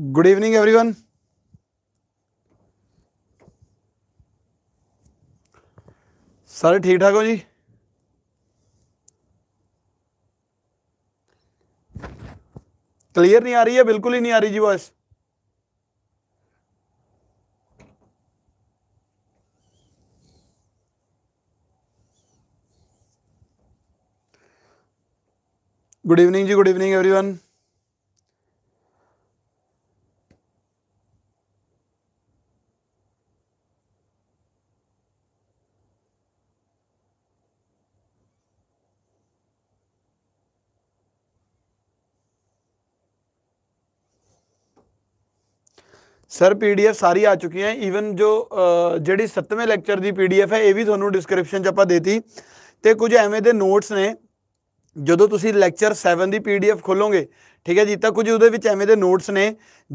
Evening every one सारे ठीक ठाक हो जी क्लियर नहीं आ रही है बिल्कुल ही नहीं आ रही जी वॉइस गुड इवनिंग जी good evening everyone sir PDF ਸਾਰੀ ਆ ਚੁੱਕੀਆਂ ਇਵਨ ਜੋ ਜਿਹੜੀ 7ਵੇਂ ਲੈਕਚਰ ਦੀ ਪੀਡੀਐਫ ਹੈ ਇਹ ਵੀ ਤੁਹਾਨੂੰ ਡਿਸਕ੍ਰਿਪਸ਼ਨ 'ਚ ਆਪਾਂ ਦੇਤੀ ਤੇ ਕੁਝ ਐਵੇਂ ਦੇ ਨੋਟਸ ਨੇ ਜਦੋਂ ਤੁਸੀਂ ਲੈਕਚਰ 7 ਦੀ ਪੀਡੀਐਫ ਖੋਲੋਗੇ ਠੀਕ ਹੈ ਜੀ ਤਾਂ ਕੁਝ ਉਹਦੇ ਵਿੱਚ ਐਵੇਂ ਦੇ ਨੋਟਸ ਨੇ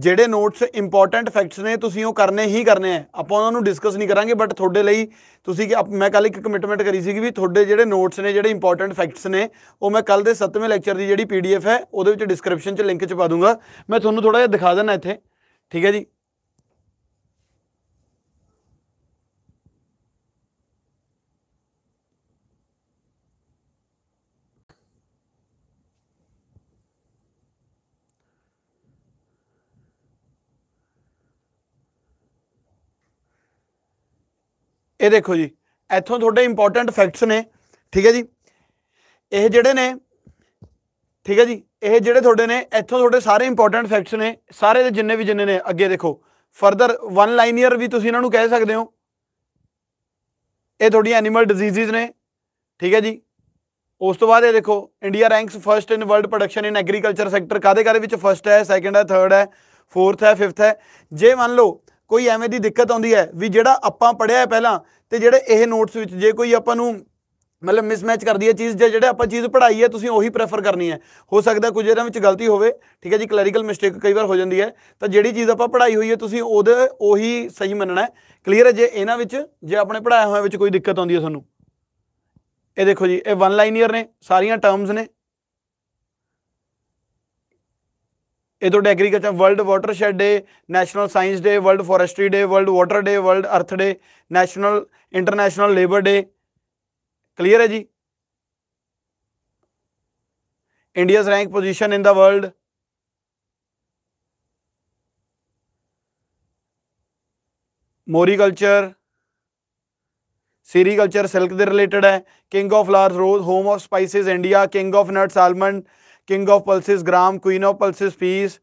ਜਿਹੜੇ ਨੋਟਸ ਇੰਪੋਰਟੈਂਟ ਫੈਕਟਸ ਨੇ ਤੁਸੀਂ ਉਹ ਕਰਨੇ ਹੀ ਕਰਨੇ ਆ ਆਪਾਂ ਉਹਨਾਂ ਨੂੰ ਡਿਸਕਸ ਨਹੀਂ ਕਰਾਂਗੇ ਬਟ ਤੁਹਾਡੇ ਲਈ ਤੁਸੀਂ ਕਿ ਮੈਂ ਕੱਲ ਇੱਕ ਕਮਿਟਮੈਂਟ ਕਰੀ ਸੀਗੀ ਵੀ ਤੁਹਾਡੇ ਜਿਹੜੇ ਨੋਟਸ ਨੇ ਜਿਹੜੇ ਇੰਪੋਰਟੈਂਟ ਫੈਕਟਸ ਨੇ ਉਹ ਮੈਂ ਕੱਲ ਦੇ 7ਵੇਂ ਲੈਕਚਰ ਦੀ ਜਿਹੜੀ ਪੀਡੀਐਫ ਹੈ ਉਹਦੇ ਵਿੱਚ ਡਿਸਕ੍ਰਿਪਸ਼ਨ 'ਚ ਲਿੰਕ 'ਚ ਪਾ ਦੂੰਗਾ ਮੈਂ ਤੁਹਾਨੂੰ ਥੋੜਾ ਜਿਹਾ ਦਿਖਾ ਦਿੰਦਾ ਇੱਥੇ ਠੀਕ ਹੈ ਜੀ ਇਹ ਦੇਖੋ ਜੀ ਇੱਥੋਂ ਤੁਹਾਡੇ ਇੰਪੋਰਟੈਂਟ ਫੈਕਟਸ ਨੇ ਠੀਕ ਹੈ ਜੀ ਇਹ ਜਿਹੜੇ ਨੇ ਠੀਕ ਹੈ ਜੀ ਇਹ ਜਿਹੜੇ ਤੁਹਾਡੇ ਨੇ ਇੱਥੋਂ ਤੁਹਾਡੇ ਸਾਰੇ ਇੰਪੋਰਟੈਂਟ ਫੈਕਟਸ ਨੇ ਸਾਰੇ ਦੇ ਜਿੰਨੇ ਵੀ ਜਿੰਨੇ ਨੇ ਅੱਗੇ ਦੇਖੋ ਫਰਦਰ ਵਨ ਲਾਈਨਰ ਵੀ ਤੁਸੀਂ ਇਹਨਾਂ ਨੂੰ ਕਹਿ ਸਕਦੇ ਹੋ ਇਹ ਤੁਹਾਡੀਆਂ ਐਨੀਮਲ ਡਿਜ਼ੀਜ਼ਸ ਨੇ ਠੀਕ ਹੈ ਜੀ ਉਸ ਤੋਂ ਬਾਅਦ ਇਹ ਦੇਖੋ India ranks first in world production in agriculture sector ਕਾਦੇ ਕਾਦੇ ਵਿੱਚ ਫਰਸਟ ਹੈ ਸੈਕੰਡ ਹੈ ਥਰਡ ਹੈ ਫੋਰਥ ਹੈ ਫਿਫਥ ਹੈ ਜੇ ਮੰਨ ਲਓ ਕੋਈ ਐਵੇਂ ਦੀ ਦਿੱਕਤ ਆਉਂਦੀ ਹੈ ਵੀ ਜਿਹੜਾ ਆਪਾਂ ਪੜਿਆ ਹੈ ਪਹਿਲਾਂ ਤੇ ਜਿਹੜੇ ਇਹ ਨੋਟਸ ਵਿੱਚ ਜੇ ਕੋਈ ਆਪਾਂ ਨੂੰ ਮਤਲਬ ਮਿਸਮੈਚ ਕਰਦੀ ਹੈ ਚੀਜ਼ ਜਿਹੜੇ ਆਪਾਂ ਚੀਜ਼ ਪੜਾਈ ਹੈ ਤੁਸੀਂ ਉਹੀ ਪ੍ਰੇਫਰ ਕਰਨੀ ਹੈ ਹੋ ਸਕਦਾ ਕੁਝ ਇਹਨਾਂ ਵਿੱਚ ਗਲਤੀ ਹੋਵੇ ਠੀਕ ਹੈ ਜੀ ਕਲੈਰੀਕਲ ਮਿਸਟੇਕ ਕਈ ਵਾਰ ਹੋ ਜਾਂਦੀ ਹੈ ਤਾਂ ਜਿਹੜੀ ਚੀਜ਼ ਆਪਾਂ ਪੜਾਈ ਹੋਈ ਹੈ ਤੁਸੀਂ ਉਹਦੇ ਉਹੀ ਸਹੀ ਮੰਨਣਾ ਹੈ ਕਲੀਅਰ ਹੈ ਜੇ ਇਹਨਾਂ ਵਿੱਚ ਜੇ ਆਪਣੇ ਪੜਾਇਆ ਹੋਇਆ ਵਿੱਚ ਕੋਈ ਦਿੱਕਤ ਆਉਂਦੀ ਹੈ ਤੁਹਾਨੂੰ ਇਹ ਦੇਖੋ ਜੀ ਇਹ ਵਨ ਲਾਈਨਰ ਨੇ ਸਾਰੀਆਂ ਟਰਮਸ ਨੇ तो agriculture world water shed day national science day world forestry day world water day world earth day national international labour day clear है जी India rank position in the world moriculture sericulture silk के related है king of large rose home of spices India king of nuts almond king of pulses gram queen of pulses peas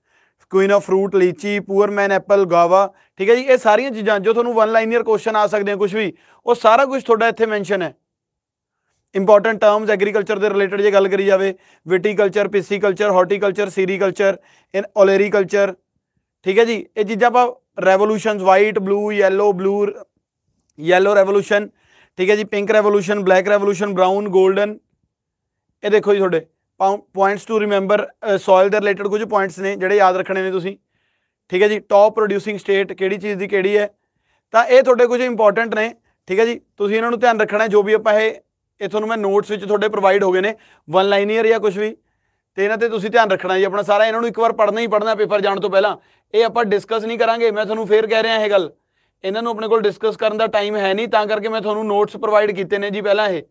queen of fruit litchi poor man Apple ਗਾਵਾ ਠੀਕ ਹੈ ਜੀ ਇਹ ਸਾਰੀਆਂ ਚੀਜ਼ਾਂ ਜੋ ਤੁਹਾਨੂੰ ਵਨ ਲਾਈਨਰ ਕੁਐਸਚਨ ਆ ਸਕਦੇ ਆ ਕੁਝ ਵੀ ਉਹ ਸਾਰਾ ਕੁਝ ਤੁਹਾਡਾ ਇੱਥੇ ਮੈਂਸ਼ਨ ਹੈ ਇੰਪੋਰਟੈਂਟ ਟਰਮਸ ਐਗਰੀਕਲਚਰ ਦੇ ਰਿਲੇਟਡ ਜੇ ਗੱਲ ਕਰੀ ਜਾਵੇ ਵਿਟੀਕਲਚਰ ਪਿਸੀਕਲਚਰ ਹਾਰਟੀਕਲਚਰ ਸੀਰੀਕਲਚਰ ਇਨ ਓਲੇਰੀਕਲਚਰ ਠੀਕ ਹੈ ਜੀ ਇਹ ਚੀਜ਼ਾਂ ਆਪਾਂ revolutions white blue yellow blue yellow revolution ਠੀਕ ਹੈ ਜੀ pink revolution black revolution brown golden ਇਹ ਦੇਖੋ ਜੀ ਤੁਹਾਡੇ ਪੁਆਇੰਟਸ ਟੂ ਰਿਮੈਂਬਰ ਸੋਇਲ ਦੇ ਰਿਲੇਟਡ ਕੁਝ ਪੁਆਇੰਟਸ ਨੇ ਜਿਹੜੇ ਯਾਦ ਰੱਖਣੇ ਨੇ ਤੁਸੀਂ ਠੀਕ ਹੈ ਜੀ ਟਾਪ ਪ੍ਰੋਡਿਊਸਿੰਗ ਸਟੇਟ ਕਿਹੜੀ ਚੀਜ਼ ਦੀ ਕਿਹੜੀ ਹੈ ਤਾਂ ਇਹ ਤੁਹਾਡੇ ਕੁਝ ਇੰਪੋਰਟੈਂਟ ਨੇ ਠੀਕ ਹੈ ਜੀ ਤੁਸੀਂ ਇਹਨਾਂ ਨੂੰ ਧਿਆਨ ਰੱਖਣਾ ਜੋ ਵੀ ਆਪਾਂ ਇਹ ਇਹ ਤੁਹਾਨੂੰ ਮੈਂ ਨੋਟਸ ਵਿੱਚ ਤੁਹਾਡੇ ਪ੍ਰੋਵਾਈਡ ਹੋ ਗਏ ਨੇ ਵਨ ਲਾਈਨਰ ਜਾਂ ਕੁਝ ਵੀ ਤੇ ਇਹਨਾਂ ਤੇ ਤੁਸੀਂ ਧਿਆਨ ਰੱਖਣਾ ਜੀ ਆਪਣਾ ਸਾਰਾ ਇਹਨਾਂ ਨੂੰ ਇੱਕ ਵਾਰ ਪੜ੍ਹਨਾ ਹੀ ਪੜ੍ਹਨਾ ਪੇਪਰ ਜਾਣ ਤੋਂ ਪਹਿਲਾਂ ਇਹ ਆਪਾਂ ਡਿਸਕਸ ਨਹੀਂ ਕਰਾਂਗੇ ਮੈਂ ਤੁਹਾਨੂੰ ਫੇਰ ਕਹਿ ਰਿਹਾ ਇਹ ਗੱਲ ਇਹਨਾਂ ਨੂੰ ਆਪਣੇ ਕੋਲ ਡਿਸਕਸ ਕਰਨ ਦਾ ਟਾਈਮ ਹੈ ਨਹੀਂ ਤਾਂ ਕਰਕੇ ਮੈਂ ਤੁਹਾਨੂੰ ਨੋਟਸ ਪ੍ਰੋਵਾਈਡ ਕੀਤੇ ਨੇ ਜੀ ਪਹਿਲਾਂ ਇਹ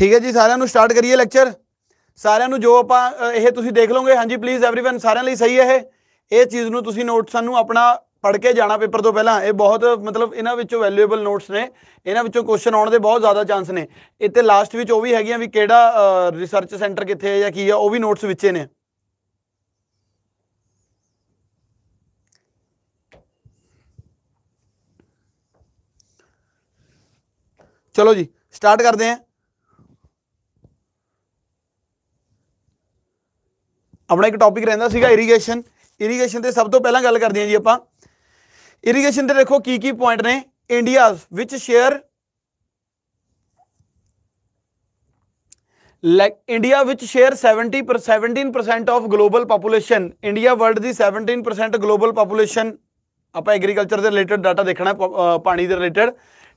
ਠੀਕ ਹੈ ਜੀ ਸਾਰਿਆਂ ਨੂੰ ਸਟਾਰਟ ਕਰੀਏ ਲੈਕਚਰ ਸਾਰਿਆਂ ਨੂੰ ਜੋ ਆਪਾਂ ਇਹ ਤੁਸੀਂ ਦੇਖ ਲਓਗੇ ਹਾਂਜੀ ਪਲੀਜ਼ एवरीवन ਸਾਰਿਆਂ ਲਈ ਸਹੀ ਹੈ ਇਹ ਇਹ ਚੀਜ਼ ਨੂੰ ਤੁਸੀਂ ਨੋਟਸ ਸਾਨੂੰ ਆਪਣਾ ਪੜ੍ਹ ਕੇ ਜਾਣਾ ਪੇਪਰ ਤੋਂ ਪਹਿਲਾਂ ਇਹ ਬਹੁਤ ਮਤਲਬ ਇਹਨਾਂ ਵਿੱਚੋਂ ਵੈਲਿਊਏਬਲ ਨੋਟਸ ਨੇ ਇਹਨਾਂ ਵਿੱਚੋਂ ਕੁਐਸਚਨ ਆਉਣ ਦੇ ਬਹੁਤ ਜ਼ਿਆਦਾ ਚਾਂਸ ਨੇ ਇੱਥੇ ਲਾਸਟ ਵਿੱਚ ਉਹ ਵੀ ਹੈਗੀਆਂ ਵੀ ਕਿਹੜਾ ਰਿਸਰਚ ਸੈਂਟਰ ਕਿੱਥੇ ਹੈ ਜਾਂ ਕੀ ਹੈ ਉਹ ਵੀ ਨੋਟਸ ਵਿੱਚੇ ਨੇ ਚਲੋ ਜੀ ਸਟਾਰਟ ਕਰਦੇ ਹਾਂ ਆਪਣਾ ਇੱਕ ਟੌਪਿਕ ਰਹਿੰਦਾ ਸੀਗਾ ਇਰੀਗੇਸ਼ਨ ਇਰੀਗੇਸ਼ਨ ਤੇ ਸਭ ਤੋਂ ਪਹਿਲਾਂ ਗੱਲ ਕਰਦੇ ਹਾਂ ਜੀ ਆਪਾਂ ਇਰੀਗੇਸ਼ਨ ਤੇ ਦੇਖੋ ਕੀ ਕੀ ਪੁਆਇੰਟ ਨੇ ਇੰਡੀਆ ਵਿੱਚ ਸ਼ੇਅਰ ਲਾਈਕ ਇੰਡੀਆ ਵਿੱਚ share 70 17% of global population India world ਦੀ 17% ਗਲੋਬਲ ਪੋਪੂਲੇਸ਼ਨ ਆਪਾਂ ਐਗਰੀਕਲਚਰ ਦੇ ਰਿਲੇਟਡ ਡਾਟਾ ਦੇਖਣਾ ਪਾਣੀ ਦੇ ਰਿਲੇਟਡ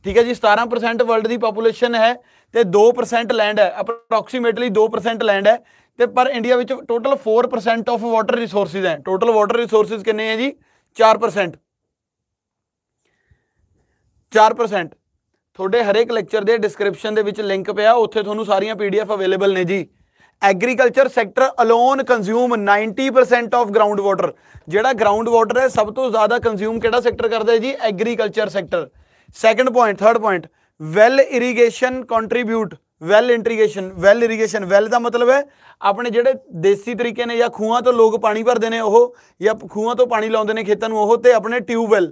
ਠੀਕ ਹੈ ਜੀ 17% ਵਰਲਡ ਦੀ ਪੋਪੂਲੇਸ਼ਨ ਹੈ ਤੇ 2% ਲੈਂਡ ਹੈ ਅਪਰੋਕਸੀਮੇਟਲੀ 2% ਲੈਂਡ ਹੈ ਤੇ ਪਰ ਇੰਡੀਆ ਵਿੱਚ ਟੋਟਲ 4% ਆਫ ਵਾਟਰ ਰਿਸੋਰਸਸ ਹੈ ਟੋਟਲ ਵਾਟਰ ਰਿਸੋਰਸਸ ਕਿੰਨੇ ਹੈ ਜੀ 4% 4% ਤੁਹਾਡੇ ਹਰੇਕ ਲੈਕਚਰ ਦੇ ਡਿਸਕ੍ਰਿਪਸ਼ਨ ਦੇ ਵਿੱਚ ਲਿੰਕ ਪਿਆ ਉੱਥੇ ਤੁਹਾਨੂੰ ਸਾਰੀਆਂ ਪੀਡੀਐਫ ਅਵੇਲੇਬਲ ਨੇ ਜੀ agriculture sector alone consume 90% of ground water ਜਿਹੜਾ ਗਰਾਊਂਡ ਵਾਟਰ ਹੈ ਸਭ ਤੋਂ ਜ਼ਿਆਦਾ ਕੰਜ਼ਿਊਮ ਕਿਹੜਾ ਸੈਕਟਰ ਕਰਦਾ ਹੈ ਜੀ agriculture sector second point third point well irrigation contribute well irrigation well irrigation well ਦਾ ਮਤਲਬ ਹੈ ਆਪਣੇ ਜਿਹੜੇ ਦੇਸੀ ਤਰੀਕੇ ਨੇ ਜਾਂ ਖੂਹਾਂ ਤੋਂ ਲੋਕ ਪਾਣੀ ਭਰਦੇ ਨੇ ਉਹ ਜਾਂ ਖੂਹਾਂ ਤੋਂ ਪਾਣੀ ਲਾਉਂਦੇ ਨੇ ਖੇਤਾਂ ਨੂੰ ਉਹ ਤੇ ਆਪਣੇ ਟਿਊਬਵੈਲ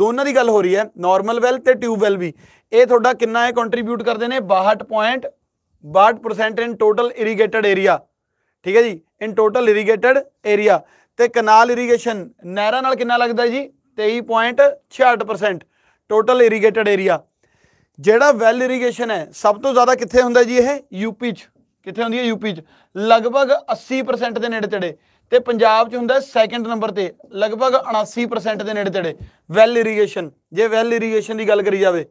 ਦੋਨਾਂ ਦੀ ਗੱਲ ਹੋ ਰਹੀ ਹੈ ਨਾਰਮਲ ਵੈਲ ਤੇ ਟਿਊਬਵੈਲ ਵੀ ਇਹ ਤੁਹਾਡਾ ਕਿੰਨਾ ਹੈ ਕੰਟਰੀਬਿਊਟ ਕਰਦੇ ਨੇ 62.62% ਇਨ ਟੋਟਲ ਇਰੀਗੇਟਡ ਏਰੀਆ ਠੀਕ ਹੈ ਜੀ ਇਨ ਟੋਟਲ ਇਰੀਗੇਟਡ ਏਰੀਆ ਤੇ ਕਨਾਲ ਇਰੀਗੇਸ਼ਨ ਨਹਿਰਾਂ ਨਾਲ ਕਿੰਨਾ ਲੱਗਦਾ ਜੀ 23.66% ਟੋਟਲ ਇਰੀਗੇਟਡ ਏਰੀਆ ਜਿਹੜਾ ਵੈਲ ਇਰੀਗੇਸ਼ਨ ਹੈ ਸਭ ਤੋਂ ਜ਼ਿਆਦਾ ਕਿੱਥੇ ਹੁੰਦਾ ਜੀ ਇਹ ਯੂਪੀ 'ਚ ਕਿੱਥੇ ਹੁੰਦੀ ਹੈ ਯੂਪੀ 'ਚ ਲਗਭਗ 80% ਦੇ ਨੇੜੇ ਤੇੜੇ ਤੇ ਪੰਜਾਬ 'ਚ ਹੁੰਦਾ ਸੈਕੰਡ ਨੰਬਰ ਤੇ ਲਗਭਗ 79% ਦੇ ਨੇੜੇ ਤੇੜੇ ਵੈਲ ਇਰੀਗੇਸ਼ਨ ਜੇ ਵੈਲ ਇਰੀਗੇਸ਼ਨ ਦੀ ਗੱਲ ਕਰੀ ਜਾਵੇ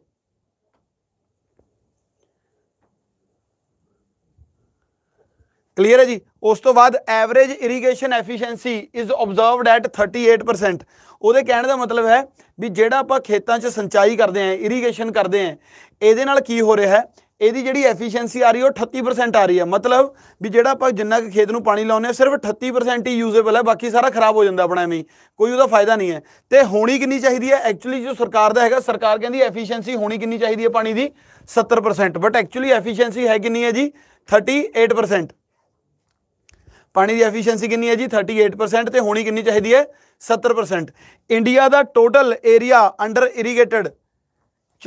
ਕਲੀਅਰ ਹੈ ਜੀ ਉਸ ਤੋਂ ਬਾਅਦ average irrigation efficiency is observed at 38% ਉਹਦੇ ਕਹਿਣ ਦਾ ਮਤਲਬ ਹੈ ਵੀ ਜਿਹੜਾ ਆਪਾਂ ਖੇਤਾਂ 'ਚ ਸਿੰਚਾਈ ਕਰਦੇ ਆਂ ਇਰੀਗੇਸ਼ਨ ਕਰਦੇ ਆਂ ਇਹਦੇ ਨਾਲ ਕੀ ਹੋ ਰਿਹਾ ਹੈ ਇਹਦੀ ਜਿਹੜੀ ਐਫੀਸ਼ੀਐਂਸੀ ਆ ਰਹੀ ਹੈ ਉਹ 38% ਆ ਰਹੀ ਹੈ ਮਤਲਬ ਵੀ ਜਿਹੜਾ ਆਪਾਂ ਜਿੰਨਾ ਕਿ ਖੇਤ ਨੂੰ ਪਾਣੀ ਲਾਉਂਦੇ ਆ ਸਿਰਫ 38% ਹੀ ਯੂਜ਼ੇਬਲ ਹੈ ਬਾਕੀ ਸਾਰਾ ਖਰਾਬ ਹੋ ਜਾਂਦਾ ਆਪਣਾ ਐਵੇਂ ਕੋਈ ਉਹਦਾ ਫਾਇਦਾ ਨਹੀਂ ਹੈ ਤੇ ਹੋਣੀ ਕਿੰਨੀ ਚਾਹੀਦੀ ਹੈ ਐਕਚੁਅਲੀ ਜੋ ਸਰਕਾਰ ਦਾ ਹੈਗਾ ਸਰਕਾਰ ਕਹਿੰਦੀ ਐਫੀਸ਼ੀਐਂਸੀ ਹੋਣੀ ਕਿੰਨੀ ਚਾਹੀਦੀ ਹੈ ਪਾਣੀ ਦੀ 70% ਬਟ ਐਕਚੁਅਲੀ ਐਫੀਸ਼ੀਐਂਸੀ ਹੈ ਕਿੰਨੀ ਹੈ ਜੀ 38% ਪਾਣੀ ਦੀ ਐਫੀਸ਼ੀਐਂਸੀ ਕਿੰਨੀ ਹੈ ਜੀ 38% ਤੇ ਹੋਣੀ ਕਿੰਨੀ ਚਾਹੀਦੀ ਹੈ 70% ਇੰਡੀਆ ਦਾ total area under irrigated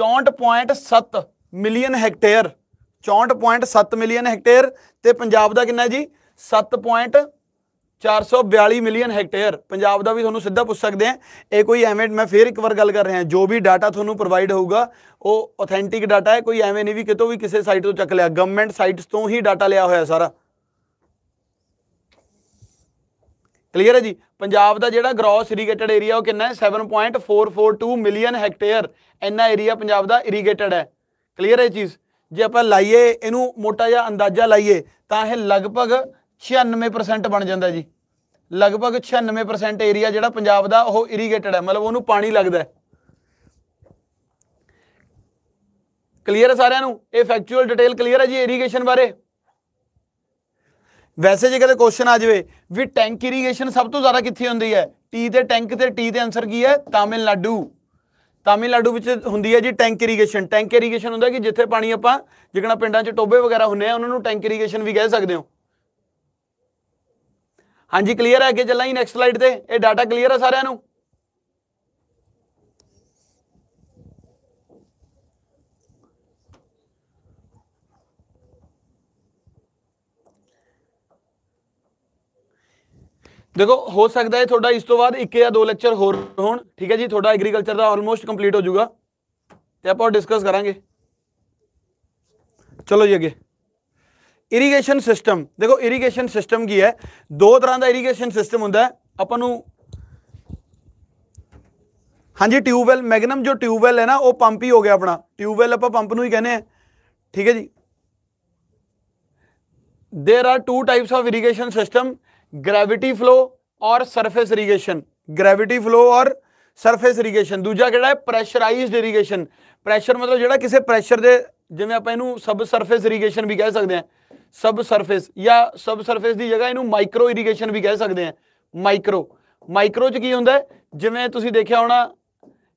64.7 million hectare 64.7 million hectare ਤੇ ਪੰਜਾਬ ਦਾ ਕਿੰਨਾ ਜੀ 7.442 ਮਿਲੀਅਨ ਹੈਕਟੇਅਰ ਪੰਜਾਬ ਦਾ ਵੀ ਤੁਹਾਨੂੰ ਸਿੱਧਾ ਪੁੱਛ ਸਕਦੇ ਆ ਇਹ ਕੋਈ ਐਵੇਂ ਮੈਂ ਫੇਰ ਇੱਕ ਵਾਰ ਗੱਲ ਕਰ ਰਿਹਾ ਜੋ ਵੀ ਡਾਟਾ ਤੁਹਾਨੂੰ ਪ੍ਰੋਵਾਈਡ ਹੋਊਗਾ ਉਹ ਆਥੈਂਟਿਕ ਡਾਟਾ ਹੈ ਕੋਈ ਐਵੇਂ ਨਹੀਂ ਵੀ ਕਿਤੋਂ ਵੀ ਕਿਸੇ ਸਾਈਟ ਤੋਂ ਚੱਕ ਲਿਆ ਗਵਰਨਮੈਂਟ ਸਾਈਟਸ ਤੋਂ ਹੀ ਡਾਟਾ ਲਿਆ ਹੋਇਆ ਸਾਰਾ ਕਲੀਅਰ ਹੈ ਜੀ ਪੰਜਾਬ ਦਾ ਜਿਹੜਾ ਗ੍ਰੋਸ ਇਰੀਗੇਟਡ ਏਰੀਆ ਉਹ ਕਿੰਨਾ ਹੈ 7.442 ਮਿਲੀਅਨ ਹੈਕਟੇਅਰ ਇੰਨਾ ਏਰੀਆ ਪੰਜਾਬ ਦਾ ਇਰੀਗੇਟਡ ਹੈ ਕਲੀਅਰ ਹੈ ਚੀਜ਼ ਜੇ ਆਪਾਂ ਲਾਈਏ ਇਹਨੂੰ ਮੋਟਾ ਜਿਹਾ ਅੰਦਾਜ਼ਾ ਲਾਈਏ ਤਾਂ ਇਹ ਲਗਭਗ 96% ਬਣ ਜਾਂਦਾ ਜੀ ਲਗਭਗ 96% ਏਰੀਆ ਜਿਹੜਾ ਪੰਜਾਬ ਦਾ ਉਹ ਇਰੀਗੇਟਡ ਹੈ ਮਤਲਬ ਉਹਨੂੰ ਪਾਣੀ ਲੱਗਦਾ ਹੈ ਕਲੀਅਰ ਹੈ ਸਾਰਿਆਂ ਨੂੰ ਇਹ ਫੈਕਚੁਅਲ ਡਿਟੇਲ ਕਲੀਅਰ ਹੈ ਜੀ ਇਰੀਗੇਸ਼ਨ ਬਾਰੇ ਵੈਸੇ ਜੇ ਕਦੇ ਕੁਐਸਚਨ ਆ ਜਾਵੇ ਵੀ ਟੈਂਕ ਇਰੀਗੇਸ਼ਨ ਸਭ ਤੋਂ ਜ਼ਿਆਦਾ ਕਿੱਥੇ ਹੁੰਦੀ ਹੈ ਟੀ ਤੇ ਟੈਂਕ ਤੇ ਟੀ ਦੇ ਆਨਸਰ ਕੀ ਹੈ ਤਾਮਿਲਨਾਡੂ ਤਾਮਿਲਨਾਡੂ ਵਿੱਚ ਹੁੰਦੀ ਹੈ ਜੀ ਟੈਂਕ ਇਰੀਗੇਸ਼ਨ ਟੈਂਕ ਇਰੀਗੇਸ਼ਨ ਹੁੰਦਾ ਕਿ ਜਿੱਥੇ ਪਾਣੀ ਆਪਾਂ ਜਿਕਣਾ ਪਿੰਡਾਂ 'ਚ ਟੋਬੇ ਵਗੈਰਾ ਹੁੰਨੇ ਆ ਉਹਨਾਂ ਨੂੰ ਟੈਂਕ ਇਰੀਗੇਸ਼ਨ ਵੀ ਕਹਿ ਸਕਦੇ ਹੋ ਹਾਂਜੀ ਕਲੀਅਰ ਹੈ ਅੱਗੇ ਚੱਲਾਂ ਜੀ ਨੈਕਸਟ ਸਲਾਈਡ ਤੇ ਇਹ ਡਾਟਾ ਕਲੀਅਰ ਹੈ ਸਾਰਿਆਂ ਨੂੰ ਦੇਖੋ ਹੋ ਸਕਦਾ ਹੈ ਤੁਹਾਡਾ ਇਸ ਤੋਂ ਬਾਅਦ ਇੱਕ ਜਾਂ ਦੋ ਲੈਕਚਰ ਹੋਰ ਹੋਣ ਠੀਕ ਹੈ ਜੀ ਤੁਹਾਡਾ ਐਗਰੀਕਲਚਰ ਦਾ ਆਲਮੋਸਟ ਕੰਪਲੀਟ ਹੋ ਜਾਊਗਾ ਤੇ ਆਪਾਂ ਡਿਸਕਸ ਕਰਾਂਗੇ ਚਲੋ ਜੀ ਅੱਗੇ ਇਰੀਗੇਸ਼ਨ ਸਿਸਟਮ ਦੇਖੋ ਇਰੀਗੇਸ਼ਨ ਸਿਸਟਮ ਕੀ ਹੈ ਦੋ ਤਰ੍ਹਾਂ ਦਾ ਇਰੀਗੇਸ਼ਨ ਸਿਸਟਮ ਹੁੰਦਾ ਹੈ ਆਪਾਂ ਨੂੰ ਹਾਂਜੀ ਟਿਊਬਵੈਲ ਮੈਗਨਮ ਜੋ ਟਿਊਬਵੈਲ ਹੈ ਨਾ ਉਹ ਪੰਪ ਹੀ ਹੋ ਗਿਆ ਆਪਣਾ ਟਿਊਬਵੈਲ ਆਪਾਂ ਪੰਪ ਨੂੰ ਹੀ ਕਹਿੰਦੇ ਆ ਠੀਕ ਹੈ ਜੀ there are two types of irrigation system gravity flow or surface irrigation gravity flow or surface irrigation ਦੂਜਾ ਕਿਹੜਾ ਹੈ ਪ੍ਰੈਸ਼ਰਾਈਜ਼ਡ ਇਰੀਗੇਸ਼ਨ ਪ੍ਰੈਸ਼ਰ ਮਤਲਬ ਜਿਹੜਾ ਕਿਸੇ ਪ੍ਰੈਸ਼ਰ ਦੇ ਜਿਵੇਂ ਆਪਾਂ ਇਹਨੂੰ ਸਬ ਸਰਫੇਸ ਇਰੀਗੇਸ਼ਨ ਵੀ ਕਹਿ ਸਕਦੇ ਹਾਂ ਸਬ ਸਰਫੇਸ ਜਾਂ ਸਬ ਸਰਫੇਸ ਦੀ ਜਗ੍ਹਾ ਇਹਨੂੰ ਮਾਈਕਰੋ ਇਰੀਗੇਸ਼ਨ ਵੀ ਕਹਿ ਸਕਦੇ ਹਾਂ ਮਾਈਕਰੋ ਮਾਈਕਰੋ ਚ ਕੀ ਹੁੰਦਾ ਜਿਵੇਂ ਤੁਸੀਂ ਦੇਖਿਆ ਹੋਣਾ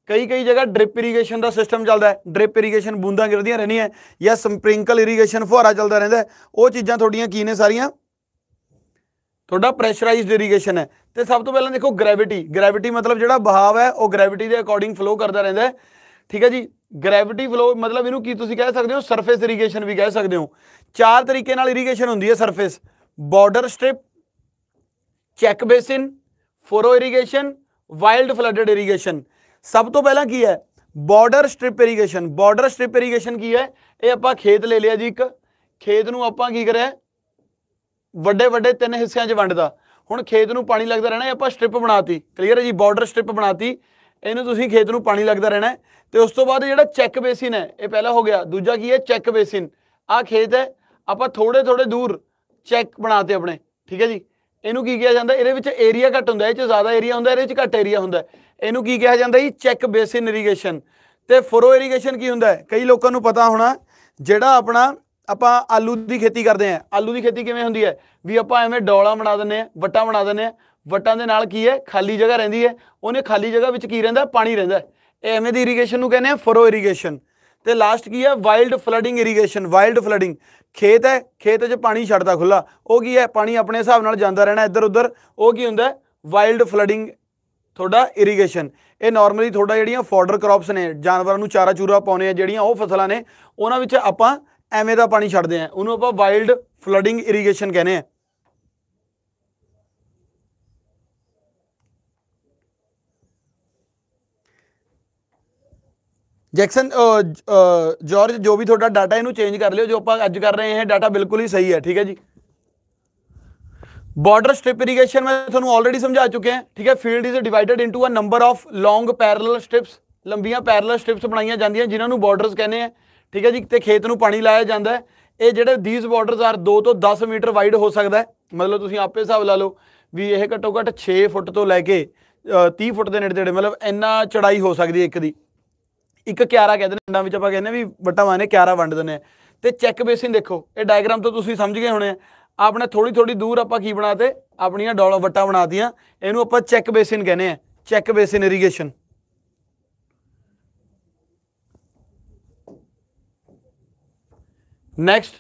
ਕਈ ਕਈ ਜਗ੍ਹਾ ਡ੍ਰਿਪ ਇਰੀਗੇਸ਼ਨ ਦਾ ਸਿਸਟਮ ਚੱਲਦਾ ਹੈ ਡ੍ਰਿਪ ਇਰੀਗੇਸ਼ਨ ਬੂੰਦਾਂ ਗਿਰਦੀਆਂ ਰਹਿਣੀਆਂ ਜਾਂ ਸਪ੍ਰਿੰਕਲ ਇਰੀਗੇਸ਼ਨ ਫੁਹਾਰਾ ਚੱਲਦਾ ਰਹਿੰਦਾ ਉਹ ਚੀਜ਼ਾਂ ਤੁਹਾਡੀਆਂ ਕੀ ਨੇ ਸਾਰੀਆਂ ਤੁਹਾਡਾ ਪ੍ਰੈਸ਼ਰਾਈਜ਼ਡ ਇਰੀਗੇਸ਼ਨ ਹੈ ਤੇ ਸਭ ਤੋਂ ਪਹਿਲਾਂ ਦੇਖੋ ਗ੍ਰੈਵਿਟੀ ਗ੍ਰੈਵਿਟੀ ਮਤਲਬ ਜਿਹੜਾ ਬਹਾਵ ਹੈ ਉਹ ਗ੍ਰੈਵਿਟੀ ਦੇ ਅਕੋਰਡਿੰਗ ਫਲੋ ਕਰਦਾ ਰਹਿੰਦਾ ਠੀਕ ਹੈ ਜੀ ਗ੍ਰੈਵਿਟੀ ਫਲੋ ਮਤਲਬ ਇਹਨੂੰ ਕੀ ਤੁਸੀਂ ਕਹਿ ਸਕਦੇ ਹੋ ਸਰਫੇਸ ਇਰੀਗੇਸ਼ਨ ਵੀ ਕਹਿ ਸਕਦੇ ਹੋ ਚਾਰ ਤਰੀਕੇ ਨਾਲ ਇਰੀਗੇਸ਼ਨ ਹੁੰਦੀ ਹੈ surface border strip check basin furrow irrigation wild flooded irrigation ਸਭ ਤੋਂ ਪਹਿਲਾਂ ਕੀ ਹੈ border strip irrigation border strip irrigation ਕੀ ਹੈ ਇਹ ਆਪਾਂ ਖੇਤ ਲੈ ਲਿਆ ਜੀ ਇੱਕ ਖੇਤ ਨੂੰ ਆਪਾਂ ਕੀ ਕਰਿਆ ਵੱਡੇ ਵੱਡੇ ਤਿੰਨ ਹਿੱਸਿਆਂ 'ਚ ਵੰਡਦਾ ਹੁਣ ਖੇਤ ਨੂੰ ਪਾਣੀ ਲੱਗਦਾ ਰਹਿਣਾ ਆਪਾਂ ਸਟ੍ਰਿਪ ਬਣਾਤੀ ਕਲੀਅਰ ਹੈ ਜੀ ਬਾਰਡਰ ਸਟ੍ਰਿਪ ਬਣਾਤੀ ਇਹਨੂੰ ਤੁਸੀਂ ਖੇਤ ਨੂੰ ਪਾਣੀ ਲੱਗਦਾ ਰਹਿਣਾ ਤੇ ਉਸ ਤੋਂ ਬਾਅਦ ਜਿਹੜਾ ਚੈੱਕ ਬੇਸਿਨ ਹੈ ਇਹ ਪਹਿਲਾ ਹੋ ਗਿਆ ਦੂਜਾ ਕੀ ਹੈ ਚੈੱਕ ਬੇਸਿਨ ਆ ਖੇਤ ਹੈ ਆਪਾਂ ਥੋੜੇ ਥੋੜੇ ਦੂਰ ਚੈੱਕ ਬਣਾਤੇ ਆਪਣੇ ਠੀਕ ਹੈ ਜੀ ਇਹਨੂੰ ਕੀ ਕਿਹਾ ਜਾਂਦਾ ਇਹਦੇ ਵਿੱਚ ਏਰੀਆ ਘੱਟ ਹੁੰਦਾ ਇਹ ਚ ਜ਼ਿਆਦਾ ਏਰੀਆ ਹੁੰਦਾ ਇਹਦੇ ਵਿੱਚ ਘੱਟ ਏਰੀਆ ਹੁੰਦਾ ਇਹਨੂੰ ਕੀ ਕਿਹਾ ਜਾਂਦਾ ਜੀ ਚੈੱਕ ਬੇਸਿਨ ਇਰੀਗੇਸ਼ਨ ਤੇ ਫਰੋ ਇਰੀਗੇਸ਼ਨ ਕੀ ਹੁੰਦਾ ਹੈ ਕਈ ਲੋਕਾਂ ਨੂੰ ਪਤਾ ਹੋਣਾ ਜਿਹੜਾ ਆਪਣਾ ਆਪਾਂ ਆਲੂ ਦੀ ਖੇਤੀ ਕਰਦੇ ਆਂ ਆਲੂ ਦੀ ਖੇਤੀ ਕਿਵੇਂ ਹੁੰਦੀ ਹੈ ਵੀ ਆਪਾਂ ਐਵੇਂ ਡੋਲਾ ਬਣਾ ਦਿੰਨੇ ਆ ਵਟਾ ਬਣਾ ਦਿੰਨੇ ਆ ਵਟਾਂ ਦੇ ਨਾਲ ਕੀ ਹੈ ਖਾਲੀ ਜਗ੍ਹਾ ਰਹਿੰਦੀ ਹੈ ਉਹਨੇ ਖਾਲੀ ਜਗ੍ਹਾ ਵਿੱਚ ਕੀ ਰਹਿੰਦਾ ਪਾਣੀ ਰਹਿੰਦਾ ਐਵੇਂ ਦੀ ਇਰੀਗੇਸ਼ਨ ਨੂੰ ਕਹਿੰਦੇ ਆ ਫਰੋ ਇਰੀਗੇਸ਼ਨ ਤੇ ਲਾਸਟ ਕੀ ਹੈ wild flooding irrigation wild flooding ਖੇਤ ਹੈ ਖੇਤ 'ਚ ਪਾਣੀ ਛੱਡਦਾ ਖੁੱਲਾ ਉਹ ਕੀ ਹੈ ਪਾਣੀ ਆਪਣੇ ਹਿਸਾਬ ਨਾਲ ਜਾਂਦਾ ਰਹਿਣਾ ਇੱਧਰ ਉੱਧਰ ਉਹ ਕੀ ਹੁੰਦਾ ਵਾਈਲਡ ਫਲੱਡਿੰਗ ਤੁਹਾਡਾ ਇਰੀਗੇਸ਼ਨ ਇਹ ਨਾਰਮਲੀ ਤੁਹਾਡਾ ਜਿਹੜੀਆਂ ਫੋਡਰ ਕ੍ਰੌਪਸ ਨੇ ਜਾਨਵਰਾਂ ਨੂੰ ਚਾਰਾ ਚੂਰਾ ਪਾਉਣੇ ਆ ਜਿਹੜੀਆਂ ਉਹ ਫਸਲਾਂ ਨੇ ਉਹਨਾਂ ਵਿੱਚ ਆਪਾਂ ਐਵੇਂ ਦਾ ਪਾਣੀ ਛੱਡਦੇ ਆ ਉਹਨੂੰ ਆਪਾਂ ਵਾਈਲਡ ਫਲੱਡਿੰਗ ਇਰੀਗੇਸ਼ਨ ਕਹਿੰਦੇ ਆ ਜੈਕਸਨ ਜਾਰਜ ਜੋ ਵੀ ਤੁਹਾਡਾ ਡਾਟਾ ਇਹਨੂੰ ਚੇਂਜ ਕਰ ਲਿਓ ਜੋ ਆਪਾਂ ਅੱਜ ਕਰ ਰਹੇ ਹਾਂ ਡਾਟਾ ਬਿਲਕੁਲ ਹੀ ਸਹੀ ਹੈ ਠੀਕ ਹੈ ਜੀ ਬਾਰਡਰ ਸਟ੍ਰਿਪ ਇਰੀਗੇਸ਼ਨ ਮੈਂ ਤੁਹਾਨੂੰ ਆਲਰੇਡੀ ਸਮਝਾ ਚੁੱਕੇ ਹਾਂ ਠੀਕ ਹੈ field is divided into a number of long parallel strips ਲੰਬੀਆਂ ਪੈਰਲਲ ਸਟ੍ਰਿਪਸ ਬਣਾਈਆਂ ਜਾਂਦੀਆਂ ਜਿਨ੍ਹਾਂ ਨੂੰ ਬਾਰਡਰਸ ਕਹਿੰਦੇ ਆ ਠੀਕ ਹੈ ਜੀ ਤੇ ਖੇਤ ਨੂੰ ਪਾਣੀ ਲਾਇਆ ਜਾਂਦਾ ਹੈ ਇਹ ਜਿਹੜੇ ਥੀਸ ਬਾਰਡਰਸ ਆਰ 2 ਤੋਂ 10 ਮੀਟਰ ਵਾਈਡ ਹੋ ਸਕਦਾ ਮਤਲਬ ਤੁਸੀਂ ਆਪੇ ਹਿਸਾਬ ਲਾ ਲਓ ਵੀ ਇਹ ਘੱਟੋ ਘੱਟ 6 ਫੁੱਟ ਤੋਂ ਲੈ ਕੇ 30 ਫੁੱਟ ਦੇ ਨੇੜੇ ਤੇੜੇ ਮਤਲਬ ਇੰਨਾ ਚੜਾਈ ਹੋ ਸਕਦੀ ਹੈ ਇੱਕ ਦੀ ਇੱਕ ਕਿਆਰਾ ਕਹਿੰਦੇ ਨੇ ਪਿੰਡਾਂ ਵਿੱਚ ਆਪਾਂ ਕਹਿੰਦੇ ਵੀ ਵਟਾ ਮਾਨੇ ਕਿਆਰਾ ਵੰਡ ਦਿੰਦੇ ਆ ਤੇ ਚੈੱਕ ਬੇਸਿਨ ਦੇਖੋ ਇਹ ਡਾਇਗਰਾਮ ਤੋਂ ਤੁਸੀਂ ਸਮਝ ਗਏ ਹੋਣੇ ਆਪਣੇ ਥੋੜੀ ਥੋੜੀ ਦੂਰ ਆਪਾਂ ਕੀ ਬਣਾਤੇ ਆਪਣੀਆਂ ਡੋਲ ਵਟਾ ਬਣਾਤੀਆਂ ਇਹਨੂੰ ਆਪਾਂ ਚੈੱਕ ਬੇਸਿਨ ਕਹਿੰਦੇ ਆ ਚੈੱਕ ਬੇਸਿਨ ਇਰੀਗੇਸ਼ਨ ਨੈਕਸਟ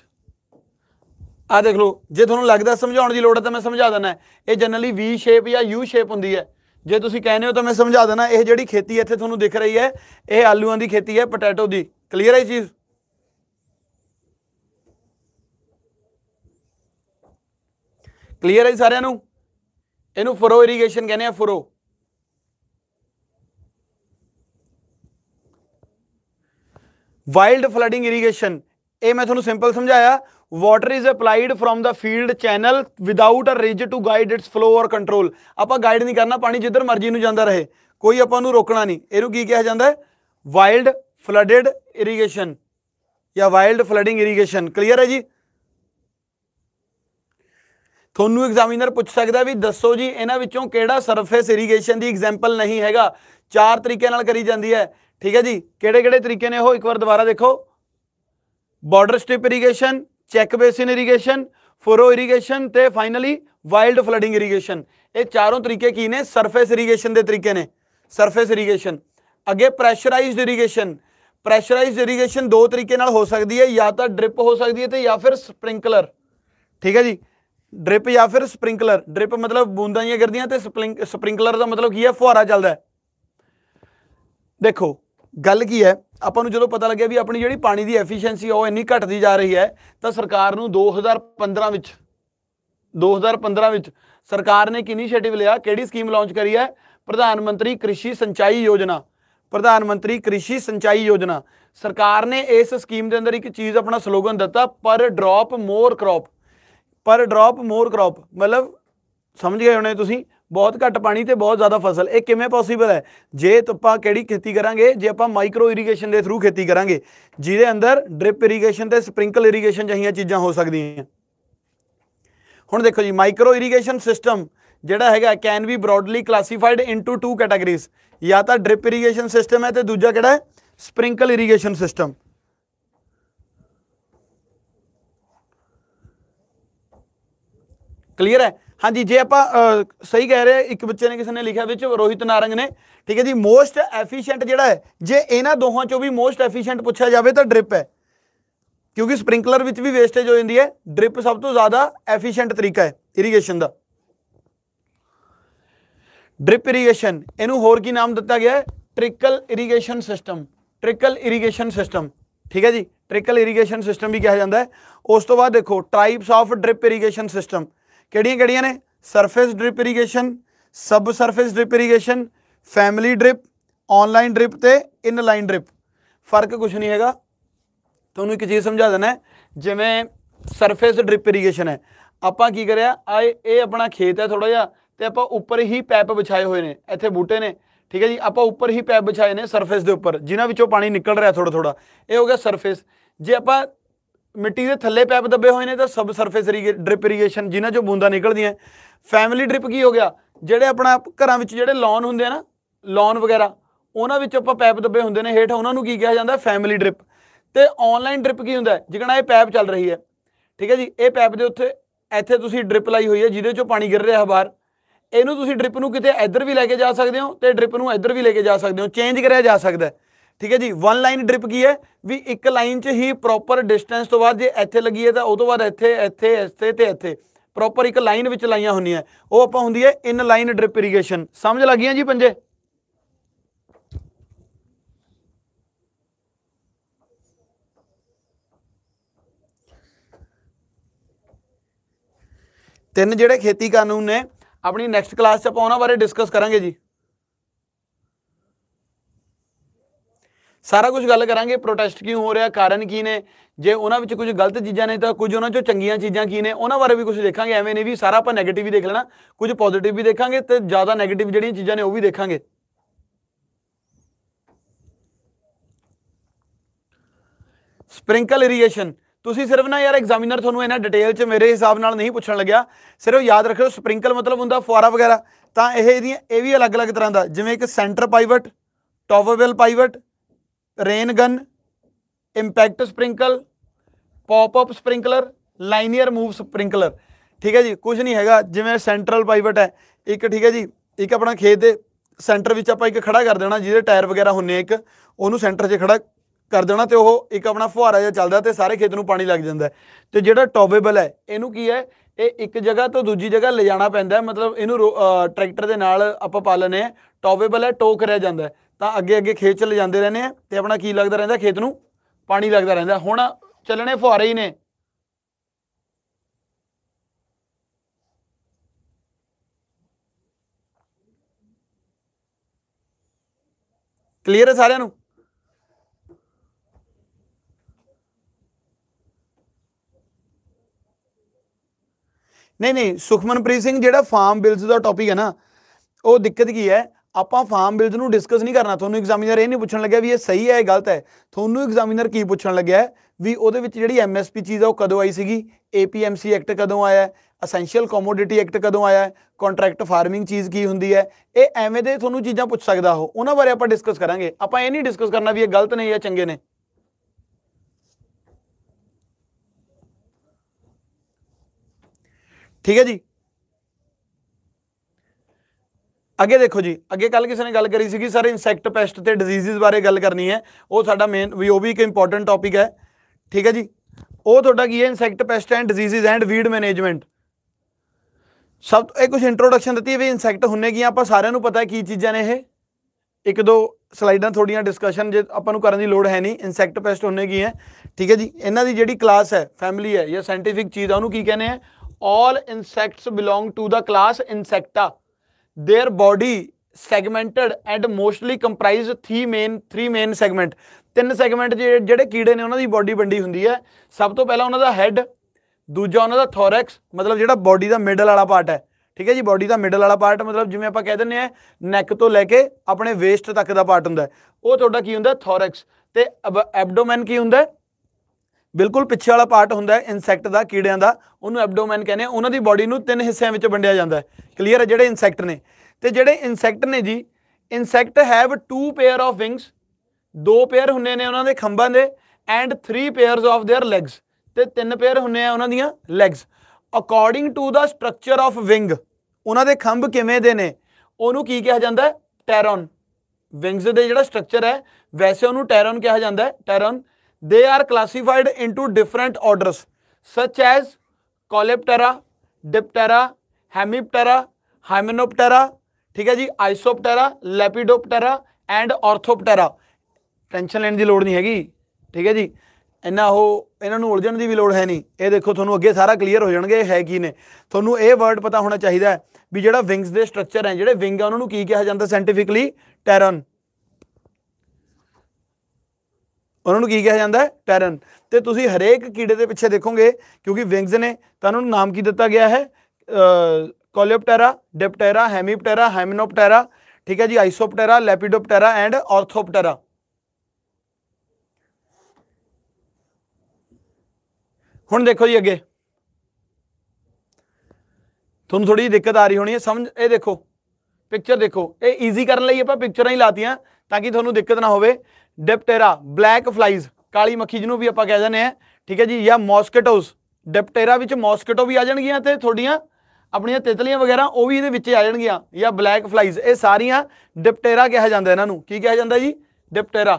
ਆ ਦੇਖ ਲਓ ਜੇ ਤੁਹਾਨੂੰ ਲੱਗਦਾ ਸਮਝਾਉਣ ਦੀ ਲੋੜ ਹੈ ਤਾਂ ਮੈਂ ਸਮਝਾ ਦਿੰਦਾ ਇਹ ਜਨਰਲੀ ਵੀ ਸ਼ੇਪ ਜਾਂ ਯੂ ਸ਼ੇਪ ਹੁੰਦੀ ਹੈ ਜੇ ਤੁਸੀਂ ਕਹਿੰਦੇ ਹੋ ਤਾਂ ਮੈਂ ਸਮਝਾ ਦਿੰਦਾ ਇਹ ਜਿਹੜੀ ਖੇਤੀ ਇੱਥੇ ਤੁਹਾਨੂੰ ਦਿਖ ਰਹੀ ਹੈ ਇਹ ਆਲੂਆਂ ਦੀ ਖੇਤੀ ਹੈ ਪੋਟੈਟੋ ਦੀ ਕਲੀਅਰ ਹੈ ਚੀਜ਼ ਕਲੀਅਰ ਹੈ ਸਾਰਿਆਂ ਨੂੰ ਇਹਨੂੰ ਫਰੋ ਇਰੀਗੇਸ਼ਨ ਕਹਿੰਦੇ ਆ ਫਰੋ ਵਾਈਲਡ ਫਲੱਡਿੰਗ ਇਰੀਗੇਸ਼ਨ ਇਹ ਮੈਂ ਤੁਹਾਨੂੰ ਸਿੰਪਲ ਸਮਝਾਇਆ water is applied from the field channel without a ridge to guide its flow or control ਆਪਾਂ ਗਾਈਡ ਨਹੀਂ ਕਰਨਾ ਪਾਣੀ ਜਿੱਧਰ ਮਰਜ਼ੀ ਨੂੰ ਜਾਂਦਾ ਰਹੇ ਕੋਈ ਆਪਾਂ ਨੂੰ ਰੋਕਣਾ ਨਹੀਂ ਇਹਨੂੰ ਕੀ ਕਿਹਾ ਜਾਂਦਾ ਹੈ ਵਾਈਲਡ ਫਲੱਡਡ ਇਰੀਗੇਸ਼ਨ ਜਾਂ ਵਾਈਲਡ ਫਲੱਡਿੰਗ ਇਰੀਗੇਸ਼ਨ ਕਲੀਅਰ ਹੈ ਜੀ ਤੁਹਾਨੂੰ ਐਗਜ਼ਾਮੀਨਰ ਪੁੱਛ ਸਕਦਾ ਵੀ ਦੱਸੋ ਜੀ ਇਹਨਾਂ ਵਿੱਚੋਂ ਕਿਹੜਾ ਸਰਫੇਸ ਇਰੀਗੇਸ਼ਨ ਦੀ ਐਗਜ਼ਾਮਪਲ ਨਹੀਂ ਹੈਗਾ ਚਾਰ ਤਰੀਕੇ ਨਾਲ ਕਰੀ ਜਾਂਦੀ ਹੈ ਠੀਕ ਹੈ ਜੀ ਕਿਹੜੇ ਕਿਹੜੇ ਤਰੀਕੇ ਨੇ ਉਹ ਇੱਕ ਵਾਰ ਦੁਬਾਰਾ ਦੇਖੋ border strip irrigation check basin irrigation furrow irrigation ਤੇ ਫਾਈਨਲੀ ਵਾਈਲਡ ਫਲੱਡਿੰਗ ਇਰੀਗੇਸ਼ਨ ਇਹ ਚਾਰੋਂ ਤਰੀਕੇ ਕੀ ਨੇ ਸਰਫੇਸ ਇਰੀਗੇਸ਼ਨ ਦੇ ਤਰੀਕੇ ਨੇ ਸਰਫੇਸ ਇਰੀਗੇਸ਼ਨ ਅੱਗੇ ਪ੍ਰੈਸ਼ਰਾਈਜ਼ਡ ਇਰੀਗੇਸ਼ਨ ਪ੍ਰੈਸ਼ਰਾਈਜ਼ਡ ਇਰੀਗੇਸ਼ਨ ਦੋ ਤਰੀਕੇ ਨਾਲ ਹੋ ਸਕਦੀ ਹੈ ਜਾਂ ਤਾਂ ਡ੍ਰਿਪ ਹੋ ਸਕਦੀ ਹੈ ਤੇ ਜਾਂ ਫਿਰ ਸਪ੍ਰਿੰਕਲਰ ਠੀਕ ਹੈ ਜੀ ਡ੍ਰਿਪ ਜਾਂ ਫਿਰ ਸਪ੍ਰਿੰਕਲਰ ਡ੍ਰਿਪ ਮਤਲਬ ਬੂੰਦਾਂ ਜੀਆਂ ਗਿਰਦੀਆਂ ਤੇ ਸਪ੍ਰਿੰਕਲਰ ਦਾ ਮਤਲਬ ਕੀ ਹੈ ਫੁਹਾਰਾ ਚੱਲਦਾ ਦੇਖੋ ਗੱਲ ਕੀ ਹੈ ਆਪਾਂ ਨੂੰ ਜਦੋਂ ਪਤਾ ਲੱਗਿਆ ਵੀ ਆਪਣੀ ਜਿਹੜੀ ਪਾਣੀ ਦੀ ਐਫੀਸ਼ੀਐਂਸੀ ਉਹ ਇੰਨੀ ਘਟਦੀ ਜਾ ਰਹੀ ਹੈ ਤਾਂ ਸਰਕਾਰ ਨੂੰ 2015 ਵਿੱਚ 2015 ਵਿੱਚ ਸਰਕਾਰ ਨੇ ਇੱਕ ਇਨੀਸ਼ੀਏਟਿਵ ਲਿਆ ਕਿਹੜੀ ਸਕੀਮ ਲਾਂਚ ਕਰੀ ਹੈ ਪ੍ਰਧਾਨ ਮੰਤਰੀ ਕ੍ਰਿਸ਼ੀ ਸਿੰਚਾਈ ਯੋਜਨਾ ਪ੍ਰਧਾਨ ਮੰਤਰੀ ਕ੍ਰਿਸ਼ੀ ਸਿੰਚਾਈ ਯੋਜਨਾ ਸਰਕਾਰ ਨੇ ਇਸ ਸਕੀਮ ਦੇ ਅੰਦਰ ਇੱਕ ਚੀਜ਼ ਆਪਣਾ ਸਲੋਗਨ ਦਿੱਤਾ per drop more crop per drop more crop ਮਤਲਬ ਸਮਝ ਗਏ ਹੋਣੇ ਤੁਸੀਂ ਬਹੁਤ ਘੱਟ ਪਾਣੀ ਤੇ ਬਹੁਤ ਜ਼ਿਆਦਾ ਫਸਲ ਇਹ ਕਿਵੇਂ ਪੋਸੀਬਲ ਹੈ ਜੇ ਤੁਪਾਂ ਕਿਹੜੀ ਖੇਤੀ ਕਰਾਂਗੇ ਜੇ ਆਪਾਂ ਮਾਈਕਰੋ ਇਰੀਗੇਸ਼ਨ ਦੇ ਥਰੂ ਖੇਤੀ ਕਰਾਂਗੇ ਜਿਹਦੇ ਅੰਦਰ ਡ੍ਰਿਪ ਇਰੀਗੇਸ਼ਨ ਤੇ ਸਪ੍ਰਿੰਕਲ ਇਰੀਗੇਸ਼ਨ ਜਹੀਆਂ ਚੀਜ਼ਾਂ ਹੋ ਸਕਦੀਆਂ ਹੁਣ ਦੇਖੋ ਜੀ ਮਾਈਕਰੋ ਇਰੀਗੇਸ਼ਨ ਸਿਸਟਮ ਜਿਹੜਾ ਹੈਗਾ can be broadly classified into two categories ਜਾਂ ਤਾਂ ਡ੍ਰਿਪ ਇਰੀਗੇਸ਼ਨ ਸਿਸਟਮ ਹੈ ਤੇ ਦੂਜਾ ਕਿਹੜਾ ਹੈ ਸਪ੍ਰਿੰਕਲ ਇਰੀਗੇਸ਼ਨ ਸਿਸਟਮ ਕਲੀਅਰ ਹੈ ਹਾਂਜੀ ਜੇ ਆਪਾਂ ਸਹੀ ਕਹਿ ਰਹੇ ਇੱਕ ਬੱਚੇ ਨੇ ਕਿਸੇ ਨੇ ਲਿਖਿਆ ਵਿੱਚ ਰੋਹਿਤ ਨਾਰੰਗ ਨੇ ਠੀਕ ਹੈ ਜੀ ਮੋਸਟ ਐਫੀਸ਼ੀਐਂਟ ਜਿਹੜਾ ਹੈ ਜੇ ਇਹਨਾਂ ਦੋਹਾਂ ਚੋਂ ਵੀ ਮੋਸਟ ਐਫੀਸ਼ੀਐਂਟ ਪੁੱਛਿਆ ਜਾਵੇ ਤਾਂ ਡ੍ਰਿਪ ਹੈ ਕਿਉਂਕਿ ਸਪ੍ਰਿੰਕਲਰ ਵਿੱਚ ਵੀ ਵੇਸਟੇਜ ਹੋ ਜਾਂਦੀ ਹੈ ਡ੍ਰਿਪ ਸਭ ਤੋਂ ਜ਼ਿਆਦਾ ਐਫੀਸ਼ੀਐਂਟ ਤਰੀਕਾ ਹੈ ਇਰੀਗੇਸ਼ਨ ਦਾ ਡ੍ਰਿਪ ਇਰੀਗੇਸ਼ਨ ਇਹਨੂੰ ਹੋਰ ਕੀ ਨਾਮ ਦਿੱਤਾ ਗਿਆ ਹੈ trickle irrigation system trickle irrigation system ਠੀਕ ਹੈ ਜੀ ਟ੍ਰਿਕਲ ਇਰੀਗੇਸ਼ਨ ਸਿਸਟਮ ਵੀ ਕਿਹਾ ਜਾਂਦਾ ਹੈ ਉਸ ਤੋਂ ਬਾਅਦ ਦੇਖੋ types of drip irrigation system ਕਿਹੜੀਆਂ-ਕਿਹੜੀਆਂ ਨੇ surface drip irrigation sub surface drip irrigation family drip online drip ਤੇ ਇਨ ਲਾਈਨ ਡ੍ਰਿਪ ਫਰਕ ਕੁਝ ਨਹੀਂ ਹੈਗਾ ਤੁਹਾਨੂੰ ਇੱਕ ਚੀਜ਼ ਸਮਝਾ ਦੇਣਾ ਜਿਵੇਂ ਸਰਫੇਸ ਡ੍ਰਿਪ ਇਰੀਗੇਸ਼ਨ ਹੈ ਆਪਾਂ ਕੀ ਕਰਿਆ ਆ ਇਹ ਆਪਣਾ ਖੇਤ ਹੈ ਥੋੜਾ ਜਿਹਾ ਤੇ ਆਪਾਂ ਉੱਪਰ ਹੀ ਪੈਪ ਵਿਛਾਏ ਹੋਏ ਨੇ ਇੱਥੇ ਬੂਟੇ ਨੇ ਠੀਕ ਹੈ ਜੀ ਆਪਾਂ ਉੱਪਰ ਹੀ ਪੈਪ ਵਿਛਾਏ ਨੇ ਸਰਫੇਸ ਦੇ ਉੱਪਰ ਜਿਨ੍ਹਾਂ ਵਿੱਚੋਂ ਪਾਣੀ ਨਿਕਲ ਰਿਹਾ ਥੋੜਾ ਥੋੜਾ ਇਹ ਹੋ ਗਿਆ ਸਰਫੇਸ ਜੇ ਆਪਾਂ ਮਿੱਟੀ ਦੇ ਥੱਲੇ ਪੈਪ ਦੱਬੇ ਹੋਏ ਨੇ ਤਾਂ ਸਬ ਸਰਫੇਸ ਡ੍ਰਿਪ ਇਰੀਗੇਸ਼ਨ ਜਿਨ੍ਹਾਂ ਚੋਂ ਬੂੰਦਾਂ ਨਿਕਲਦੀਆਂ ਫੈਮਿਲੀ ਡ੍ਰਿਪ ਕੀ ਹੋ ਗਿਆ ਜਿਹੜੇ ਆਪਣਾ ਘਰਾਂ ਵਿੱਚ ਜਿਹੜੇ ਲੌਨ ਹੁੰਦੇ ਆ ਨਾ ਲੌਨ ਵਗੈਰਾ ਉਹਨਾਂ ਵਿੱਚ ਆਪਾਂ ਪੈਪ ਦੱਬੇ ਹੁੰਦੇ ਨੇ ਹੇਠ ਉਹਨਾਂ ਨੂੰ ਕੀ ਕਿਹਾ ਜਾਂਦਾ ਫੈਮਿਲੀ ਡ੍ਰਿਪ ਤੇ ਆਨਲਾਈਨ ਡ੍ਰਿਪ ਕੀ ਹੁੰਦਾ ਜਿਕਣਾ ਇਹ ਪੈਪ ਚੱਲ ਰਹੀ ਹੈ ਠੀਕ ਹੈ ਜੀ ਇਹ ਪੈਪ ਦੇ ਉੱਤੇ ਇੱਥੇ ਤੁਸੀਂ ਡ੍ਰਿਪ ਲਾਈ ਹੋਈ ਹੈ ਜਿਹਦੇ ਚੋਂ ਪਾਣੀ ਗਿਰ ਰਿਹਾ ਬਾਹਰ ਇਹਨੂੰ ਤੁਸੀਂ ਡ੍ਰਿਪ ਨੂੰ ਕਿਤੇ ਇੱਧਰ ਵੀ ਲੈ ਕੇ ਜਾ ਸਕਦੇ ਹੋ ਤੇ ਡ੍ਰਿਪ ਨੂੰ ਇੱਧਰ ਵੀ ਲੈ ਕੇ ਜਾ ਸਕਦੇ ਹੋ ਚੇਂਜ ਕਰਿਆ ਜਾ ਸਕਦਾ ਹੈ ठीक है जी वन लाइन ड्रिप की है भी एक लाइन च ही प्रोपर डिस्टेंस तो बाद जो इतने लगी है तो वो इतने इतने इतने तो इतने प्रोपर एक लाइन में लाइया होंगे वो आप होंगी है इन लाइन ड्रिप इरीगेशन समझ लग गई जी पंजे तीन जेड़े खेती कानून ने अपनी नैक्सट क्लास से आप उन्होंने बारे डिस्कस करा जी ਸਾਰਾ ਕੁਝ ਗੱਲ ਕਰਾਂਗੇ ਪ੍ਰੋਟੈਸਟ ਕਿਉਂ ਹੋ ਰਿਹਾ ਕਾਰਨ ਕੀ ਨੇ ਜੇ ਉਹਨਾਂ ਵਿੱਚ ਕੁਝ ਗਲਤ ਚੀਜ਼ਾਂ ਨੇ ਤਾਂ ਕੁਝ ਉਹਨਾਂ 'ਚੋਂ ਚੰਗੀਆਂ ਚੀਜ਼ਾਂ ਕੀ ਨੇ ਉਹਨਾਂ ਬਾਰੇ ਵੀ ਕੁਝ ਦੇਖਾਂਗੇ ਐਵੇਂ ਨਹੀਂ ਵੀ ਸਾਰਾ ਆਪਾਂ 네ਗੇਟਿਵ ਹੀ ਦੇਖ ਲੈਣਾ ਕੁਝ ਪੋਜ਼ਿਟਿਵ ਵੀ ਦੇਖਾਂਗੇ ਤੇ ਜ਼ਿਆਦਾ 네ਗੇਟਿਵ ਜਿਹੜੀਆਂ ਚੀਜ਼ਾਂ ਨੇ ਉਹ ਵੀ ਦੇਖਾਂਗੇ ਸਪ੍ਰਿੰਕਲ ਇਰੀਗੇਸ਼ਨ ਤੁਸੀਂ ਸਿਰਫ ਨਾ ਯਾਰ ਐਗਜ਼ਾਮੀਨਰ ਤੁਹਾਨੂੰ ਇਹਨਾਂ ਡਿਟੇਲ 'ਚ ਮੇਰੇ ਹਿਸਾਬ ਨਾਲ ਨਹੀਂ ਪੁੱਛਣ ਲੱਗਿਆ ਸਿਰਫ ਯਾਦ ਰੱਖਿਓ ਸਪ੍ਰਿੰਕਲ ਮਤਲਬ ਹੁੰਦਾ ਫੁਆਰਾ ਵਗੈਰਾ ਤਾਂ ਇਹ ਇਹਦੀਆਂ ਇਹ ਵੀ ਅਲੱਗ-ਅਲੱਗ ਤਰ੍ਹਾਂ ਦਾ ਜਿਵੇਂ ਇੱਕ centre pivot towable pivot rain gun impact sprinkle pop up sprinkler linear move sprinkler ਠੀਕ ਹੈ ਜੀ ਕੁਝ ਨਹੀਂ ਹੈਗਾ ਜਿਵੇਂ ਸੈਂਟਰਲ ਪਾਈਵਟ ਹੈ ਇੱਕ ਠੀਕ ਹੈ ਜੀ ਇੱਕ ਆਪਣਾ ਖੇਤ ਦੇ ਸੈਂਟਰ ਵਿੱਚ ਆਪਾਂ ਇੱਕ ਖੜਾ ਕਰ ਦੇਣਾ ਜਿਹਦੇ ਟਾਇਰ ਵਗੈਰਾ ਹੁੰਨੇ ਇੱਕ ਉਹਨੂੰ ਸੈਂਟਰ 'ਚ ਖੜਾ ਕਰ ਦੇਣਾ ਤੇ ਉਹ ਇੱਕ ਆਪਣਾ ਫੁਹਾਰਾ ਜਿਹਾ ਚੱਲਦਾ ਤੇ ਸਾਰੇ ਖੇਤ ਨੂੰ ਪਾਣੀ ਲੱਗ ਜਾਂਦਾ ਤੇ ਜਿਹੜਾ ਟੋਬੇਬਲ ਹੈ ਇਹਨੂੰ ਕੀ ਹੈ ਇਹ ਇੱਕ ਜਗ੍ਹਾ ਤੋਂ ਦੂਜੀ ਜਗ੍ਹਾ ਲਿਜਾਣਾ ਪੈਂਦਾ ਮਤਲਬ ਇਹਨੂੰ ਟਰੈਕਟਰ ਦੇ ਨਾਲ ਆਪਾਂ ਪਾ ਲੈਨੇ ਆ ਟੋਵੇਬਲ ਹੈ ਟੋਕ ਕਰਿਆ ਜਾਂਦਾ ਤਾਂ ਅੱਗੇ ਅੱਗੇ ਖੇਤ ਚ ਲੈ ਜਾਂਦੇ ਰਹਿੰਦੇ ਆ ਤੇ ਆਪਣਾ ਕੀ ਲੱਗਦਾ ਰਹਿੰਦਾ ਖੇਤ ਨੂੰ ਪਾਣੀ ਲੱਗਦਾ ਰਹਿੰਦਾ ਹੁਣ ਚੱਲਣੇ ਫੁਹਾਰੇ ਹੀ ਨੇ ਕਲੀਅਰ ਹੈ ਸਾਰਿਆਂ ਨੂੰ ਨਹੀਂ ਨਹੀਂ ਸੁਖਮਨਪ੍ਰੀਤ ਸਿੰਘ ਜਿਹੜਾ ਫਾਰਮ ਬਿਲਸ ਦਾ ਟੌਪਿਕ ਹੈ ਨਾ ਉਹ ਦਿੱਕਤ ਕੀ ਹੈ ਆਪਾਂ ਫਾਰਮ ਬਿਲਡ ਨੂੰ ਡਿਸਕਸ ਨਹੀਂ ਕਰਨਾ ਤੁਹਾਨੂੰ ਐਗਜ਼ਾਮੀਨਰ ਇਹ ਨਹੀਂ ਪੁੱਛਣ ਲੱਗਿਆ ਵੀ ਇਹ ਸਹੀ ਹੈ ਇਹ ਗਲਤ ਹੈ ਤੁਹਾਨੂੰ ਐਗਜ਼ਾਮੀਨਰ ਕੀ ਪੁੱਛਣ ਲੱਗਿਆ ਵੀ ਉਹਦੇ ਵਿੱਚ ਜਿਹੜੀ ਐਮਐਸਪੀ ਚੀਜ਼ ਆ ਉਹ ਕਦੋਂ ਆਈ ਸੀਗੀ ਏਪੀਐਮਸੀ ਐਕਟ ਕਦੋਂ ਆਇਆ ਅਸੈਂਸ਼ੀਅਲ ਕਮੋਡਿਟੀ ਐਕਟ ਕਦੋਂ ਆਇਆ ਕੰਟਰੈਕਟ ਫਾਰਮਿੰਗ ਚੀਜ਼ ਕੀ ਹੁੰਦੀ ਹੈ ਇਹ ਐਵੇਂ ਦੇ ਤੁਹਾਨੂੰ ਚੀਜ਼ਾਂ ਪੁੱਛ ਸਕਦਾ ਹੋ ਉਹਨਾਂ ਬਾਰੇ ਆਪਾਂ ਡਿਸਕਸ ਕਰਾਂਗੇ ਆਪਾਂ ਇਹ ਨਹੀਂ ਡਿਸਕਸ ਕਰਨਾ ਵੀ ਇਹ ਗਲਤ ਨੇ ਜਾਂ ਚੰਗੇ ਨੇ ਠੀਕ ਹੈ ਜੀ ਅੱਗੇ ਦੇਖੋ ਜੀ ਅੱਗੇ ਕੱਲ ਕਿਸੇ ਨੇ ਗੱਲ ਕਰੀ ਸੀਗੀ ਸਰ ਇਨਸੈਕਟ ਪੈਸਟ ਤੇ ਡਿਜ਼ੀਜ਼ਸ ਬਾਰੇ ਗੱਲ ਕਰਨੀ ਹੈ ਉਹ ਸਾਡਾ ਮੇਨ ਵੀ ਉਹ ਵੀ ਇੱਕ ਇੰਪੋਰਟੈਂਟ ਟੌਪਿਕ ਹੈ ਠੀਕ ਹੈ ਜੀ ਉਹ ਤੁਹਾਡਾ ਕੀ ਹੈ insect pest and diseases and weed management ਸਭ ਇਹ ਕੁਝ ਇੰਟਰੋਡਕਸ਼ਨ ਦਿੱਤੀ ਵੀ ਇਨਸੈਕਟ ਹੁੰਨੇ ਕੀ ਆਪਾਂ ਸਾਰਿਆਂ ਨੂੰ ਪਤਾ ਹੈ ਕੀ ਚੀਜ਼ਾਂ ਨੇ ਇਹ ਇੱਕ ਦੋ ਸਲਾਈਡਾਂ ਥੋੜੀਆਂ ਡਿਸਕਸ਼ਨ ਜੇ ਆਪਾਂ ਨੂੰ ਕਰਨ ਦੀ ਲੋੜ ਹੈ ਨਹੀਂ ਇਨਸੈਕਟ ਪੈਸਟ ਹੁੰਨੇ ਕੀ ਹੈ ਠੀਕ ਹੈ ਜੀ ਇਹਨਾਂ ਦੀ ਜਿਹੜੀ ਕਲਾਸ ਹੈ ਫੈਮਿਲੀ ਹੈ ਜਾਂ ਸਾਇੰਟੀਫਿਕ ਚੀਜ਼ ਆ ਉਹਨੂੰ ਕੀ ਕਹਿੰਦੇ ਆ all insects belong to the class insecta their body segmented and mostly comprised three main three main segment ਤਿੰਨ ਸੈਗਮੈਂਟ ਜਿਹੜੇ ਕੀੜੇ ਨੇ ਉਹਨਾਂ ਦੀ ਬਾਡੀ ਵੰਡੀ ਹੁੰਦੀ ਹੈ ਸਭ ਤੋਂ ਪਹਿਲਾਂ ਉਹਨਾਂ ਦਾ ਹੈਡ ਦੂਜਾ ਉਹਨਾਂ ਦਾ ਥੋਰੈਕਸ ਮਤਲਬ ਜਿਹੜਾ ਬਾਡੀ ਦਾ ਮਿਡਲ ਵਾਲਾ ਪਾਰਟ ਹੈ ਠੀਕ ਹੈ ਜੀ ਬਾਡੀ ਦਾ ਮਿਡਲ ਵਾਲਾ ਪਾਰਟ ਮਤਲਬ ਜਿਵੇਂ ਆਪਾਂ ਕਹਿ ਦਿੰਨੇ ਆ ਨੈਕ ਤੋਂ ਲੈ ਕੇ ਆਪਣੇ ਵੇਸਟ ਤੱਕ ਦਾ ਪਾਰਟ ਹੁੰਦਾ ਉਹ ਤੁਹਾਡਾ ਕੀ ਹੁੰਦਾ ਥੋਰੈਕਸ ਤੇ ਐਬਡੋਮਨ ਕੀ ਹੁੰਦਾ ਬਿਲਕੁਲ ਪਿੱਛੇ ਵਾਲਾ ਪਾਰਟ ਹੁੰਦਾ ਇਨਸੈਕਟ ਦਾ ਕੀੜਿਆਂ ਦਾ ਉਹਨੂੰ ਐਬਡੋਮਨ ਕਹਿੰਦੇ ਆ ਉਹਨਾਂ ਦੀ ਬਾਡੀ ਨੂੰ ਤਿੰਨ ਹਿੱਸਿਆਂ ਵਿੱਚ ਵੰਡਿਆ ਜਾਂਦਾ ਹੈ ਕਲੀਅਰ ਹੈ ਜਿਹੜੇ ਇਨਸੈਕਟ ਨੇ ਤੇ ਜਿਹੜੇ ਇਨਸੈਕਟ ਨੇ ਜੀ insect have two pair of wings ਦੋ ਪੇਅਰ ਹੁੰਨੇ ਨੇ ਉਹਨਾਂ ਦੇ ਖੰਭਾਂ ਦੇ and 3 pairs of their legs ਤੇ ਤਿੰਨ ਪੇਅਰ ਹੁੰਨੇ ਆ ਉਹਨਾਂ ਦੀਆਂ legs according to the structure of wing ਉਹਨਾਂ ਦੇ ਖੰਭ ਕਿਵੇਂ ਦੇ ਨੇ ਉਹਨੂੰ ਕੀ ਕਿਹਾ ਜਾਂਦਾ ਟੈਰਨ ਵਿੰਗਸ ਦੇ ਜਿਹੜਾ ਸਟਰਕਚਰ ਹੈ ਵੈਸੇ ਉਹਨੂੰ ਟੈਰਨ ਕਿਹਾ ਜਾਂਦਾ ਟੈਰਨ they are classified into different orders such as coleoptera diptera hemiptera, hymenoptera ਠੀਕ ਹੈ ਜੀ ਆਈਸੋਪਟਰਾ, ਲੈਪੀਡੋਪਟਰਾ ਐਂਡ ਆਰਥੋਪਟਰਾ ਟੈਨਸ਼ਨ ਲੈਣ ਦੀ ਲੋੜ ਨਹੀਂ ਹੈਗੀ ਠੀਕ ਹੈ ਜੀ ਇਹਨਾਂ ਉਹ ਇਹਨਾਂ ਨੂੰ ਉਲਝਣ ਦੀ ਵੀ ਲੋੜ ਹੈ ਨਹੀਂ ਇਹ ਦੇਖੋ ਤੁਹਾਨੂੰ ਅੱਗੇ ਸਾਰਾ ਕਲੀਅਰ ਹੋ ਜਾਣਗੇ ਹੈ ਕੀ ਨੇ ਤੁਹਾਨੂੰ ਇਹ ਵਰਡ ਪਤਾ ਹੋਣਾ ਚਾਹੀਦਾ ਵੀ ਜਿਹੜਾ ਵਿੰਗਸ ਦੇ ਸਟਰਕਚਰ ਹੈ ਜਿਹੜੇ ਵਿੰਗ ਆ ਉਹਨਾਂ ਨੂੰ ਕੀ ਕਿਹਾ ਜਾਂਦਾ ਸੈਂਟੀਫਿਕਲੀ ਟੈਰਨ ਉਹਨਾਂ ਨੂੰ ਕੀ ਕਿਹਾ ਜਾਂਦਾ ਹੈ ਟੈਰਨ ਤੇ ਤੁਸੀਂ ਹਰੇਕ ਕੀੜੇ ਦੇ ਪਿੱਛੇ ਦੇਖੋਗੇ ਕਿਉਂਕਿ ਵਿੰਗਸ ਨੇ ਤਾਂ ਉਹਨਾਂ ਨੂੰ ਨਾਮ ਕੀ ਦਿੱਤਾ ਗਿਆ ਹੈ ਕੋਲੀਓਪਟੈਰਾ ਡਿਪਟੇਰਾ ਹੈਮੀਪਟੇਰਾ ਹੈਮਿਨੋਪਟੈਰਾ ਠੀਕ ਹੈ ਜੀ ਆਈਸੋਪਟੇਰਾ ਲੈਪੀਡੋਪਟੇਰਾ ਐਂਡ ਆਰਥੋਪਟੇਰਾ ਹੁਣ ਦੇਖੋ ਜੀ ਅੱਗੇ ਤੁਹਾਨੂੰ ਥੋੜੀ ਜਿਹੀ ਦਿੱਕਤ ਆ ਰਹੀ ਹੋਣੀ ਹੈ ਸਮਝ ਇਹ ਦੇਖੋ ਪਿਕਚਰ ਦੇਖੋ ਇਹ ਈਜ਼ੀ ਕਰਨ ਲਈ ਆਪਾਂ ਪਿਕਚਰਾਂ ਹੀ ਲਾਤੀਆਂ ਤਾਂ ਕਿ ਤੁਹਾਨੂੰ ਦਿੱਕਤ ਨਾ ਹੋਵੇ ਡਿਪਟੇਰਾ ਬਲੈਕ ਫਲਾਈਜ਼ ਕਾਲੀ ਮੱਖੀ ਜਿਹਨੂੰ ਵੀ ਆਪਾਂ ਕਹਿ ਜਾਂਦੇ ਆ ਠੀਕ ਹੈ ਜੀ ਜਾਂ ਮੌਸਕੀਟੋਸ ਡਿਪਟੇਰਾ ਵਿੱਚ ਮੌਸਕੀਟੋ ਵੀ ਆ ਜਾਣਗੀਆਂ ਤੇ ਤੁਹਾਡੀਆਂ ਆਪਣੀਆਂ ਤਿਤਲੀਆਂ ਵਗੈਰਾ ਉਹ ਵੀ ਇਹਦੇ ਵਿੱਚ ਆ ਜਾਣਗੀਆਂ ਜਾਂ ਬਲੈਕ ਫਲਾਈਜ਼ ਇਹ ਸਾਰੀਆਂ ਡਿਪਟੇਰਾ ਕਿਹਾ ਜਾਂਦਾ ਇਹਨਾਂ ਨੂੰ ਕੀ ਕਿਹਾ ਜਾਂਦਾ ਜੀ ਡਿਪਟੇਰਾ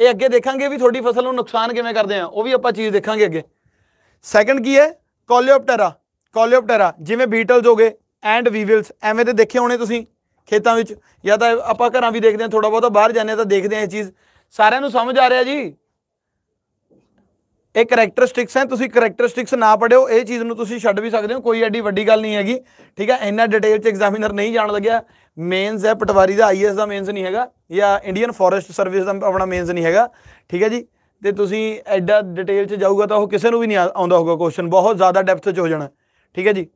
ਇਹ ਅੱਗੇ ਦੇਖਾਂਗੇ ਵੀ ਤੁਹਾਡੀ ਫਸਲ ਨੂੰ ਨੁਕਸਾਨ ਕਿਵੇਂ ਕਰਦੇ ਆ ਉਹ ਵੀ ਆਪਾਂ ਚੀਜ਼ ਦੇਖਾਂਗੇ ਅੱਗੇ ਸੈਕੰਡ ਕੀ ਹੈ ਕੋਲੀਓਪਟੇਰਾ ਕੋਲੀਓਪਟੇਰਾ ਜਿਵੇਂ ਬੀਟਲਸ ਹੋਗੇ ਐਂਡ ਵੀਵਲਸ ਐਵੇਂ ਤੇ ਦੇਖੇ ਹੋਣੇ ਤੁਸੀਂ ਖੇਤਾਂ ਵਿੱਚ ਜਾਂ ਤਾਂ ਆਪਾਂ ਘਰਾਂ ਵੀ ਦੇਖਦੇ ਆ ਥੋੜਾ ਬਹੁਤਾ ਬਾਹਰ ਜਾਂਦੇ ਆ ਤਾਂ ਦੇਖਦੇ ਆ ਇਹ ਚੀਜ਼ ਸਾਰਿਆਂ ਨੂੰ ਸਮਝ ਆ ਰਿਹਾ ਜੀ ਇਹ ਕੈਰੈਕਟਰਿਸਟਿਕਸ ਹੈ ਤੁਸੀਂ ਕੈਰੈਕਟਰਿਸਟਿਕਸ ਨਾ ਪੜਿਓ ਇਹ ਚੀਜ਼ ਨੂੰ ਤੁਸੀਂ ਛੱਡ ਵੀ ਸਕਦੇ ਹੋ ਕੋਈ ਐਡੀ ਵੱਡੀ ਗੱਲ ਨਹੀਂ ਹੈਗੀ ਠੀਕ ਹੈ ਇੰਨਾ ਡਿਟੇਲ ਚ ਐਗਜ਼ਾਮੀਨਰ ਨਹੀਂ ਜਾਣ ਲੱਗਿਆ ਮੇਨਸ ਹੈ ਪਟਵਾਰੀ ਦਾ ਆਈਐਸ ਦਾ ਮੇਨਸ ਨਹੀਂ ਹੈਗਾ ਜਾਂ ਇੰਡੀਅਨ ਫੋਰੈਸਟ ਸਰਵਿਸ ਦਾ ਆਪਣਾ ਮੇਨਸ ਨਹੀਂ ਹੈਗਾ ਠੀਕ ਹੈ ਜੀ ਤੇ ਤੁਸੀਂ ਐਡਾ ਡਿਟੇਲ ਚ ਜਾਊਗਾ ਤਾਂ ਉਹ ਕਿਸੇ ਨੂੰ ਵੀ ਨਹੀਂ ਆਉਂਦਾ ਹੋਊਗਾ ਕੁਐਸਚਨ ਬਹੁਤ ਜ਼ਿਆਦਾ ਡੈਪਥ ਚ ਹੋ ਜਾਣਾ ਠੀਕ ਹੈ ਜੀ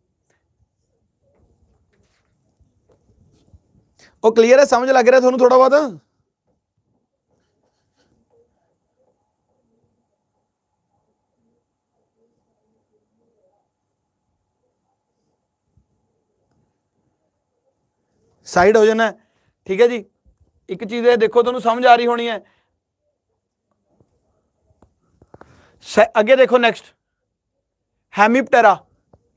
ਉਹ ਕਲੀਅਰ ਹੈ ਸਮਝ ਲੱਗ ਰਿਹਾ ਤੁਹਾਨੂੰ ਥੋੜਾ ਬਹੁਤ ਸਾਈਡ ਹੋ ਜਾਣਾ ਠੀਕ ਹੈ ਜੀ ਇੱਕ ਚੀਜ਼ ਇਹ ਦੇਖੋ ਤੁਹਾਨੂੰ ਸਮਝ ਆ ਰਹੀ ਹੋਣੀ ਹੈ ਅੱਗੇ ਦੇਖੋ ਨੈਕਸਟ ਹੈਮਿਪਟਰਾ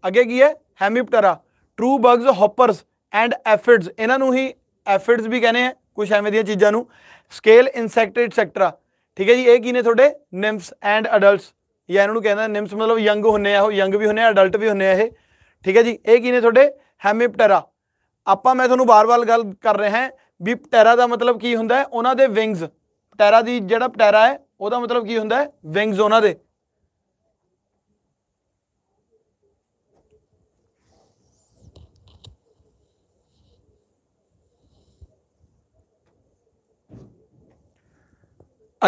ਅੱਗੇ ਕੀ ਹੈ ਹੈਮਿਪਟਰਾ ਟਰੂ ਬਗਸ ਹੌਪਰਸ ਐਂਡ ਐਫਿਡਸ ਇਹਨਾਂ ਨੂੰ ਹੀ ਐਫਿਡਸ ਵੀ ਕਹਿੰਦੇ ਆ ਕੁਝ ਐਵੇਂ ਦੀਆਂ ਚੀਜ਼ਾਂ ਨੂੰ ਸਕੇਲ ਇਨਸੈਕਟ ਸੈਕਟਰਾ ਠੀਕ ਹੈ ਜੀ ਇਹ ਕੀ ਨੇ ਤੁਹਾਡੇ ਨਿਮਸ ਐਂਡ ਅਡਲਟਸ ਜਾਂ ਇਹਨਾਂ ਨੂੰ ਕਹਿੰਦਾ ਨਿਮਸ ਮਤਲਬ ਯੰਗ ਹੁੰਨੇ ਆ ਉਹ ਯੰਗ ਵੀ ਹੁੰਨੇ ਆ ਅਡਲਟ ਵੀ ਹੁੰਨੇ ਆ ਇਹ ਠੀਕ ਹੈ ਜੀ ਇਹ ਕੀ ਨੇ ਤੁਹਾਡੇ ਹੈਮਿਪਟਰਾ आप मैं थोड़ा बार बार गल कर रहा है भी पटैरा का मतलब की होंगे उन्होंने विंगस पटैरा जो पटैरा है वह मतलब की होंगे विंगस उन्होंने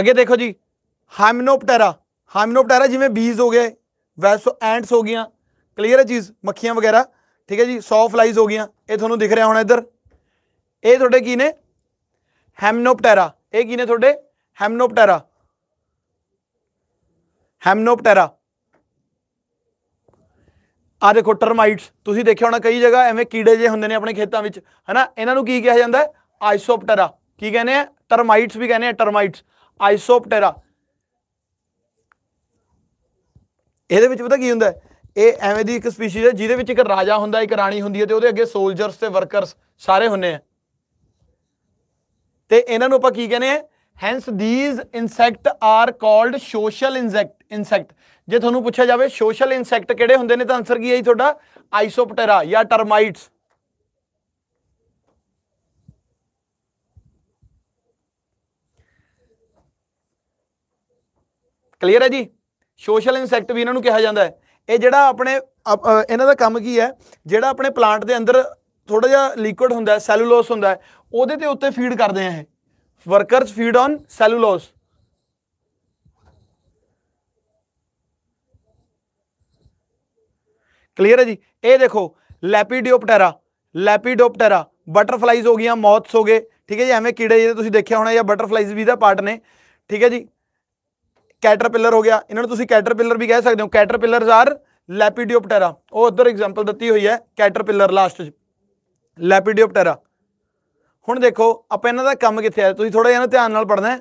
अगे देखो जी हाइमनोपटैरा हाइमनोपटैरा जिमें बीज हो गए वैस एंडस हो गई क्लीयर है चीज़ मखिया वगैरह ਠੀਕ ਹੈ ਜੀ 100 ਫਲਾਈਜ਼ ਹੋ ਗਈਆਂ ਇਹ ਤੁਹਾਨੂੰ ਦਿਖ ਰਿਹਾ ਹੋਣਾ ਇੱਧਰ ਇਹ ਤੁਹਾਡੇ ਕੀ ਨੇ ਹੈਮਨੋਪਟੇਰਾ ਇਹ ਕੀ ਨੇ ਤੁਹਾਡੇ ਹੈਮਨੋਪਟੇਰਾ ਹੈਮਨੋਪਟੇਰਾ ਆ ਦੇਖੋ ਟਰਮਾਈਟਸ ਤੁਸੀਂ ਦੇਖਿਆ ਹੋਣਾ ਕਈ ਜਗ੍ਹਾ ਐਵੇਂ ਕੀੜੇ ਜੇ ਹੁੰਦੇ ਨੇ ਆਪਣੇ ਖੇਤਾਂ ਵਿੱਚ ਹਨਾ ਇਹਨਾਂ ਨੂੰ ਕੀ ਕਿਹਾ ਜਾਂਦਾ ਹੈ ਕੀ ਕਹਿੰਦੇ ਆ ਟਰਮਾਈਟਸ ਵੀ ਕਹਿੰਦੇ ਆ ਟਰਮਾਈਟਸ ਆਈਸੋਪਟੇਰਾ ਇਹਦੇ ਵਿੱਚ ਪਤਾ ਕੀ ਹੁੰਦਾ ਇਹ ਐਵੇਂ ਦੀ ਇੱਕ ਸਪੀਸੀਜ਼ ਹੈ ਜਿਹਦੇ ਵਿੱਚ ਇੱਕ ਰਾਜਾ ਹੁੰਦਾ ਇੱਕ ਰਾਣੀ ਹੁੰਦੀ ਹੈ ਤੇ ਉਹਦੇ ਅੱਗੇ ਸੋਲਜਰਸ ਤੇ ਵਰਕਰਸ ਸਾਰੇ ਹੁੰਨੇ ਆ ਤੇ ਇਹਨਾਂ ਨੂੰ ਆਪਾਂ ਕੀ ਕਹਿੰਦੇ ਆ hence these insect are called social insect insect ਜੇ ਤੁਹਾਨੂੰ ਪੁੱਛਿਆ ਜਾਵੇ ਸੋਸ਼ਲ ਇਨਸੈਕਟ ਕਿਹੜੇ ਹੁੰਦੇ ਨੇ ਤਾਂ ਆਨਸਰ ਕੀ ਹੈ ਜੀ ਤੁਹਾਡਾ ਆਈਸੋਪਟੇਰਾ ਜਾਂ ਟਰਮਾਈਟਸ ਕਲੀਅਰ ਹੈ ਜੀ ਸੋਸ਼ਲ ਇਨਸੈਕਟ ਵੀ ਇਹਨਾਂ ਨੂੰ ਕਿਹਾ ਜਾਂਦਾ ਹੈ ਇਹ ਜਿਹੜਾ ਆਪਣੇ ਇਹਨਾਂ ਦਾ ਕੰਮ ਕੀ ਹੈ ਜਿਹੜਾ ਆਪਣੇ ਪਲਾਂਟ ਦੇ ਅੰਦਰ ਥੋੜਾ ਜਿਹਾ ਲਿਕੁਇਡ ਹੁੰਦਾ ਹੈ ਸੈਲੂਲੋਸ ਹੁੰਦਾ ਹੈ ਉਹਦੇ ਤੇ ਉੱਤੇ ਫੀਡ ਕਰਦੇ ਆ ਇਹ workers feed on cellulose clear है जी ये देखो लैपीडियोपटेरा लैपीडोपटेरा बटरफ्लाइज हो गई मॉथ्स हो गए ठीक है जी हमें कीड़े जो देखा होना या बटरफ्लाइज भी पार्ट ने ठीक है जी ਕੈਟਰਪਿਲਰ ਹੋ ਗਿਆ ਇਹਨਾਂ ਨੂੰ ਤੁਸੀਂ ਕੈਟਰਪਿਲਰ ਵੀ ਕਹਿ ਸਕਦੇ ਹੋ ਕੈਟਰਪਿਲਰਸ ਆਰ ਲੈਪੀਡੋਪਟੇਰਾ ਉਹ ਉਧਰ ਐਗਜ਼ਾਮਪਲ ਦਿੱਤੀ ਹੋਈ ਹੈ ਕੈਟਰਪਿਲਰ ਲਾਸਟ 'ਚ ਲੈਪੀਡੀਓਪਟੇਰਾ ਹੁਣ ਦੇਖੋ ਆਪਾਂ ਇਹਨਾਂ ਦਾ ਕੰਮ ਕਿੱਥੇ ਆ ਤੁਸੀਂ ਥੋੜਾ ਜਿਹਾ ਧਿਆਨ ਨਾਲ ਪੜ੍ਹਨਾ ਹੈ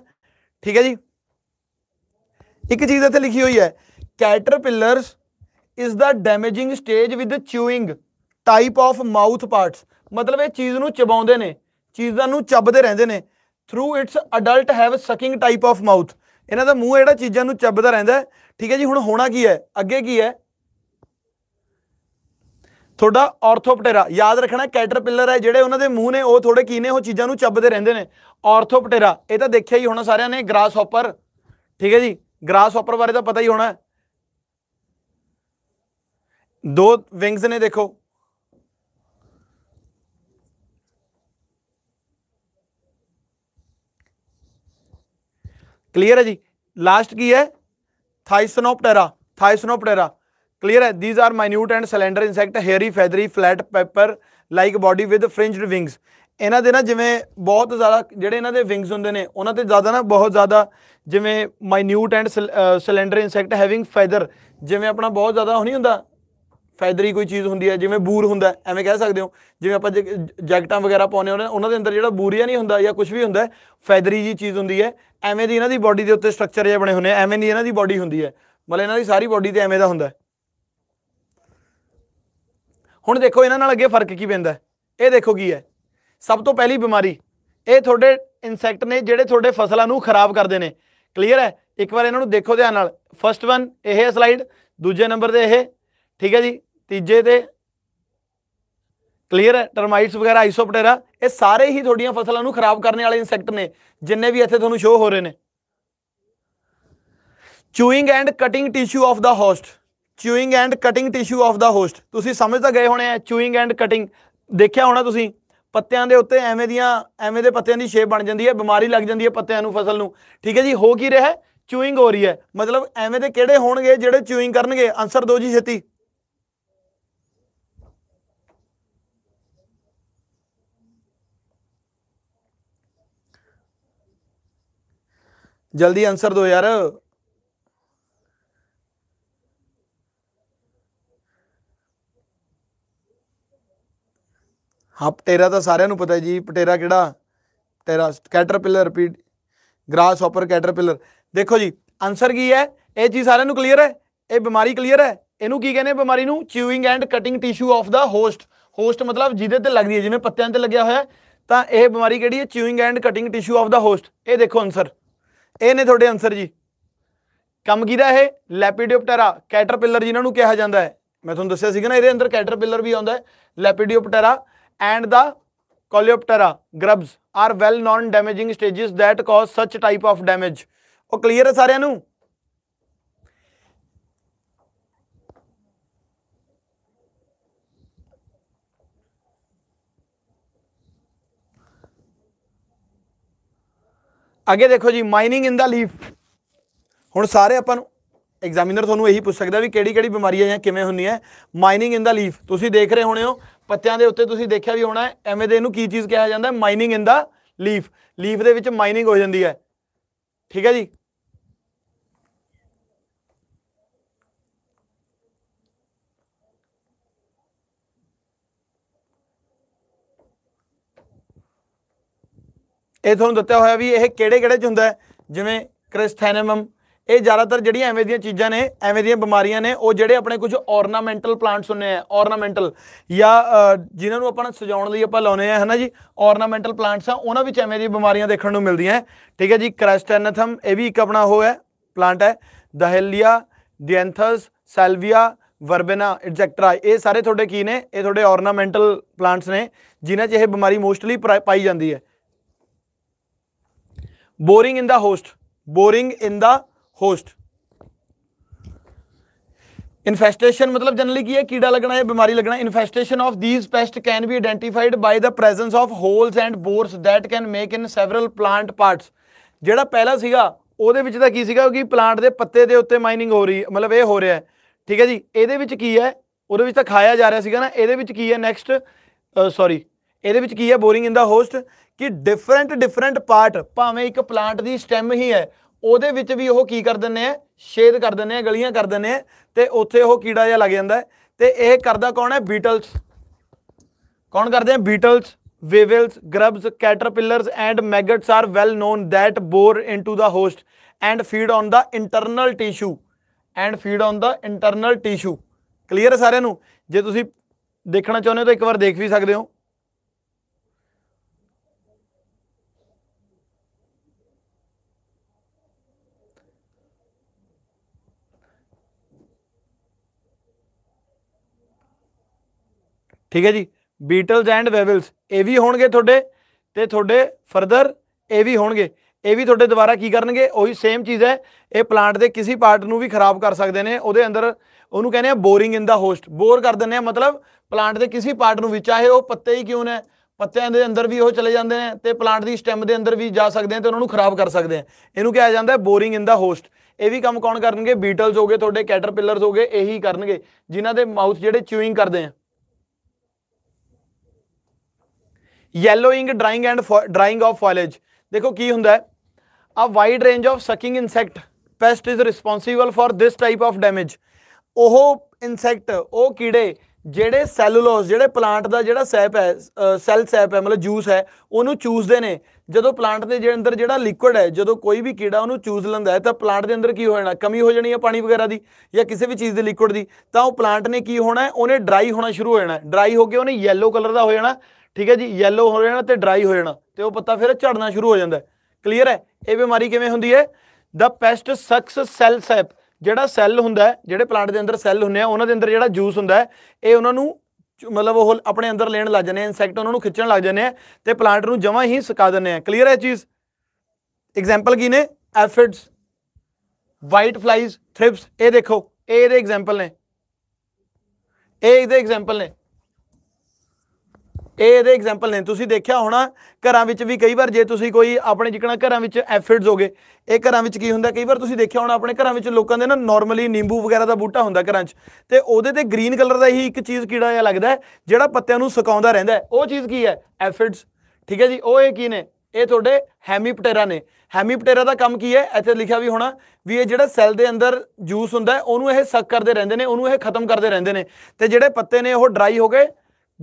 ਠੀਕ ਹੈ ਜੀ ਇੱਕ ਚੀਜ਼ ਇੱਥੇ ਲਿਖੀ ਹੋਈ ਹੈ caterpillars is the damaging stage with chewing type of mouth parts ਮਤਲਬ ਇਹ ਚੀਜ਼ ਨੂੰ ਚਬਾਉਂਦੇ ਨੇ ਚੀਜ਼ਾਂ ਨੂੰ ਚੱਬਦੇ ਰਹਿੰਦੇ ਨੇ through its adult have sucking type of mouth ਇਹਨਾਂ ਦਾ ਮੂੰਹ ਜਿਹੜਾ ਚੀਜ਼ਾਂ ਨੂੰ ਚੱਬਦਾ ਰਹਿੰਦਾ ਠੀਕ ਹੈ ਜੀ ਹੁਣ ਹੋਣਾ ਕੀ ਹੈ ਅੱਗੇ ਕੀ ਹੈ ਤੁਹਾਡਾ ਆਰਥੋਪਟੇਰਾ ਯਾਦ ਰੱਖਣਾ ਕੈਟਰਪਿਲਰ ਹੈ ਜਿਹੜੇ ਉਹਨਾਂ ਦੇ ਮੂੰਹ ਨੇ ਉਹ ਥੋੜੇ ਕੀ ਨੇ ਉਹ ਚੀਜ਼ਾਂ ਨੂੰ ਚੱਬਦੇ ਰਹਿੰਦੇ ਨੇ ਆਰਥੋਪਟੇਰਾ ਇਹ ਤਾਂ ਦੇਖਿਆ ਹੀ ਹੋਣਾ ਸਾਰਿਆਂ ਨੇ ਗ੍ਰਾਸ ਹੌਪਰ ਠੀਕ ਹੈ ਜੀ ਗ੍ਰਾਸ ਹੌਪਰ ਬਾਰੇ ਤਾਂ ਪਤਾ ਹੀ ਹੋਣਾ ਦੋ ਵਿੰਗਸ ਨੇ ਦੇਖੋ ਕਲੀਅਰ ਹੈ ਜੀ ਲਾਸਟ ਕੀ ਹੈ ਥਾਈਸਨੋਪਟੇਰਾ ਥਾਈਸਨੋਪਟੇਰਾ ਕਲੀਅਰ ਹੈ these are minute and cylinder insect hairy feathery flat pepper like body with fringed wings ਇਹਨਾਂ ਦੇ ਨਾ ਜਿਵੇਂ ਬਹੁਤ ਜ਼ਿਆਦਾ ਜਿਹੜੇ ਇਹਨਾਂ ਦੇ ਵਿੰਗਸ ਹੁੰਦੇ ਨੇ ਉਹਨਾਂ ਤੇ ਜ਼ਿਆਦਾ ਨਾ ਬਹੁਤ ਜ਼ਿਆਦਾ ਜਿਵੇਂ minute and cylinder insect having feather ਜਿਵੇਂ ਆਪਣਾ ਬਹੁਤ ਜ਼ਿਆਦਾ ਹੋਣੀ ਹੁੰਦਾ ਫੈਦਰੀ ਕੋਈ ਚੀਜ਼ ਹੁੰਦੀ ਹੈ ਜਿਵੇਂ ਬੂਰ ਹੁੰਦਾ ਐਵੇਂ ਕਹਿ ਸਕਦੇ ਹੋ ਜਿਵੇਂ ਆਪਾਂ ਜੈਕਟਾਂ ਵਗੈਰਾ ਪਾਉਨੇ ਉਹਨਾਂ ਦੇ ਅੰਦਰ ਜਿਹੜਾ ਬੂਰੀਆ ਨਹੀਂ ਹੁੰਦਾ ਜਾਂ ਕੁਝ ਵੀ ਹੁੰਦਾ ਫੈਦਰੀ ਜੀ ਚੀਜ਼ ਹੁੰਦੀ ਹੈ ਐਵੇਂ ਦੀ ਇਹਨਾਂ ਦੀ ਬਾਡੀ ਦੇ ਉੱਤੇ ਸਟਰਕਚਰ ਜਿਹਾ ਬਣੇ ਹੁੰਦੇ ਆ ਐਵੇਂ ਦੀ ਇਹਨਾਂ ਦੀ ਬਾਡੀ ਹੁੰਦੀ ਹੈ ਮਤਲਬ ਇਹਨਾਂ ਦੀ ਸਾਰੀ ਬਾਡੀ ਤੇ ਐਵੇਂ ਦਾ ਹੁੰਦਾ ਹੁਣ ਦੇਖੋ ਇਹਨਾਂ ਨਾਲ ਅੱਗੇ ਫਰਕ ਕੀ ਪੈਂਦਾ ਇਹ ਦੇਖੋ ਕੀ ਹੈ ਸਭ ਤੋਂ ਪਹਿਲੀ ਬਿਮਾਰੀ ਇਹ ਤੁਹਾਡੇ ਇਨਸੈਕਟ ਨੇ ਜਿਹੜੇ ਤੁਹਾਡੇ ਫਸਲਾਂ ਨੂੰ ਖਰਾਬ ਕਰਦੇ ਨੇ ਕਲੀਅਰ ਹੈ ਇੱਕ ਵਾਰ ਇਹਨਾਂ ਨੂੰ ਦੇਖੋ ਧਿਆਨ ਨਾਲ ਫਰਸਟ ਵਨ ਇਹ ਹੈ ਸਲਾਈਡ ਦੂਜੇ ਨੰਬਰ ਤੇ ਇਹ ਠੀਕ ਹੈ ਜੀ ਤੀਜੇ ਤੇ ਕਲੀਅਰ ਹੈ ਟਰਮਾਈਟਸ ਵਗੈਰਾ ਆਈਸੋਪਟੇਰਾ ਇਹ ਸਾਰੇ ਹੀ ਤੁਹਾਡੀਆਂ ਫਸਲਾਂ ਨੂੰ ਖਰਾਬ ਕਰਨ ਵਾਲੇ ਇਨਸੈਕਟ ਨੇ ਜਿੰਨੇ ਵੀ ਇੱਥੇ ਤੁਹਾਨੂੰ ਸ਼ੋ ਹੋ ਰਹੇ ਨੇ chewing and cutting tissue of the host chewing and cutting tissue of the host ਤੁਸੀਂ ਸਮਝ ਤਾਂ ਗਏ ਹੋਣੇ ਆ ਚੂਇੰਗ ਐਂਡ ਕਟਿੰਗ ਦੇਖਿਆ ਹੋਣਾ ਤੁਸੀਂ ਪੱਤਿਆਂ ਦੇ ਉੱਤੇ ਐਵੇਂ ਦੀਆਂ ਐਵੇਂ ਦੇ ਪੱਤਿਆਂ ਦੀ ਸ਼ੇਪ ਬਣ ਜਾਂਦੀ ਹੈ ਬਿਮਾਰੀ ਲੱਗ ਜਾਂਦੀ ਹੈ ਪੱਤਿਆਂ ਨੂੰ ਫਸਲ ਨੂੰ ਠੀਕ ਹੈ ਜੀ ਹੋ ਕੀ ਰਿਹਾ ਚੂਇੰਗ ਹੋ ਰਹੀ ਹੈ ਮਤਲਬ ਐਵੇਂ ਦੇ ਕਿਹੜੇ ਹੋਣਗੇ ਜਿਹੜੇ ਚੂਇੰਗ ਕਰਨਗੇ ਆਨਸਰ ਦਿਓ ਜੀ ਛੇਤੀ ਜਲਦੀ ਆਨਸਰ ਦਿਓ ਯਾਰ ਹਾਂ ਪਟੇਰਾ ਤਾਂ ਸਾਰਿਆਂ ਨੂੰ ਪਤਾ ਜੀ ਪਟੇਰਾ ਕਿਹੜਾ ਪਟੇਰਾ caterpillar repeat grasshopper caterpillar ਦੇਖੋ ਜੀ ਆਨਸਰ ਕੀ ਹੈ ਇਹ ਚੀਜ਼ ਸਾਰਿਆਂ ਨੂੰ ਕਲੀਅਰ ਹੈ ਇਹ ਬਿਮਾਰੀ ਕਲੀਅਰ ਹੈ ਇਹਨੂੰ ਕੀ ਕਹਿੰਦੇ ਬਿਮਾਰੀ ਨੂੰ chewing and cutting tissue of the host host ਮਤਲਬ ਜਿਹਦੇ ਤੇ ਲੱਗਦੀ ਹੈ ਜਿਵੇਂ ਪੱਤਿਆਂ ਤੇ ਲੱਗਿਆ ਹੋਇਆ ਤਾਂ ਇਹ ਬਿਮਾਰੀ ਕਿਹੜੀ ਹੈ chewing and cutting tissue of the host ਇਹ ਦੇਖੋ ਆਨਸਰ ਇਹ ਨੇ ਤੁਹਾਡੇ ਆਨਸਰ ਜੀ ਕੰਮ ਕੀਦਾ ਇਹ ਲੈਪੀਡੋਪਟੇਰਾ ਕੈਟਰਪਿਲਰ ਜਿਹਨਾਂ ਨੂੰ ਕਿਹਾ ਜਾਂਦਾ ਹੈ ਮੈਂ ਤੁਹਾਨੂੰ ਦੱਸਿਆ ਸੀਗਾ ਨਾ ਇਹਦੇ ਅੰਦਰ ਕੈਟਰਪਿਲਰ ਵੀ ਆਉਂਦਾ ਹੈ lepidoptera and the coleoptera grubs are well known damaging stages that cause such type of damage ਉਹ ਕਲੀਅਰ ਹੈ ਸਾਰਿਆਂ ਨੂੰ ਅੱਗੇ ਦੇਖੋ ਜੀ ਮਾਈਨਿੰਗ ਇਨ ਦਾ ਲੀਫ ਹੁਣ ਸਾਰੇ ਆਪਾਂ ਨੂੰ ਐਗਜ਼ਾਮੀਨਰ ਤੁਹਾਨੂੰ ਇਹੀ ਪੁੱਛ ਸਕਦਾ ਵੀ ਕਿਹੜੀ ਕਿਹੜੀ ਬਿਮਾਰੀਆਂ ਜਾਂ ਕਿਵੇਂ ਹੁੰਦੀਆਂ ਮਾਈਨਿੰਗ ਇਨ ਦਾ ਲੀਫ ਤੁਸੀਂ ਦੇਖ ਰਹੇ ਹੋਣੇ ਹੋ ਪੱਤਿਆਂ ਦੇ ਉੱਤੇ ਤੁਸੀਂ ਦੇਖਿਆ ਵੀ ਹੋਣਾ ਐਵੇਂ ਦੇ ਇਹਨੂੰ ਕੀ ਚੀਜ਼ ਕਿਹਾ ਜਾਂਦਾ mining in the leaf leaf ਦੇ ਵਿੱਚ ਮਾਈਨਿੰਗ ਹੋ ਜਾਂਦੀ ਹੈ ਠੀਕ ਹੈ ਜੀ ਇਹ ਤੁਹਾਨੂੰ ਦਿੱਤਾ ਹੋਇਆ ਵੀ ਇਹ ਕਿਹੜੇ ਕਿਹੜੇ ਚ ਹੁੰਦਾ ਜਿਵੇਂ ਕ੍ਰਿਸਥੈਨਮਮ ਇਹ ਜ਼ਿਆਦਾਤਰ ਜਿਹੜੀਆਂ ਐਵੇਂ ਦੀਆਂ ਚੀਜ਼ਾਂ ਨੇ ਐਵੇਂ ਦੀਆਂ ਬਿਮਾਰੀਆਂ ਨੇ ਉਹ ਜਿਹੜੇ ਆਪਣੇ ਕੁਝ ਔਰਨਾਮੈਂਟਲ ਪਲਾਂਟਸ ਹੁੰਨੇ ਆ ਔਰਨਾਮੈਂਟਲ ਜਾਂ ਜਿਨ੍ਹਾਂ ਨੂੰ ਆਪਾਂ ਸਜਾਉਣ ਲਈ ਆਪਾਂ ਲਾਉਨੇ ਆ ਹਨਾ ਜੀ ਔਰਨਾਮੈਂਟਲ ਪਲਾਂਟਸ ਆ ਉਹਨਾਂ ਵਿੱਚ ਐਵੇਂ ਦੀਆਂ ਬਿਮਾਰੀਆਂ ਦੇਖਣ ਨੂੰ ਮਿਲਦੀਆਂ ਠੀਕ ਹੈ ਜੀ ਕ੍ਰੈਸਟੈਨਥਮ ਇਹ ਵੀ ਇੱਕ ਆਪਣਾ ਉਹ ਹੈ ਪਲਾਂਟ ਹੈ ਦਹੇਲੀਆ ਡੈਂਥਸ ਸੈਲਵੀਆ ਵਰਬੇਨਾ ਐਟਸੈਟਰਾ ਇਹ ਸਾਰੇ ਤੁਹਾਡੇ ਕੀ ਨੇ ਇਹ ਤੁਹਾਡੇ ਔਰਨਾਮੈਂਟਲ ਪਲਾਂਟਸ ਨੇ ਜਿਨ੍ਹਾਂ 'ਚ ਇਹ ਬਿਮਾਰੀ ਮੋਸਟਲੀ ਪਾਈ ਜਾਂਦੀ ਹੈ boring in the host boring in the host infestation ਮਤਲਬ ਜਨਰਲੀ ਕੀ ਹੈ ਕੀੜਾ ਲੱਗਣਾ ਹੈ ਬਿਮਾਰੀ ਲੱਗਣਾ infestation of these pest can be identified by the presence of holes and bores that can make in several plant parts ਜਿਹੜਾ ਪਹਿਲਾ ਸੀਗਾ ਉਹਦੇ ਵਿੱਚ ਤਾਂ ਕੀ ਸੀਗਾ ਕਿ ਪਲਾਂਟ ਦੇ ਪੱਤੇ ਦੇ ਉੱਤੇ ਮਾਈਨਿੰਗ ਹੋ ਰਹੀ ਮਤਲਬ ਇਹ ਹੋ ਰਿਹਾ ਹੈ ਠੀਕ ਹੈ ਜੀ ਇਹਦੇ ਵਿੱਚ ਕੀ ਹੈ ਉਹਦੇ ਵਿੱਚ ਤਾਂ ਖਾਇਆ ਜਾ ਰਿਹਾ ਸੀਗਾ ਨਾ ਇਹਦੇ ਵਿੱਚ ਕੀ ਹੈ ਨੈਕਸਟ ਸੌਰੀ ਇਹਦੇ ਵਿੱਚ ਕੀ ਹੈ ਬੋਰਿੰਗ ਇਨ ਦਾ ਹੋਸਟ ਕਿ ਡਿਫਰੈਂਟ ਡਿਫਰੈਂਟ ਪਾਰਟ ਭਾਵੇਂ ਇੱਕ ਪਲਾਂਟ ਦੀ ਸਟੈਮ ਹੀ ਹੈ ਉਹਦੇ ਵਿੱਚ ਵੀ ਉਹ ਕੀ ਕਰ ਦਿੰਨੇ ਆ ਛੇਦ ਕਰ ਦਿੰਨੇ ਆ ਗਲੀਆਂ ਕਰ ਦਿੰਨੇ ਆ ਤੇ ਉੱਥੇ ਉਹ ਕੀੜਾ ਜਿਹਾ ਲੱਗ ਜਾਂਦਾ ਤੇ ਇਹ ਕਰਦਾ ਕੌਣ ਹੈ ਬੀਟਲਸ ਕੌਣ ਕਰਦੇ ਆ beetles weevils grubs caterpillars and maggots are well known that bore into the host and feed on the internal tissue and feed on the internal tissue clear ਹੈ ਸਾਰਿਆਂ ਨੂੰ ਜੇ ਤੁਸੀਂ ਦੇਖਣਾ ਚਾਹੁੰਦੇ ਹੋ ਤਾਂ ਇੱਕ ਵਾਰ ਦੇਖ ਵੀ ਸਕਦੇ ਹੋ ਠੀਕ ਹੈ ਜੀ ਬੀਟਲਸ ਐਂਡ ਵੈਵਲਸ ਇਹ ਵੀ ਹੋਣਗੇ ਤੁਹਾਡੇ ਤੇ ਤੁਹਾਡੇ ਫਰਦਰ ਇਹ ਵੀ ਹੋਣਗੇ ਇਹ ਵੀ ਤੁਹਾਡੇ ਦੁਬਾਰਾ ਕੀ ਕਰਨਗੇ ਉਹੀ ਸੇਮ ਚੀਜ਼ ਹੈ ਇਹ ਪਲਾਂਟ ਦੇ ਕਿਸੇ ਪਾਰਟ ਨੂੰ ਵੀ ਖਰਾਬ ਕਰ ਸਕਦੇ ਨੇ ਉਹਦੇ ਅੰਦਰ ਉਹਨੂੰ ਕਹਿੰਦੇ ਆ boring in the host bore ਕਰ ਦਿੰਦੇ ਆ ਮਤਲਬ ਪਲਾਂਟ ਦੇ ਕਿਸੇ ਪਾਰਟ ਨੂੰ ਵੀ ਚਾਹੇ ਉਹ ਪੱਤੇ ਹੀ ਕਿਉਂ ਨੇ ਪੱਤਿਆਂ ਦੇ ਅੰਦਰ ਵੀ ਉਹ ਚਲੇ ਜਾਂਦੇ ਨੇ ਤੇ ਪਲਾਂਟ ਦੀ ਸਟੈਮ ਦੇ ਅੰਦਰ ਵੀ ਜਾ ਸਕਦੇ ਨੇ ਤੇ ਉਹਨਾਂ ਨੂੰ ਖਰਾਬ ਕਰ ਸਕਦੇ ਆ ਇਹਨੂੰ ਕਿਹਾ ਜਾਂਦਾ ਹੈ ਬੋਰਿੰਗ ਇਨ ਦਾ ਹੋਸਟ ਇਹ ਵੀ ਕੰਮ ਕੌਣ ਕਰਨਗੇ ਬੀਟਲਸ ਹੋਗੇ ਤੁਹਾਡੇ ਕੈਟਰਪਿਲਰਸ ਹੋਗੇ ਇਹੀ ਕਰਨਗੇ ਜਿਨ੍ਹਾਂ ਦੇ ਮਾਊਥ ਜਿਹੜੇ ਚੂਇੰਗ ਕਰਦੇ ਆ yellowing drying and drying of foliage देखो की होंगे a wide range of sucking insect pest is responsible for this type of damage oh insect वह कीड़े जोड़े सैलूलोस जो प्लांट का जोड़ा सैप है सैल सैप है मतलब जूस है वह चूसते हैं जो प्लांट के अंदर जो लिकुड है जो कोई भी कीड़ा वनू चूस लगा तो प्लांट के अंदर की हो जाए कमी हो जाए पानी वगैरह की या किसी भी चीज़ के लिकुड की तो प्लांट ने की होना है उन्हें ड्राई होना शुरू हो जाए ड्राई होकर उन्हें येलो कलर का हो जाए ਠੀਕ ਹੈ ਜੀ ਯੈਲੋ ਹੋ ਜਾਣਾ ਤੇ ਡਰਾਈ ਹੋ ਜਾਣਾ ਤੇ ਉਹ ਪੱਤਾ ਫਿਰ ਝੜਨਾ ਸ਼ੁਰੂ ਹੋ ਜਾਂਦਾ ਕਲੀਅਰ ਹੈ ਇਹ ਬਿਮਾਰੀ ਕਿਵੇਂ ਹੁੰਦੀ ਹੈ the pest sucks cell sap ਜਿਹੜਾ ਸੈੱਲ ਹੁੰਦਾ ਜਿਹੜੇ ਪਲਾਂਟ ਦੇ ਅੰਦਰ ਸੈੱਲ ਹੁੰਦੇ ਆ ਉਹਨਾਂ ਦੇ ਅੰਦਰ ਜਿਹੜਾ ਜੂਸ ਹੁੰਦਾ ਇਹ ਉਹਨਾਂ ਨੂੰ ਮਤਲਬ ਉਹ ਆਪਣੇ ਅੰਦਰ ਲੈਣ ਲੱਗ ਜਾਂਦੇ ਆ ਇਨਸੈਕਟ ਉਹਨਾਂ ਨੂੰ ਖਿੱਚਣ ਲੱਗ ਜਾਂਦੇ ਆ ਤੇ ਪਲਾਂਟ ਨੂੰ ਜਮਾ ਹੀ ਸੁਕਾ ਦਿੰਦੇ ਆ ਕਲੀਅਰ ਹੈ ਚੀਜ਼ ਐਗਜ਼ਾਮਪਲ ਕੀ ਨੇ ਐਫਿਡਸ ਵਾਈਟ ਫਲਾਈਜ਼ ਥ੍ਰਿਪਸ ਇਹ ਦੇਖੋ ਇਹ ਇਹਦੇ ਐਗਜ਼ਾਮਪਲ ਨੇ ਇਹ ਇਹਦੇ ਐਗਜ਼ਾਮਪਲ ਨੇ ਇਹ ਇਹਦੇ ਐਗਜ਼ਾਮਪਲ ਨੇ ਤੁਸੀਂ ਦੇਖਿਆ ਹੋਣਾ ਘਰਾਂ ਵਿੱਚ ਵੀ ਕਈ ਵਾਰ ਜੇ ਤੁਸੀਂ ਕੋਈ ਆਪਣੇ ਜਿਕਣਾ ਘਰਾਂ ਵਿੱਚ ਐਫਿਡਸ ਹੋਗੇ ਇਹ ਘਰਾਂ ਵਿੱਚ ਕੀ ਹੁੰਦਾ ਕਈ ਵਾਰ ਤੁਸੀਂ ਦੇਖਿਆ ਹੋਣਾ ਆਪਣੇ ਘਰਾਂ ਵਿੱਚ ਲੋਕਾਂ ਦੇ ਨਾ ਨਾਰਮਲੀ ਨਿੰਬੂ ਵਗੈਰਾ ਦਾ ਬੂਟਾ ਹੁੰਦਾ ਘਰਾਂ 'ਚ ਤੇ ਉਹਦੇ ਤੇ ਗ੍ਰੀਨ ਕਲਰ ਦਾ ਹੀ ਇੱਕ ਚੀਜ਼ ਕੀੜਾ ਜਿਹਾ ਲੱਗਦਾ ਜਿਹੜਾ ਪੱਤਿਆਂ ਨੂੰ ਸੁਕਾਉਂਦਾ ਰਹਿੰਦਾ ਉਹ ਚੀਜ਼ ਕੀ ਹੈ ਐਫਿਡਸ ਠੀਕ ਹੈ ਜੀ ਉਹ ਇਹ ਕੀ ਨੇ ਇਹ ਤੁਹਾਡੇ ਹੈਮੀਪਟੇਰਾ ਨੇ ਹੈਮੀਪਟੇਰਾ ਦਾ ਕੰਮ ਕੀ ਹੈ ਇੱਥੇ ਲਿਖਿਆ ਵੀ ਹੋਣਾ ਵੀ ਇਹ ਜਿਹੜਾ ਸੈੱਲ ਦੇ ਅੰਦਰ ਜੂਸ ਹੁੰਦਾ ਉਹਨੂੰ ਇਹ ਸੱਕ ਕਰਦੇ ਰਹਿੰਦੇ ਨੇ ਉਹਨੂੰ ਇਹ ਖਤਮ ਕਰਦੇ ਰਹਿੰਦੇ ਨੇ ਤੇ ਜਿਹੜੇ ਪੱਤੇ ਨੇ ਉਹ ਡਰਾਈ ਹੋ ਗਏ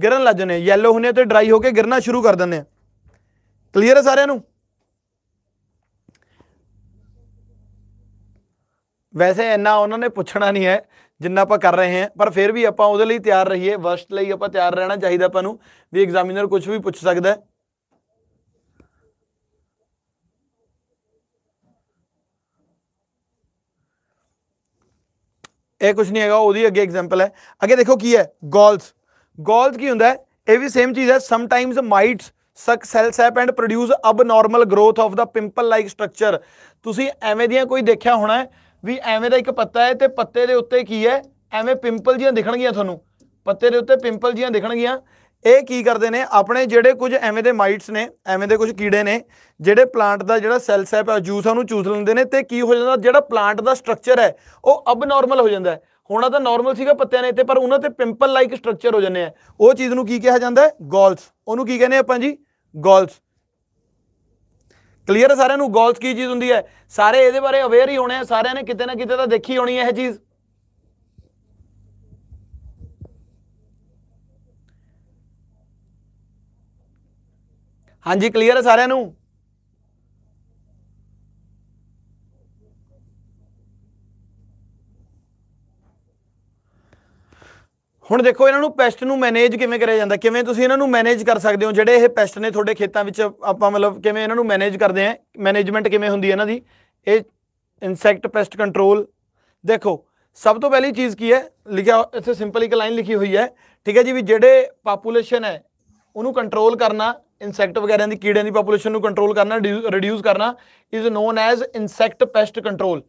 गिरन लग जाने येलो होंने तो ड्राई होकर गिरना शुरू कर देने क्लीयर है सारे वैसे इन्ना उन्होंने पूछना नहीं है जिन्ना आप कर रहे हैं पर फिर भी आप तैयार रहीए वर्स्ट लिए तैयार रहना चाहिए अपन भी एग्जामीनर कुछ भी पूछ सकता है यह कुछ नहीं है वो अगे एग्जाम्पल है अगे देखो की है गोल्स ਗੋਲਜ਼ ਕੀ ਹੁੰਦਾ ਹੈ ਇਹ ਵੀ ਸੇਮ ਚੀਜ਼ ਹੈ ਸਮ sometimes mites suck cell sap and produce abnormal growth of the pimple like structure ਤੁਸੀਂ ਐਵੇਂ ਦੀਆਂ ਕੋਈ ਦੇਖਿਆ ਹੋਣਾ ਵੀ ਐਵੇਂ ਦਾ ਇੱਕ ਪੱਤਾ ਹੈ ਤੇ ਪੱਤੇ ਦੇ ਉੱਤੇ ਕੀ ਹੈ ਐਵੇਂ ਪਿੰਪਲ ਜੀਆਂ ਦਿਖਣਗੀਆਂ ਤੁਹਾਨੂੰ ਪੱਤੇ ਦੇ ਉੱਤੇ ਪਿੰਪਲ ਜੀਆਂ ਦਿਖਣਗੀਆਂ ਇਹ ਕੀ ਕਰਦੇ ਨੇ ਆਪਣੇ ਜਿਹੜੇ ਕੁਝ ਐਵੇਂ ਦੇ ਮਾਈਟਸ ਨੇ ਐਵੇਂ ਦੇ ਕੁਝ ਕੀੜੇ ਨੇ ਜਿਹੜੇ ਪਲਾਂਟ ਦਾ ਜਿਹੜਾ ਸੈਲ ਸੈਪ ਹੈ ਜੂਸ ਉਹਨੂੰ ਚੂਸ ਲੈਂਦੇ ਨੇ ਤੇ ਕੀ ਹੋ ਜਾਂਦਾ ਜਿਹੜਾ ਪਲਾਂਟ ਦਾ ਸਟਰਕਚਰ ਹੈ ਉਹ ਅਬਨੋਰਮਲ ਹੋ ਜਾਂਦਾ ਹੈ ਹੋਣਾ ਤਾਂ ਨਾਰਮਲ ਸੀਗਾ ਪੱਤਿਆਂ ਨੇ ਇੱਥੇ ਪਰ ਉਹਨਾਂ ਤੇ ਪਿੰਪਲ ਲਾਈਕ ਸਟਰਕਚਰ ਹੋ ਜਾਂਦੇ ਆ ਉਹ ਚੀਜ਼ ਨੂੰ ਕੀ ਕਿਹਾ ਜਾਂਦਾ ਹੈ ਗੋਲਸ ਉਹਨੂੰ ਕੀ ਕਹਿੰਦੇ ਆਪਾਂ ਜੀ ਗੋਲਸ ਕਲੀਅਰ ਹੈ ਸਾਰਿਆਂ ਨੂੰ ਗੋਲਸ ਕੀ ਚੀਜ਼ ਹੁੰਦੀ ਹੈ ਸਾਰੇ ਇਹਦੇ ਬਾਰੇ ਅਵੇਅਰ ਹੀ ਹੋਣੇ ਆ ਸਾਰਿਆਂ ਨੇ ਕਿਤੇ ਨਾ ਕਿਤੇ ਤਾਂ ਦੇਖੀ ਹੋਣੀ ਹੈ ਇਹ ਚੀਜ਼ ਹਾਂਜੀ ਕਲੀਅਰ ਹੈ ਸਾਰਿਆਂ ਨੂੰ ਹੁਣ ਦੇਖੋ ਇਹਨਾਂ ਨੂੰ ਪੈਸਟ ਨੂੰ ਮੈਨੇਜ ਕਿਵੇਂ ਕਰਿਆ ਜਾਂਦਾ ਕਿਵੇਂ ਤੁਸੀਂ ਇਹਨਾਂ ਨੂੰ ਮੈਨੇਜ ਕਰ ਸਕਦੇ ਹੋ ਜਿਹੜੇ ਇਹ ਪੈਸਟ ਨੇ ਤੁਹਾਡੇ ਖੇਤਾਂ ਵਿੱਚ ਆਪਾਂ ਮਤਲਬ ਕਿਵੇਂ ਇਹਨਾਂ ਨੂੰ ਮੈਨੇਜ ਕਰਦੇ ਆ ਮੈਨੇਜਮੈਂਟ ਕਿਵੇਂ ਹੁੰਦੀ ਹੈ ਇਹਨਾਂ ਦੀ ਇਹ ਇਨਸੈਕਟ ਪੈਸਟ ਕੰਟਰੋਲ ਦੇਖੋ ਸਭ ਤੋਂ ਪਹਿਲੀ ਚੀਜ਼ ਕੀ ਹੈ ਲਿਖਿਆ ਇੱਥੇ ਸਿੰਪਲ ਇੱਕ ਲਾਈਨ ਲਿਖੀ ਹੋਈ ਹੈ ਠੀਕ ਹੈ ਜੀ ਵੀ ਜਿਹੜੇ ਪਾਪੂਲੇਸ਼ਨ ਹੈ ਉਹਨੂੰ ਕੰਟਰੋਲ ਕਰਨਾ ਇਨਸੈਕਟ ਵਗੈਰਾ ਦੀ ਕੀੜਿਆਂ ਦੀ ਪਾਪੂਲੇਸ਼ਨ ਨੂੰ ਕੰਟਰੋਲ ਕਰਨਾ ਰਿਡਿਊਸ ਕਰਨਾ is known as insect pest control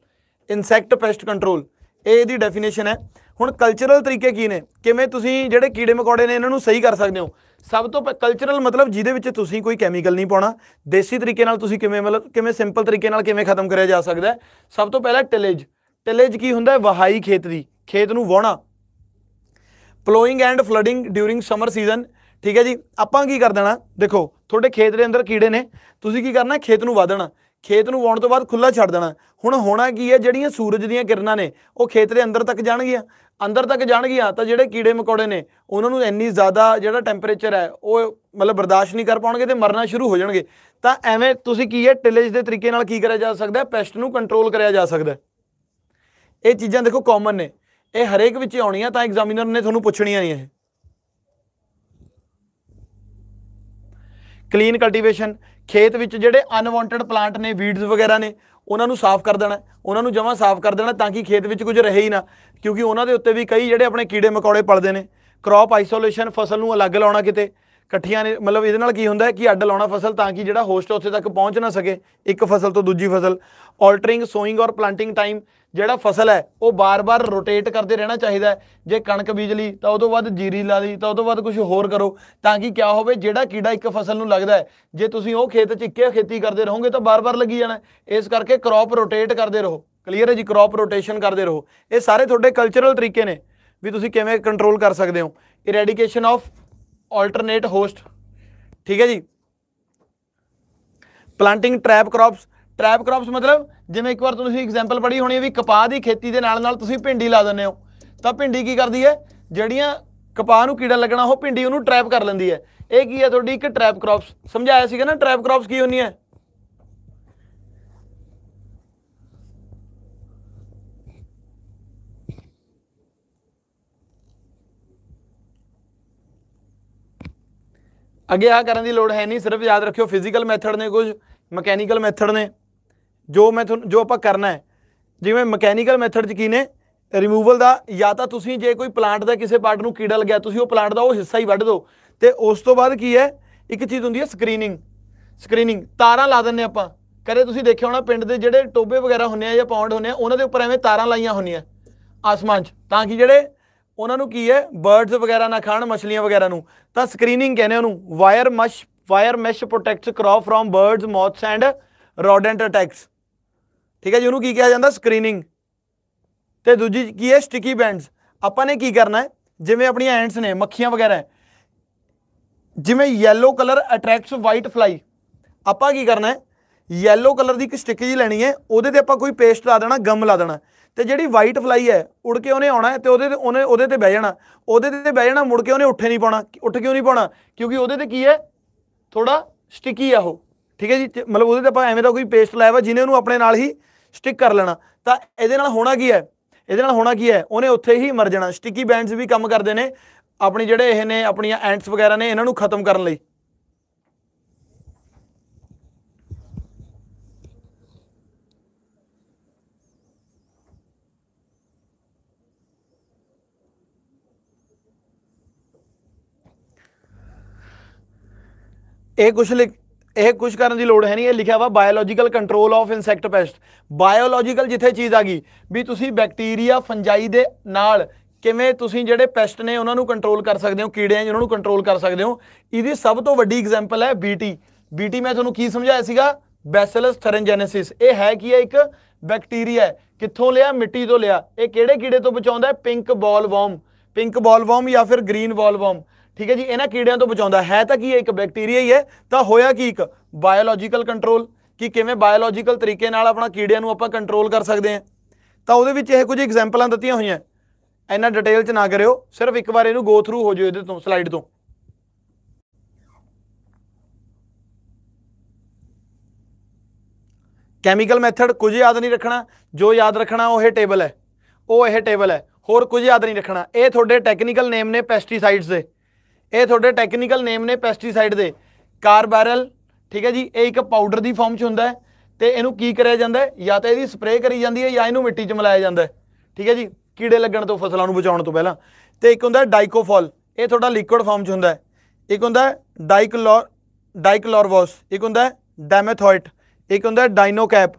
insect pest control ਇਹ ਇਹਦੀ ਡੈਫੀਨੇਸ਼ਨ ਹੈ ਹੁਣ ਕਲਚਰਲ ਤਰੀਕੇ ਕੀ ਨੇ ਕਿਵੇਂ ਤੁਸੀਂ ਜਿਹੜੇ ਕੀੜੇ ਮਕੌੜੇ ਨੇ ਇਹਨਾਂ ਨੂੰ ਸਹੀ ਕਰ ਸਕਦੇ ਹੋ ਸਭ ਤੋਂ ਕਲਚਰਲ ਮਤਲਬ ਜਿਹਦੇ ਵਿੱਚ ਤੁਸੀਂ ਕੋਈ ਕੈਮੀਕਲ ਨਹੀਂ ਪਾਉਣਾ ਦੇਸੀ ਤਰੀਕੇ ਨਾਲ ਤੁਸੀਂ ਕਿਵੇਂ ਮਤਲਬ ਕਿਵੇਂ ਸਿੰਪਲ ਤਰੀਕੇ ਨਾਲ ਕਿਵੇਂ ਖਤਮ ਕਰਿਆ ਜਾ ਸਕਦਾ ਸਭ ਤੋਂ ਪਹਿਲਾਂ ਟਿਲੇਜ ਟਿਲੇਜ ਕੀ ਹੁੰਦਾ ਹੈ ਵਹਾਈ ਖੇਤ ਦੀ ਖੇਤ ਨੂੰ ਵਾਹਣਾ ploughing and flooding during summer season ਠੀਕ ਹੈ ਜੀ ਆਪਾਂ ਕੀ ਕਰ ਦੇਣਾ ਦੇਖੋ ਤੁਹਾਡੇ ਖੇਤ ਦੇ ਅੰਦਰ ਕੀੜੇ ਨੇ ਤੁਸੀਂ ਕੀ ਕਰਨਾ ਖੇਤ ਨੂੰ ਵਾਧਣਾ ਖੇਤ ਨੂੰ ਵਾਉਣ ਤੋਂ ਬਾਅਦ ਖੁੱਲਾ ਛੱਡ ਦੇਣਾ ਹੁਣ ਹੋਣਾ ਕੀ ਹੈ ਜਿਹੜੀਆਂ ਸੂਰਜ ਦੀਆਂ ਕਿਰਨਾਂ ਨੇ ਉਹ ਖੇਤ ਦੇ ਅੰਦਰ ਤੱਕ ਜਾਣਗੀਆਂ ਅੰਦਰ ਤੱਕ ਜਾਣਗੀਆਂ ਤਾਂ ਜਿਹੜੇ ਕੀੜੇ ਮਕੌੜੇ ਨੇ ਉਹਨਾਂ ਨੂੰ ਇੰਨੀ ਜ਼ਿਆਦਾ ਜਿਹੜਾ ਟੈਂਪਰੇਚਰ ਹੈ ਉਹ ਮਤਲਬ ਬਰਦਾਸ਼ਤ ਨਹੀਂ ਕਰ ਪਾਉਣਗੇ ਤੇ ਮਰਨਾ ਸ਼ੁਰੂ ਹੋ ਜਾਣਗੇ ਤਾਂ ਐਵੇਂ ਤੁਸੀਂ ਕੀ ਹੈ ਟਿਲੇਜ ਦੇ ਤਰੀਕੇ ਨਾਲ ਕੀ ਕਰਿਆ ਜਾ ਸਕਦਾ ਹੈ ਪੈਸਟ ਨੂੰ ਕੰਟਰੋਲ ਕਰਿਆ ਜਾ ਸਕਦਾ ਹੈ ਇਹ ਚੀਜ਼ਾਂ ਦੇਖੋ ਕਾਮਨ ਨੇ ਇਹ ਹਰੇਕ ਵਿੱਚ ਆਉਣੀਆਂ ਤਾਂ ਐਗਜ਼ਾਮੀਨਰ ਨੇ ਤੁਹਾਨੂੰ ਪੁੱਛਣੀਆਂ ਨਹੀਂ ਇਹ ਕਲੀਨ ਕਲਟੀਵੇਸ਼ਨ ਖੇਤ ਵਿੱਚ ਜਿਹੜੇ ਅਨਵਾਂਟਡ ਪਲਾਂਟ ਨੇ ਵੀਡਸ ਵਗੈਰਾ ਨੇ ਉਹਨਾਂ ਨੂੰ ਸਾਫ਼ ਕਰ ਦੇਣਾ ਉਹਨਾਂ ਨੂੰ ਜਮਾਂ ਸਾਫ਼ ਕਰ ਦੇਣਾ ਤਾਂ ਕਿ ਖੇਤ ਵਿੱਚ ਕੁਝ ਰਹੇ ਹੀ ਨਾ ਕਿਉਂਕਿ ਉਹਨਾਂ ਦੇ ਉੱਤੇ ਵੀ ਕਈ ਜਿਹੜੇ ਆਪਣੇ ਕੀੜੇ ਮਕੌੜੇ ਪਲਦੇ ਨੇ ਕ੍ਰੌਪ ਆਈਸੋਲੇਸ਼ਨ ਫਸਲ ਨੂੰ ਅਲੱਗ ਲਾਉਣਾ ਕਿਤੇ ਇਕੱਠੀਆਂ ਨੇ ਮਤਲਬ ਇਹਦੇ ਨਾਲ ਕੀ ਹੁੰਦਾ ਕਿ ਅੱਡ ਲਾਉਣਾ ਫਸਲ ਤਾਂ ਕਿ ਜਿਹੜਾ ਹੋਸਟ ਉੱਥੇ ਤੱਕ ਪਹੁੰਚ ਨਾ ਸਕੇ ਇੱਕ ਫਸਲ ਤੋਂ ਦੂਜੀ ਫਸਲ altering sowing or planting time ਜਿਹੜਾ ਫਸਲ ਹੈ ਉਹ ਬਾਰ-ਬਾਰ ਰੋਟੇਟ ਕਰਦੇ ਰਹਿਣਾ ਚਾਹੀਦਾ ਜੇ ਕਣਕ ਬੀਜ ਲਈ ਤਾਂ ਉਹ ਤੋਂ ਬਾਅਦ ਜੀਰੀ ਲਾ ਲਈ ਤਾਂ ਉਹ ਤੋਂ ਬਾਅਦ ਕੁਝ ਹੋਰ ਕਰੋ ਤਾਂ ਕਿ ਕਿਆ ਹੋਵੇ ਜਿਹੜਾ ਕੀੜਾ ਇੱਕ ਫਸਲ ਨੂੰ ਲੱਗਦਾ ਜੇ ਤੁਸੀਂ ਉਹ ਖੇਤ 'ਚ ਇੱਕੇ ਖੇਤੀ ਕਰਦੇ ਰਹੋਗੇ ਤਾਂ ਬਾਰ-ਬਾਰ ਲੱਗੀ ਜਾਣਾ ਇਸ ਕਰਕੇ ਕ੍ਰੌਪ ਰੋਟੇਟ ਕਰਦੇ ਰਹੋ ਕਲੀਅਰ ਹੈ ਜੀ ਕ੍ਰੌਪ ਰੋਟੇਸ਼ਨ ਕਰਦੇ ਰਹੋ ਇਹ ਸਾਰੇ ਤੁਹਾਡੇ ਕਲਚਰਲ ਤਰੀਕੇ ਨੇ ਵੀ ਤੁਸੀਂ ਕਿਵੇਂ ਕੰਟਰੋਲ ਕਰ ਸਕਦੇ ਹੋ ਇਰੈਡੀਕੇਸ਼ਨ ਆਫ ਆਲਟਰਨੇਟ ਹੋਸਟ ਠੀਕ ਹੈ ਜੀ planting trap crops trap crops ਮਤਲਬ ਜਿਵੇਂ ਇੱਕ ਵਾਰ ਤੁਸੀਂ ਐਗਜ਼ਾਮਪਲ ਪੜ੍ਹੀ ਹੋਣੀ ਹੈ ਵੀ ਕਪਾਹ ਦੀ ਖੇਤੀ ਦੇ ਨਾਲ ਨਾਲ ਤੁਸੀਂ ਭਿੰਡੀ ਲਾ ਦਿੰਦੇ ਹੋ ਤਾਂ ਭਿੰਡੀ ਕੀ ਕਰਦੀ ਹੈ ਜਿਹੜੀਆਂ ਕਪਾਹ ਨੂੰ ਕੀੜਾ ਲੱਗਣਾ ਉਹ ਭਿੰਡੀ ਉਹਨੂੰ ਟ੍ਰੈਪ ਕਰ ਲੈਂਦੀ ਹੈ ਇਹ ਕੀ ਹੈ ਤੁਹਾਡੀ ਇੱਕ ਟ੍ਰੈਪ ਕ੍ਰੌਪਸ ਸਮਝਾਇਆ ਸੀਗਾ ਨਾ ਟ੍ਰੈਪ ਕ੍ਰੌਪਸ ਕੀ ਹੁੰਦੀ ਹੈ ਅੱਗੇ ਆ ਕਰਨ ਦੀ ਲੋੜ ਹੈ ਨਹੀਂ ਸਿਰਫ ਯਾਦ ਰੱਖਿਓ ਫਿਜ਼ੀਕਲ ਮੈਥਡ ਨੇ ਕੁਝ ਮਕੈਨੀਕਲ ਮੈਥਡ ਨੇ ਜੋ ਮੈਂ ਤੁਹਾਨੂੰ ਜੋ ਆਪਾਂ ਕਰਨਾ ਹੈ ਜਿਵੇਂ ਮਕੈਨੀਕਲ ਮੈਥਡ 'ਚ ਕੀ ਨੇ ਰਿਮੂਵਲ ਦਾ ਜਾਂ ਤਾਂ ਤੁਸੀਂ ਜੇ ਕੋਈ ਪਲਾਂਟ ਦਾ ਕਿਸੇ ਪਾਰਟ ਨੂੰ ਕੀੜਾ ਲੱਗਿਆ ਤੁਸੀਂ ਉਹ ਪਲਾਂਟ ਦਾ ਉਹ ਹਿੱਸਾ ਹੀ ਵੱਢ ਦਿਓ ਤੇ ਉਸ ਤੋਂ ਬਾਅਦ ਕੀ ਹੈ ਇੱਕ ਚੀਜ਼ ਹੁੰਦੀ ਹੈ ਸਕਰੀਨਿੰਗ ਸਕਰੀਨਿੰਗ ਤਾਰਾਂ ਲਾ ਦਿੰਨੇ ਆਪਾਂ ਕਰੇ ਤੁਸੀਂ ਦੇਖਿਆ ਹੋਣਾ ਪਿੰਡ ਦੇ ਜਿਹੜੇ ਟੋਬੇ ਵਗੈਰਾ ਹੁੰਨੇ ਆ ਜਾਂ ਪੌਂਡ ਹੁੰਨੇ ਆ ਉਹਨਾਂ ਦੇ ਉੱਪਰ ਐਵੇਂ ਤਾਰਾਂ ਲਾਈਆਂ ਹੁੰਨੀਆਂ ਆਸਮਾਨ 'ਚ ਤਾਂ ਕਿ ਜਿਹੜੇ ਉਹਨਾਂ ਨੂੰ ਕੀ ਹੈ ਬਰਡਸ ਵਗੈਰਾ ਨਾ ਖਾਣ ਮਛਲੀਆਂ ਵਗੈਰਾ ਨੂੰ ਤਾਂ ਸਕਰੀਨਿੰਗ ਕਹਿੰਦੇ ਉਹਨੂੰ wire mesh wire mesh protects crop from birds moths and rodent attacks ਠੀਕ ਹੈ ਜੀ ਉਹਨੂੰ ਕੀ ਕਿਹਾ ਜਾਂਦਾ ਸਕਰੀਨਿੰਗ ਤੇ ਦੂਜੀ ਕੀ ਹੈ ਸਟਿਕੀ ਬੈਂਡਸ ਆਪਾਂ ਨੇ ਕੀ ਕਰਨਾ ਹੈ ਜਿਵੇਂ ਆਪਣੀਆਂ ਐਂਟਸ ਨੇ ਮੱਖੀਆਂ ਵਗੈਰਾ ਜਿਵੇਂ yellow colour attracts white fly ਆਪਾਂ ਕੀ ਕਰਨਾ ਹੈ ਯੈਲੋ ਕਲਰ ਦੀ ਇੱਕ ਸਟਿੱਕ ਜੀ ਲੈਣੀ ਹੈ ਉਹਦੇ ਤੇ ਆਪਾਂ ਕੋਈ ਪੇਸਟ ਲਾ ਦੇਣਾ ਗਮ ਲਾ ਦੇਣਾ ਤੇ ਜਿਹੜੀ ਵਾਈਟ ਫਲਾਈ ਹੈ ਉੜ ਕੇ ਉਹਨੇ ਆਉਣਾ ਤੇ ਉਹਦੇ ਤੇ ਉਹਨੇ ਉਹਦੇ ਤੇ ਬਹਿ ਜਾਣਾ ਉਹਦੇ ਤੇ ਬਹਿ ਜਾਣਾ ਮੁੜ ਕੇ ਉਹਨੇ ਉੱਠੇ ਨਹੀਂ ਪਾਉਣਾ ਉੱਠ ਕਿਉਂ ਨਹੀਂ ਪਾਉਣਾ ਕਿਉਂਕਿ ਉਹਦੇ ਤੇ ਕੀ ਹੈ ਥੋੜਾ ਸਟਿੱਕੀ ਆ ਉਹ ਠੀਕ ਹੈ ਜੀ ਮਤਲਬ ਉਹਦੇ ਤੇ ਆਪਾਂ ਐਵੇਂ ਦਾ ਕੋਈ ਪੇਸਟ ਲਾਇਆ ਵਾ ਜਿਹਨੇ ਉਹਨੂੰ ਆਪਣੇ ਨਾਲ ਹੀ ਸਟਿਕ ਕਰ ਲੈਣਾ ਤਾਂ ਇਹਦੇ ਨਾਲ ਹੋਣਾ ਕੀ ਹੈ ਇਹਦੇ ਨਾਲ ਹੋਣਾ ਕੀ ਹੈ ਉਹਨੇ ਉੱਥੇ ਹੀ ਮਰ ਜਾਣਾ ਸਟਿੱਕੀ ਬੈਂਡਸ ਵੀ ਕੰਮ ਕਰਦੇ ਨੇ ਆਪਣੀ ਜਿਹੜੇ ਇਹ ਨੇ ਆਪਣੀਆਂ ਐਂਟਸ ਵਗੈਰਾ ਨੇ ਇਹਨਾਂ ਨੂੰ ਖਤਮ ਕਰਨ ਲਈ ਇਹ ਕੁਝ ਇਹ ਕੁਝ ਕਰਨ ਦੀ ਲੋੜ ਹੈ ਨਹੀਂ ਇਹ ਲਿਖਿਆ ਵਾ biological control of insect pest biological ਜਿੱਥੇ ਚੀਜ਼ ਆ ਗਈ ਵੀ ਤੁਸੀਂ ਬੈਕਟੀਰੀਆ ਫੰਜਾਈ ਦੇ ਨਾਲ ਕਿਵੇਂ ਤੁਸੀਂ ਜਿਹੜੇ ਪੈਸਟ ਨੇ ਉਹਨਾਂ ਨੂੰ ਕੰਟਰੋਲ ਕਰ ਸਕਦੇ ਹੋ ਕੀੜਿਆਂ ਜਿਹਨਾਂ ਨੂੰ ਕੰਟਰੋਲ ਕਰ ਸਕਦੇ ਹੋ ਇਹਦੀ ਸਭ ਤੋਂ ਵੱਡੀ ਐਗਜ਼ਾਮਪਲ ਹੈ ਬੀਟੀ ਬੀਟੀ ਮੈਂ ਤੁਹਾਨੂੰ ਕੀ ਸਮਝਾਇਆ ਸੀਗਾ ਬੈਸਿਲਸ ਥਰਨਜੈਨੇਸਿਸ ਇਹ ਹੈ ਕੀ ਹੈ ਇੱਕ ਬੈਕਟੀਰੀਆ ਹੈ ਕਿੱਥੋਂ ਲਿਆ ਮਿੱਟੀ ਤੋਂ ਲਿਆ ਇਹ ਕਿਹੜੇ ਕੀੜੇ ਤੋਂ ਬਚਾਉਂਦਾ ਹੈ pink bollworm pink bollworm ਜਾਂ ਫਿਰ ਗ੍ਰੀਨ ਬਾਲ ਵਾਰਮ ਠੀਕ ਹੈ ਜੀ ਇਹਨਾਂ ਕੀੜਿਆਂ ਤੋਂ ਬਚਾਉਂਦਾ ਹੈ ਤਾਂ ਕੀ ਇੱਕ ਬੈਕਟੀਰੀਆ ਹੀ ਹੈ ਤਾਂ ਹੋਇਆ ਕੀ ਇੱਕ ਬਾਇਓਲੋਜੀਕਲ ਕੰਟਰੋਲ ਕਿ ਕਿਵੇਂ ਬਾਇਓਲੋਜੀਕਲ ਤਰੀਕੇ ਨਾਲ ਆਪਣਾ ਕੀੜਿਆਂ ਨੂੰ ਆਪਾਂ ਕੰਟਰੋਲ ਕਰ ਸਕਦੇ ਹਾਂ ਤਾਂ ਉਹਦੇ ਵਿੱਚ ਇਹ ਕੁਝ ਐਗਜ਼ਾਮਪਲਾਂ ਦਿੱਤੀਆਂ ਹੋਈਆਂ ਐਨਾ ਡਿਟੇਲ 'ਚ ਨਾ ਕਰਿਓ ਸਿਰਫ ਇੱਕ ਵਾਰ ਇਹਨੂੰ ਗੋ ਥਰੂ ਹੋ ਜਿਓ ਇਹਦੇ ਤੋਂ ਸਲਾਈਡ ਤੋਂ ਕੈਮੀਕਲ ਮੈਥਡ ਕੁਝ ਯਾਦ ਨਹੀਂ ਰੱਖਣਾ ਜੋ ਯਾਦ ਰੱਖਣਾ ਉਹ ਇਹ ਟੇਬਲ ਹੈ ਉਹ ਇਹ ਟੇਬਲ ਹੈ ਹੋਰ ਕੁਝ ਯਾਦ ਨਹੀਂ ਰੱਖਣਾ ਇਹ ਤੁਹਾਡੇ ਟੈਕਨੀਕਲ ਨੇਮ ਨੇ ਪੈਸਟੀਸਾਈਡਸ ਦੇ ਇਹ ਤੁਹਾਡੇ ਟੈਕਨੀਕਲ ਨੇਮ ਨੇ ਪੈਸਟੀਸਾਈਡ ਦੇ ਕਾਰਬੈਰਲ ਠੀਕ ਹੈ ਜੀ ਇਹ ਇੱਕ ਪਾਊਡਰ ਦੀ ਫਾਰਮ 'ਚ ਹੁੰਦਾ ਹੈ ਤੇ ਇਹਨੂੰ ਕੀ ਕਰਿਆ ਜਾਂਦਾ ਹੈ ਜਾਂ ਤਾਂ ਇਹਦੀ ਸਪਰੇਅ ਕਰੀ ਜਾਂਦੀ ਹੈ ਜਾਂ ਇਹਨੂੰ ਮਿੱਟੀ 'ਚ ਮਿਲਾਇਆ ਜਾਂਦਾ ਹੈ ਠੀਕ ਹੈ ਜੀ ਕੀੜੇ ਲੱਗਣ ਤੋਂ ਫਸਲਾਂ ਨੂੰ ਬਚਾਉਣ ਤੋਂ ਪਹਿਲਾਂ ਤੇ ਇੱਕ ਹੁੰਦਾ ਡਾਈਕੋਫਾਲ ਇਹ ਤੁਹਾਡਾ ਲਿਕੁਇਡ ਫਾਰਮ 'ਚ ਹੁੰਦਾ ਹੈ ਇੱਕ ਹੁੰਦਾ ਡਾਈਕਲੋਰ ਡਾਈਕਲੋਰਵੋਸ ਇੱਕ ਹੁੰਦਾ ਡੈਮੇਥੋਇਟ ਇੱਕ ਹੁੰਦਾ ਡਾਈਨੋਕੈਪ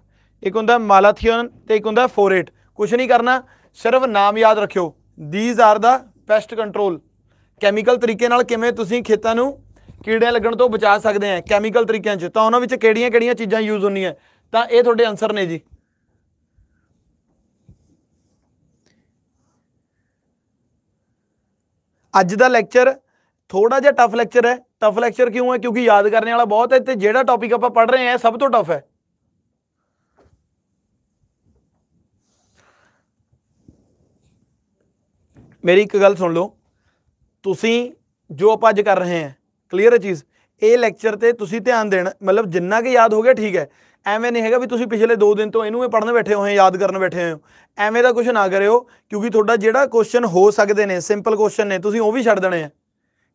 ਇੱਕ ਹੁੰਦਾ ਮਾਲਾਥੀਅਨ ਤੇ ਇੱਕ ਹੁੰਦਾ ਫੋਰੇਟ ਕੁਝ ਨਹੀਂ ਕਰਨਾ ਸਿਰਫ ਨਾਮ ਯਾਦ ਰੱਖਿਓ these are the pest control chemical ਤਰੀਕੇ ਨਾਲ ਕਿਵੇਂ ਤੁਸੀਂ ਖੇਤਾਂ ਨੂੰ ਕੀੜੇ ਲੱਗਣ ਤੋਂ ਬਚਾ ਸਕਦੇ ਆ ਕੈਮੀਕਲ ਤਰੀਕਿਆਂ 'ਚ ਤਾਂ ਉਹਨਾਂ ਵਿੱਚ ਕਿਹੜੀਆਂ-ਕਿਹੜੀਆਂ ਚੀਜ਼ਾਂ ਯੂਜ਼ ਹੁੰਦੀਆਂ ਤਾਂ ਇਹ ਤੁਹਾਡੇ ਆਨਸਰ ਨੇ ਜੀ ਅੱਜ ਦਾ ਲੈਕਚਰ ਥੋੜਾ ਜਿਹਾ ਟਫ ਲੈਕਚਰ ਹੈ ਟਫ ਲੈਕਚਰ ਕਿਉਂ ਹੈ ਕਿਉਂਕਿ ਯਾਦ ਕਰਨੇ ਵਾਲਾ ਬਹੁਤ ਹੈ ਤੇ ਜਿਹੜਾ ਟੌਪਿਕ ਆਪਾਂ ਪੜ੍ਹ ਰਹੇ ਹਾਂ ਸਭ ਤੋਂ ਟਫ ਹੈ ਮੇਰੀ ਇੱਕ ਗੱਲ ਸੁਣ ਲਓ ਤੁਸੀਂ ਜੋ ਆਪਾਂ ਅੱਜ ਕਰ ਰਹੇ ਹਾਂ ਕਲੀਅਰ ਹੈ ਚੀਜ਼ ਇਹ ਲੈਕਚਰ ਤੇ ਤੁਸੀਂ ਧਿਆਨ ਦੇਣਾ ਮਤਲਬ ਜਿੰਨਾ ਕਿ ਯਾਦ ਹੋ ਗਿਆ ਠੀਕ ਹੈ ਐਵੇਂ ਨਹੀਂ ਹੈਗਾ ਵੀ ਤੁਸੀਂ ਪਿਛਲੇ 2 ਦਿਨ ਤੋਂ ਇਹਨੂੰ ਹੀ ਪੜਨ ਬੈਠੇ ਹੋਏ ਯਾਦ ਕਰਨ ਬੈਠੇ ਹੋ ਐਵੇਂ ਦਾ ਕੁਝ ਨਾ ਕਰਿਓ ਕਿਉਂਕਿ ਤੁਹਾਡਾ ਜਿਹੜਾ ਕੁਐਸਚਨ ਹੋ ਸਕਦੇ ਨੇ ਸਿੰਪਲ ਕੁਐਸਚਨ ਨੇ ਤੁਸੀਂ ਉਹ ਵੀ ਛੱਡ ਦੇਣੇ ਆ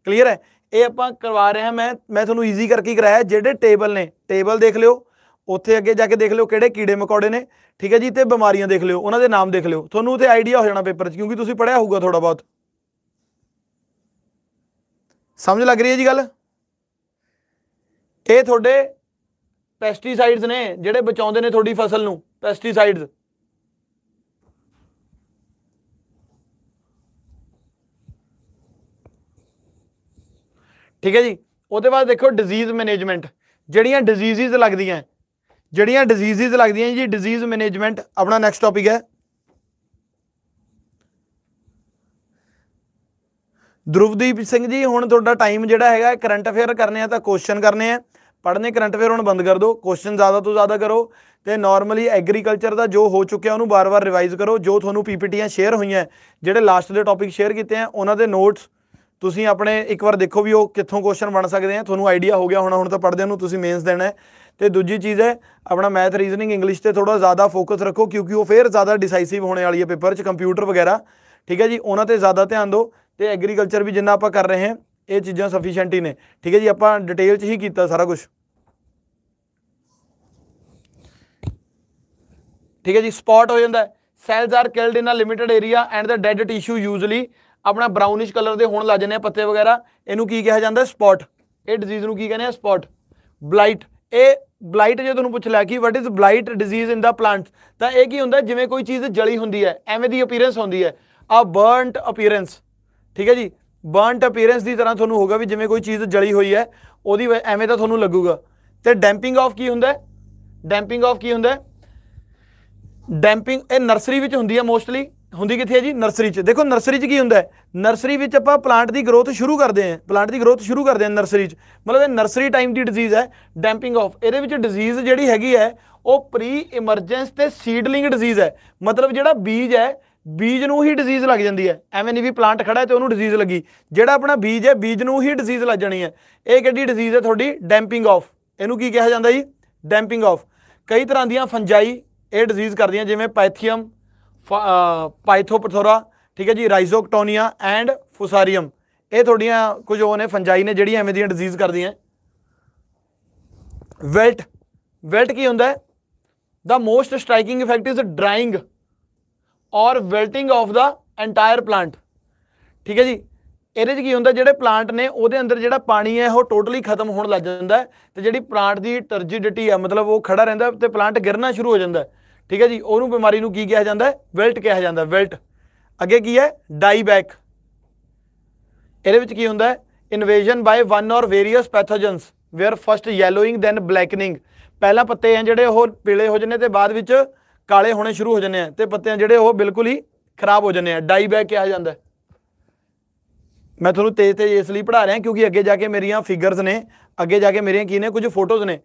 ਕਲੀਅਰ ਹੈ ਇਹ ਆਪਾਂ ਕਰਵਾ ਰਹੇ ਹਾਂ ਮੈਂ ਮੈਂ ਤੁਹਾਨੂੰ ਈਜ਼ੀ ਕਰਕੇ ਹੀ ਕਰਾਇਆ ਜਿਹੜੇ ਟੇਬਲ ਨੇ ਟੇਬਲ ਦੇਖ ਲਿਓ ਉੱਥੇ ਅੱਗੇ ਜਾ ਕੇ ਦੇਖ ਲਿਓ ਕਿਹੜੇ ਕੀੜੇ ਮਕੌੜੇ ਨੇ ਠੀਕ ਹੈ ਜੀ ਤੇ ਬਿਮਾਰੀਆਂ ਦੇਖ ਲਿਓ ਉਹਨਾਂ ਦੇ ਨਾਮ ਦੇਖ ਲਿਓ ਤੁਹਾਨੂੰ ਤੇ ਆਈਡੀਆ ਹੋ ਜਾਣਾ ਪੇਪਰ 'ਚ ਕਿਉਂਕਿ ਤੁਸੀਂ ਪੜਿਆ ਹੋਊਗਾ ਥੋੜਾ ਬਹੁਤ ਸਮਝ ਲੱਗ ਰਹੀ ਹੈ ਜੀ ਗੱਲ ਇਹ ਤੁਹਾਡੇ ਪੈਸਟੀਸਾਈਡਸ ਨੇ ਜਿਹੜੇ ਬਚਾਉਂਦੇ ਨੇ ਤੁਹਾਡੀ ਫਸਲ ਨੂੰ ਪੈਸਟੀਸਾਈਡਸ ਠੀਕ ਹੈ ਜੀ ਉਹਦੇ ਬਾਅਦ ਦੇਖੋ ਡਿਜ਼ੀਜ਼ ਮੈਨੇਜਮੈਂਟ ਜਿਹੜੀਆਂ ਡਿਜ਼ੀਜ਼ਸ ਲੱਗਦੀਆਂ ਜਿਹੜੀਆਂ ਡਿਜ਼ੀਜ਼ਸ ਲੱਗਦੀਆਂ ਜੀ ਡਿਜ਼ੀਜ਼ ਮੈਨੇਜਮੈਂਟ ਆਪਣਾ ਨੈਕਸਟ ਟੌਪਿਕ ਹੈ ਦਰੁਵਦੀਪ ਸਿੰਘ ਜੀ ਹੁਣ ਤੁਹਾਡਾ ਟਾਈਮ ਜਿਹੜਾ ਹੈਗਾ ਕਰੰਟ ਅਫੇਅਰ ਕਰਨੇ ਆ ਤਾਂ ਕੁਐਸਚਨ ਕਰਨੇ ਆ ਪੜ੍ਹਨੇ ਕਰੰਟ ਅਫੇਅਰ ਹੁਣ ਬੰਦ ਕਰ ਦਿਓ ਕੁਐਸਚਨ ਜ਼ਿਆਦਾ ਤੋਂ ਜ਼ਿਆਦਾ ਕਰੋ ਤੇ ਨਾਰਮਲੀ ਐਗਰੀਕਲਚਰ ਦਾ ਜੋ ਹੋ ਚੁੱਕਿਆ ਉਹਨੂੰ ਬਾਰ-ਬਾਰ ਰਿਵਾਈਜ਼ ਕਰੋ ਜੋ ਤੁਹਾਨੂੰ ਪੀਪੀਟੀਆਂ ਸ਼ੇਅਰ ਹੋਈਆਂ ਜਿਹੜੇ ਲਾਸਟ ਦੇ ਟੌਪਿਕ ਸ਼ੇਅਰ ਕੀਤੇ ਆ ਉਹਨਾਂ ਦੇ ਨੋਟਸ ਤੁਸੀਂ ਆਪਣੇ ਇੱਕ ਵਾਰ ਦੇਖੋ ਵੀ ਉਹ ਕਿੱਥੋਂ ਕੁਐਸਚਨ ਬਣ ਸਕਦੇ ਆ ਤੁਹਾਨੂੰ ਆਈਡੀਆ ਹੋ ਗਿਆ ਹੁਣ ਹੁਣ ਤਾਂ ਪੜ੍ਹਦੇ ਨੂੰ ਤੁਸੀਂ ਮੇਨਸ ਦੇਣਾ ਤੇ ਦੂਜੀ ਚੀਜ਼ ਹੈ ਆਪਣਾ ਮੈਥ ਰੀਜ਼ਨਿੰਗ ਇੰਗਲਿਸ਼ ਤੇ ਥੋੜਾ ਜ਼ਿਆਦਾ ਫੋਕਸ ਰੱਖੋ ਕਿਉਂਕਿ ਉਹ ਫੇਰ ਜ਼ਿਆਦਾ ਡਿਸਾਈਸਿਵ ਹੋਣੇ ਵਾਲੀ ਹੈ ਪੇਪਰ 'ਚ ਕੰਪਿਊਟਰ ਵਗੈਰਾ ਠੀਕ ਹੈ ਜੀ ਉਹਨਾਂ ਤੇ ਜ਼ਿਆਦਾ ਧਿਆਨ ਦਿਓ ਤੇ ਐਗਰੀਕਲਚਰ ਵੀ ਜਿੰਨਾ ਆਪਾਂ ਕਰ ਰਹੇ ਹਾਂ ਇਹ ਚੀਜ਼ਾਂ ਸਫੀਸ਼ੀਐਂਟ ਹੀ ਨੇ ਠੀਕ ਹੈ ਜੀ ਆਪਾਂ ਡਿਟੇਲ 'ਚ ਹੀ ਕੀਤਾ ਸਾਰਾ ਕੁਝ ਠੀਕ ਹੈ ਜੀ ਸਪੌਟ ਹੋ ਜਾਂਦਾ cells are killed in a limited area and the dead tissue usually ਆਪਣਾ ਬ੍ਰਾਊਨਿਸ਼ ਕਲਰ ਦੇ ਹੋਣ ਲੱਗ ਜਾਂਦੇ ਆ ਪੱਤੇ ਵਗੈਰਾ ਇਹਨੂੰ ਕੀ ਕਿਹਾ ਜਾਂਦਾ ਸਪੌਟ ਇਹ ਡਿਜ਼ੀਜ਼ ਨੂੰ ਕੀ ਕਹਿੰਦੇ ਆ ਸਪੌਟ ਬਲਾਈਟ ਇਹ ਬਲਾਈਟ ਜੇ ਤੁਹਾਨੂੰ ਪੁੱਛ ਲਿਆ ਕਿ what is blight disease in the plant ਤਾਂ ਇਹ ਕੀ ਹੁੰਦਾ ਜਿਵੇਂ ਕੋਈ ਚੀਜ਼ ਜਲੀ ਹੁੰਦੀ ਹੈ ਐਵੇਂ ਦੀ ਅਪੀਅਰੈਂਸ ਹੁੰਦੀ ਹੈ ਆ ਬਰਨਟ ਅਪੀਅਰੈਂਸ ਠੀਕ ਹੈ ਜੀ ਬਰਨਟ ਅਪੀਅਰੈਂਸ ਦੀ ਤਰ੍ਹਾਂ ਤੁਹਾਨੂੰ ਹੋਗਾ ਵੀ ਜਿਵੇਂ ਕੋਈ ਚੀਜ਼ ਜਲੀ ਹੋਈ ਹੈ ਉਹਦੀ ਐਵੇਂ ਤਾਂ ਤੁਹਾਨੂੰ ਲੱਗੂਗਾ ਤੇ ਡੈਂਪਿੰਗ ਆਫ ਕੀ ਹੁੰਦਾ ਡੈਂਪਿੰਗ ਆਫ ਕੀ ਹੁੰਦਾ ਡੈਂਪਿੰਗ ਇਹ ਨਰਸਰੀ ਵਿੱਚ ਹੁੰਦੀ ਹੈ ਮੋਸਟਲੀ ਹੁੰਦੀ ਕਿੱਥੇ ਹੈ ਜੀ ਨਰਸਰੀ 'ਚ ਦੇਖੋ ਨਰਸਰੀ 'ਚ ਕੀ ਹੁੰਦਾ ਹੈ ਨਰਸਰੀ ਵਿੱਚ ਆਪਾਂ ਪਲਾਂਟ ਦੀ ਗਰੋਥ ਸ਼ੁਰੂ ਕਰਦੇ ਹਾਂ ਪਲਾਂਟ ਦੀ ਗਰੋਥ ਸ਼ੁਰੂ ਕਰਦੇ ਹਾਂ ਨਰਸਰੀ 'ਚ ਮਤਲਬ ਇਹ ਨਰਸਰੀ ਟਾਈਮ ਦੀ ਡਿਜ਼ੀਜ਼ ਹੈ ਡੈਂਪਿੰਗ ਆਫ ਇਹਦੇ ਵਿੱਚ ਡਿਜ਼ੀਜ਼ ਜਿਹੜੀ ਹੈਗੀ ਹੈ ਉਹ ਪ੍ਰੀ ਇਮਰਜੈਂਸ ਤੇ ਸੀਡਲਿੰਗ ਡਿਜ਼ੀਜ਼ ਹੈ ਮਤਲਬ ਜਿਹੜਾ ਬੀਜ ਹੈ ਬੀਜ ਨੂੰ ਹੀ ਡਿਜ਼ੀਜ਼ ਲੱਗ ਜਾਂਦੀ ਹੈ ਐਵੇਂ ਨਹੀਂ ਵੀ ਪਲਾਂਟ ਖੜਾ ਹੈ ਤੇ ਉਹਨੂੰ ਡਿਜ਼ੀਜ਼ ਲੱਗੀ ਜਿਹੜਾ ਆਪਣਾ ਬੀਜ ਹੈ ਬੀਜ ਨੂੰ ਹੀ ਡਿਜ਼ੀਜ਼ ਲੱਗ ਜਾਣੀ ਹੈ ਇਹ ਕਿਹੜੀ ਡਿਜ਼ੀਜ਼ ਹੈ ਤੁਹਾਡੀ ਡੈਂਪਿੰਗ ਆਫ ਇਹਨੂੰ ਕੀ ਕਿਹਾ ਜਾਂਦਾ ਜੀ ਡੈਂਪਿੰਗ ਆਫ ਕਈ ਤਰ੍ਹਾਂ ਦੀਆਂ ਫੰਜਾਈ ਇਹ ਡਿਜ਼ੀਜ਼ ਕਰਦੀਆਂ ਜਿਵੇਂ ਪਾਈਥੀਅਮ ਪਾਈਥੋਪਥੋਰਾ ਠੀਕ ਹੈ ਜੀ ਰਾਈਜ਼ੋਕਟੋਨੀਆ ਐਂਡ ਫੁਸਾਰੀਅਮ ਇਹ ਤੁਹਾਡੀਆਂ ਕੁਝ ਉਹ ਨੇ ਫੰਜਾਈ ਨੇ ਜਿਹੜੀਆਂ ਐਵੇਂ ਦੀਆਂ ਡਿਜ਼ੀਜ਼ ਕਰਦੀਆਂ ਵੈਲਟ ਵੈਲਟ ਕੀ ਹੁੰਦਾ ਹੈ the most striking effect is drying or wilting of the entire plant ਠੀਕ ਹੈ ਜੀ ਇਹਦੇ 'ਚ ਕੀ ਹੁੰਦਾ ਜਿਹੜੇ ਪਲਾਂਟ ਨੇ ਉਹਦੇ ਅੰਦਰ ਜਿਹੜਾ ਪਾਣੀ ਹੈ ਉਹ ਟੋਟਲੀ ਖਤਮ ਹੋਣ ਲੱਗ ਜਾਂਦਾ ਤੇ ਜਿਹੜੀ ਪਲਾਂਟ ਦੀ ਟਰਜਿਡਿਟੀ ਹੈ ਮਤਲਬ ਉਹ ਖੜਾ ਰਹਿੰਦਾ ਤੇ ਪਲਾਂਟ ਗਿਰਨਾ ਸ਼ੁਰੂ ਹੋ ਜਾਂਦਾ ਠੀਕ ਹੈ ਜੀ ਉਹਨੂੰ ਬਿਮਾਰੀ ਨੂੰ ਕੀ ਕਿਹਾ ਜਾਂਦਾ ਵਿਲਟ ਕਿਹਾ ਜਾਂਦਾ ਵਿਲਟ ਅੱਗੇ ਕੀ ਹੈ ਡਾਈਬੈਕ ਇਹਦੇ ਵਿੱਚ ਕੀ ਹੁੰਦਾ invasion by one or various pathogens where first yellowing then blackening ਪਹਿਲਾਂ ਪੱਤੇ ਆ ਜਿਹੜੇ ਉਹ ਪੀਲੇ ਹੋ ਜਾਂਦੇ ਤੇ ਬਾਅਦ ਵਿੱਚ ਕਾਲੇ ਹੋਣੇ ਸ਼ੁਰੂ ਹੋ ਜਾਂਦੇ ਆ ਤੇ ਪੱਤੇ ਜਿਹੜੇ ਉਹ ਬਿਲਕੁਲ ਹੀ ਖਰਾਬ ਹੋ ਜਾਂਦੇ ਆ ਡਾਈ ਬੈਕ ਕਿਹਾ ਜਾਂਦਾ ਮੈਂ ਤੁਹਾਨੂੰ ਤੇਜ਼ ਤੇਜ਼ ਇਸ ਲਈ ਪੜਾ ਰਿਹਾ ਕਿਉਂਕਿ ਅੱਗੇ ਜਾ ਕੇ ਮੇਰੀਆਂ ਫਿਗਰਸ ਨੇ ਅੱਗੇ ਜਾ ਕੇ ਮੇਰੀਆਂ ਕੀ ਨੇ ਕੁਝ ਫੋਟੋਜ਼ ਨੇ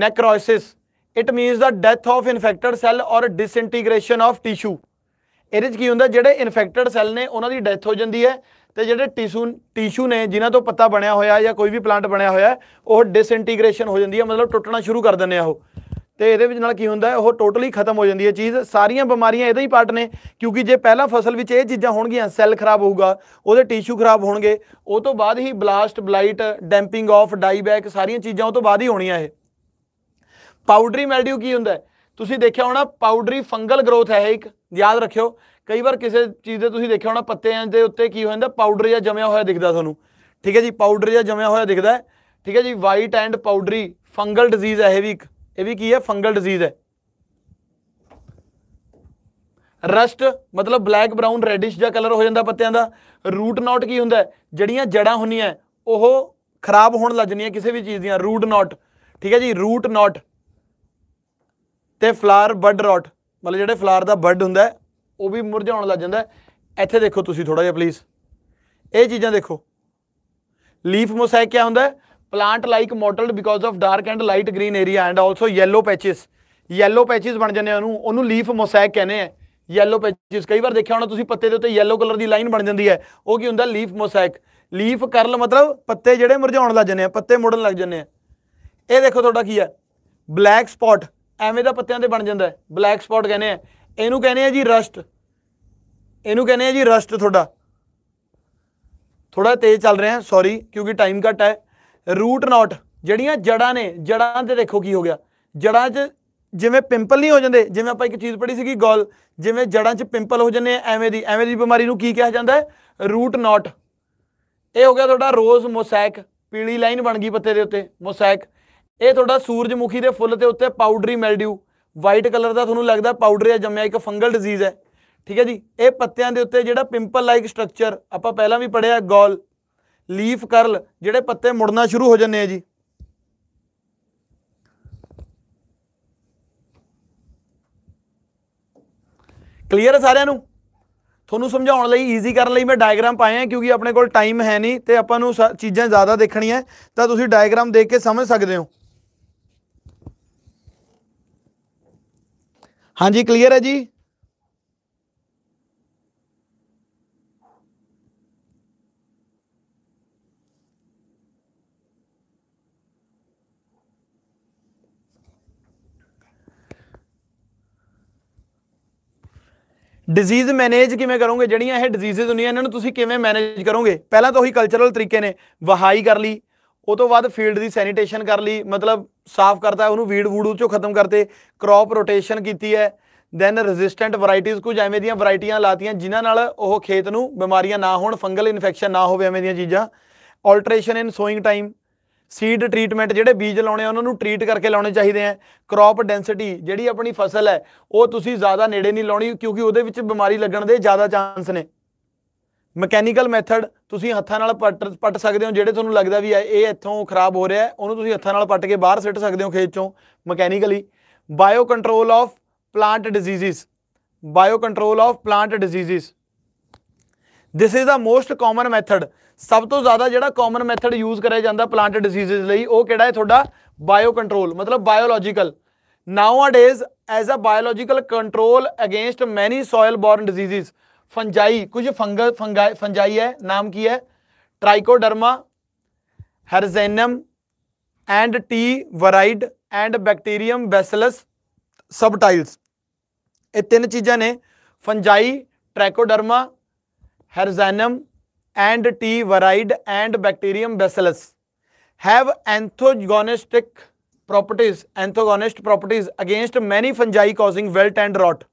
necrosis it means the death of infected cell or disintegration of tissue ਇਹਦੇ ਚ ਕੀ ਹੁੰਦਾ ਜਿਹੜੇ ਇਨਫੈਕਟਡ ਸੈੱਲ ਨੇ ਉਹਨਾਂ ਦੀ ਡੈਥ ਹੋ ਜਾਂਦੀ ਹੈ ਤੇ ਜਿਹੜੇ ਟਿਸ਼ੂ ਟਿਸ਼ੂ ਨੇ ਜਿਨ੍ਹਾਂ ਤੋਂ ਪੱਤਾ ਬਣਿਆ ਹੋਇਆ ਜਾਂ ਕੋਈ ਵੀ ਪਲਾਂਟ ਬਣਿਆ ਹੋਇਆ ਉਹ ਡਿਸਇੰਟੀਗ੍ਰੇਸ਼ਨ ਹੋ ਜਾਂਦੀ ਹੈ ਮਤਲਬ ਟੁੱਟਣਾ ਸ਼ੁਰੂ ਕਰ ਦਿੰਦੇ ਆ ਉਹ ਤੇ ਇਹਦੇ ਵਿੱਚ ਨਾਲ ਕੀ ਹੁੰਦਾ ਉਹ ਟੋਟਲੀ ਖਤਮ ਹੋ ਜਾਂਦੀ ਹੈ ਚੀਜ਼ ਸਾਰੀਆਂ ਬਿਮਾਰੀਆਂ ਇਹਦਾ ਹੀ ਪਾਰਟ ਨੇ ਕਿਉਂਕਿ ਜੇ ਪਹਿਲਾਂ ਫਸਲ ਵਿੱਚ ਇਹ ਚੀਜ਼ਾਂ ਹੋਣਗੀਆਂ ਸੈੱਲ ਖਰਾਬ ਹੋਊਗਾ ਉਹਦੇ ਟਿਸ਼ੂ ਖਰਾਬ ਹੋਣਗੇ ਉਹ ਤੋਂ ਬਾਅਦ ਹੀ blast blight damping off dieback ਸਾਰੀਆਂ ਚੀਜ਼ਾਂ ਉਹ ਤੋਂ ਬਾਅਦ ਹੀ ਹੋਣੀਆਂ ਇਹ ਪਾਊਡਰੀ ਮੈਲਡਿਊ ਕੀ ਹੁੰਦਾ ਤੁਸੀਂ ਦੇਖਿਆ ਹੋਣਾ ਪਾਊਡਰੀ ਫੰਗਲ ਗਰੋਥ ਹੈ ਇੱਕ ਯਾਦ ਰੱਖਿਓ ਕਈ ਵਾਰ ਕਿਸੇ ਚੀਜ਼ ਦੇ ਤੁਸੀਂ ਦੇਖਿਆ ਹੋਣਾ ਪੱਤਿਆਂ ਦੇ ਉੱਤੇ ਕੀ ਹੋ ਜਾਂਦਾ ਪਾਊਡਰ ਜਾਂ ਜਮਿਆ ਹੋਇਆ ਦਿਖਦਾ ਤੁਹਾਨੂੰ ਠੀਕ ਹੈ ਜੀ ਪਾਊਡਰ ਜਾਂ ਜਮਿਆ ਹੋਇਆ ਦਿਖਦਾ ਠੀਕ ਹੈ ਜੀ white and powdery fungal disease ਹੈ ਇਹ ਵੀ ਇੱਕ ਇਹ ਵੀ ਕੀ ਹੈ ਫੰਗਲ ਡਿਜ਼ੀਜ਼ ਹੈ ਰਸਟ ਮਤਲਬ ਬਲੈਕ ਬਰਾਊਨ ਰੈਡਿਸ਼ ਜਿਹਾ ਕਲਰ ਹੋ ਜਾਂਦਾ ਪੱਤਿਆਂ ਦਾ ਰੂਟ ਨੋਟ ਕੀ ਹੁੰਦਾ ਜਿਹੜੀਆਂ ਜੜਾਂ ਹੁੰਦੀਆਂ ਉਹ ਖਰਾਬ ਹੋਣ ਲੱਗ ਜਾਂਦੀਆਂ ਕਿਸੇ ਵੀ ਚੀਜ਼ ਦੀਆਂ ਰੂਟ ਨੋਟ ਠੀਕ ਹੈ ਜੀ ਰੂਟ ਨੋਟ ਤੇ ਫਲਾਰ ਬਡ ਰੋਟ ਮਤਲਬ ਜਿਹੜੇ ਫਲਾਰ ਦਾ ਬੱਡ ਹੁੰਦਾ ਉਹ ਵੀ ਮੁਰਝਾਉਣ ਲੱਗ ਜਾਂਦਾ ਇੱਥੇ ਦੇਖੋ ਤੁਸੀਂ ਥੋੜਾ ਜਿਹਾ ਪਲੀਜ਼ ਇਹ ਚੀਜ਼ਾਂ ਦੇਖੋ ਲੀਫ ਮੋਸਾਇਕ ਕੀ ਹੁੰਦਾ plant like mottled because of dark and light green area and also yellow patches yellow patches ਬਣ ਜਾਂਦੇ ਉਹਨੂੰ ਉਹਨੂੰ ਲੀਫ ਮੋਸਾਇਕ ਕਹਿੰਦੇ ਆ yellow patches ਕਈ ਵਾਰ ਦੇਖਿਆ ਹੋਣਾ ਤੁਸੀਂ ਪੱਤੇ ਦੇ ਉੱਤੇ yellow ਕਲਰ ਦੀ ਲਾਈਨ ਬਣ ਜਾਂਦੀ ਹੈ ਉਹ ਕੀ ਹੁੰਦਾ ਲੀਫ ਮੋਸਾਇਕ ਲੀਫ ਕਰਲ ਮਤਲਬ ਪੱਤੇ ਜਿਹੜੇ ਮੁਰਝਾਉਣ ਲੱਗ ਜਾਂਦੇ ਆ ਪੱਤੇ ਮੁੜਨ ਲੱਗ ਜਾਂਦੇ ਆ ਇਹ ਦੇਖੋ ਤੁਹਾਡਾ ਕੀ ਹੈ ਬਲੈਕ ਸਪੌਟ ਐਵੇਂ ਦਾ ਪੱਤਿਆਂ ਤੇ ਬਣ ਜਾਂਦਾ ਬਲੈਕ ਸਪੌਟ ਕਹਿੰਦੇ ਆ ਇਹਨੂੰ ਕਹਿੰਦੇ ਆ ਜੀ ਰਸਟ ਇਹਨੂੰ ਕਹਿੰਦੇ ਆ ਜੀ ਰਸਟ ਤੁਹਾਡਾ ਥੋੜਾ ਤੇਜ਼ ਚੱਲ ਰਹੇ ਹਾਂ ਸੌਰੀ ਕਿਉਂਕਿ ਟਾਈਮ ਘਟ ਹੈ ਰੂਟ ਨਾਟ ਜਿਹੜੀਆਂ ਜੜਾਂ ਨੇ ਜੜਾਂ ਤੇ ਦੇਖੋ ਕੀ ਹੋ ਗਿਆ ਜੜਾਂ 'ਚ ਜਿਵੇਂ ਪਿੰਪਲ ਨਹੀਂ ਹੋ ਜਾਂਦੇ ਜਿਵੇਂ ਆਪਾਂ ਇੱਕ ਚੀਜ਼ ਪੜ੍ਹੀ ਸੀਗੀ ਗੋਲ ਜਿਵੇਂ ਜੜਾਂ 'ਚ ਪਿੰਪਲ ਹੋ ਜਾਂਦੇ ਐਵੇਂ ਦੀ ਐਵੇਂ ਦੀ ਬਿਮਾਰੀ ਨੂੰ ਕੀ ਕਿਹਾ ਜਾਂਦਾ ਹੈ ਰੂਟ ਨਾਟ ਇਹ ਹੋ ਗਿਆ ਤੁਹਾਡਾ ਰੋਜ਼ ਮੋਸੈਕ ਪੀਲੀ ਲਾਈਨ ਬਣ ਗਈ ਪੱਤੇ ਦੇ ਉੱਤੇ ਮੋਸੈਕ ਇਹ ਤੁਹਾਡਾ ਸੂਰਜਮੁਖੀ ਦੇ ਫੁੱਲ ਤੇ ਉੱਤੇ ਪਾਊਡਰੀ ਮੈਲਡਿਊ ਵਾਈਟ ਕਲਰ ਦਾ ਤੁਹਾਨੂੰ ਲੱਗਦਾ ਪਾਊਡਰ ਜਾਂ ਜੰਮਿਆ ਇੱਕ ਫੰਗਲ ਡਿਜ਼ੀਜ਼ ਹੈ ਠੀਕ ਹੈ ਜੀ ਇਹ ਪੱਤਿਆਂ ਦੇ ਉੱਤੇ ਜਿਹੜਾ ਪਿੰਪਲ ਲਾਈਕ ਸਟਰਕਚਰ ਆਪਾਂ ਪਹਿਲਾਂ ਵੀ ਪੜਿਆ ਗੋਲ ਲੀਫ ਕਰਲ ਜਿਹੜੇ ਪੱਤੇ ਮੁੜਨਾ ਸ਼ੁਰੂ ਹੋ ਜਾਂਦੇ ਆ ਜੀ ਕਲੀਅਰ ਹੈ ਸਾਰਿਆਂ ਨੂੰ ਤੁਹਾਨੂੰ ਸਮਝਾਉਣ ਲਈ ਈਜ਼ੀ ਕਰਨ ਲਈ ਮੈਂ ਡਾਇਗਰਾਮ ਪਾਏ ਆ ਕਿਉਂਕਿ ਆਪਣੇ ਕੋਲ ਟਾਈਮ ਹੈ ਨਹੀਂ ਤੇ ਆਪਾਂ ਨੂੰ ਚੀਜ਼ਾਂ ਜ਼ਿਆਦਾ ਦੇਖਣੀਆਂ ਤਾਂ ਤੁਸੀਂ ਡਾਇਗਰਾਮ ਦੇਖ ਕੇ ਸਮਝ ਸਕਦੇ ਹੋ ਹਾਂਜੀ ਕਲੀਅਰ ਹੈ ਜੀ ਡਿਜ਼ੀਜ਼ ਮੈਨੇਜ ਕਿਵੇਂ ਕਰੋਗੇ ਜਿਹੜੀਆਂ ਇਹ ਡਿਜ਼ੀਜ਼ਸ ਹੁੰਦੀਆਂ ਇਹਨਾਂ ਨੂੰ ਤੁਸੀਂ ਕਿਵੇਂ ਮੈਨੇਜ ਕਰੋਗੇ ਪਹਿਲਾਂ ਤਾਂ ਉਹੀ ਕਲਚਰਲ ਤਰੀਕੇ ਨੇ ਵਹਾਈ ਕਰ ਲਈ ਉਹ ਤੋਂ ਬਾਅਦ ਫੀਲਡ ਦੀ ਸੈਨੀਟੇਸ਼ਨ ਕਰ ਲਈ ਮਤਲਬ ਸਾਫ਼ ਕਰਤਾ ਉਹਨੂੰ ਵੀਡ ਵੂਡ ਚੋਂ ਖਤਮ ਕਰਤੇ ਕ੍ਰੌਪ ਰੋਟੇਸ਼ਨ ਕੀਤੀ ਹੈ ਦੈਨ ਰੈਜ਼ਿਸਟੈਂਟ ਵੈਰਾਈਟੀਆਂ ਕੁਝ ਐਵੇਂ ਦੀਆਂ ਵੈਰਾਈਟੀਆਂ ਲਾਤੀਆਂ ਜਿਨ੍ਹਾਂ ਨਾਲ ਉਹ ਖੇਤ ਨੂੰ ਬਿਮਾਰੀਆਂ ਨਾ ਹੋਣ ਫੰਗਲ ਇਨਫੈਕਸ਼ਨ ਨਾ ਹੋਵੇ ਐਵੇਂ ਦੀਆਂ ਚੀਜ਼ਾਂ alteration in sowing time seed treatment ਜਿਹੜੇ ਬੀਜ ਲਾਉਣੇ ਆ ਉਹਨਾਂ ਨੂੰ ਟ੍ਰੀਟ ਕਰਕੇ ਲਾਉਣੇ ਚਾਹੀਦੇ ਆ ਕ੍ਰੌਪ ਡੈਂਸਿਟੀ ਜਿਹੜੀ ਆਪਣੀ ਫਸਲ ਹੈ ਉਹ ਤੁਸੀਂ ਜ਼ਿਆਦਾ ਨੇੜੇ ਨਹੀਂ ਲਾਉਣੀ ਕਿਉਂਕਿ ਉਹਦੇ ਵਿੱਚ ਬਿਮਾਰੀ ਲੱਗਣ ਦੇ ਜ਼ਿਆਦਾ ਚਾਂਸ ਨੇ ਮਕੈਨੀਕਲ ਮੈਥਡ ਤੁਸੀਂ ਹੱਥਾਂ ਨਾਲ ਪੱਟ ਪੱਟ ਸਕਦੇ ਹੋ ਜਿਹੜੇ ਤੁਹਾਨੂੰ ਲੱਗਦਾ ਵੀ ਇਹ ਇੱਥੋਂ ਖਰਾਬ ਹੋ ਰਿਹਾ ਉਹਨੂੰ ਤੁਸੀਂ ਹੱਥਾਂ ਨਾਲ ਪੱਟ ਕੇ ਬਾਹਰ ਸਿੱਟ ਸਕਦੇ ਹੋ ਖੇਤ ਚੋਂ mechanically bio control of plant diseases bio control of plant diseases this is the most common method सब तो ज्यादा जो कॉमन मैथड यूज कराया जाता प्लांट डिजीज लड़ा लिया बायोकट्रोल मतलब biological nowadays as a biological control against many soil borne disease fungi कुछ फंग फंगाई फंजाई है नाम की है Trichoderma harzianum and T viride and bacterium Bacillus subtilis ये तीन चीज़ा ने fungi Trichoderma harzianum and T. varide and Bacterium bacillus have anthogonistic properties, antagonist properties against many fungi causing wilt and rot.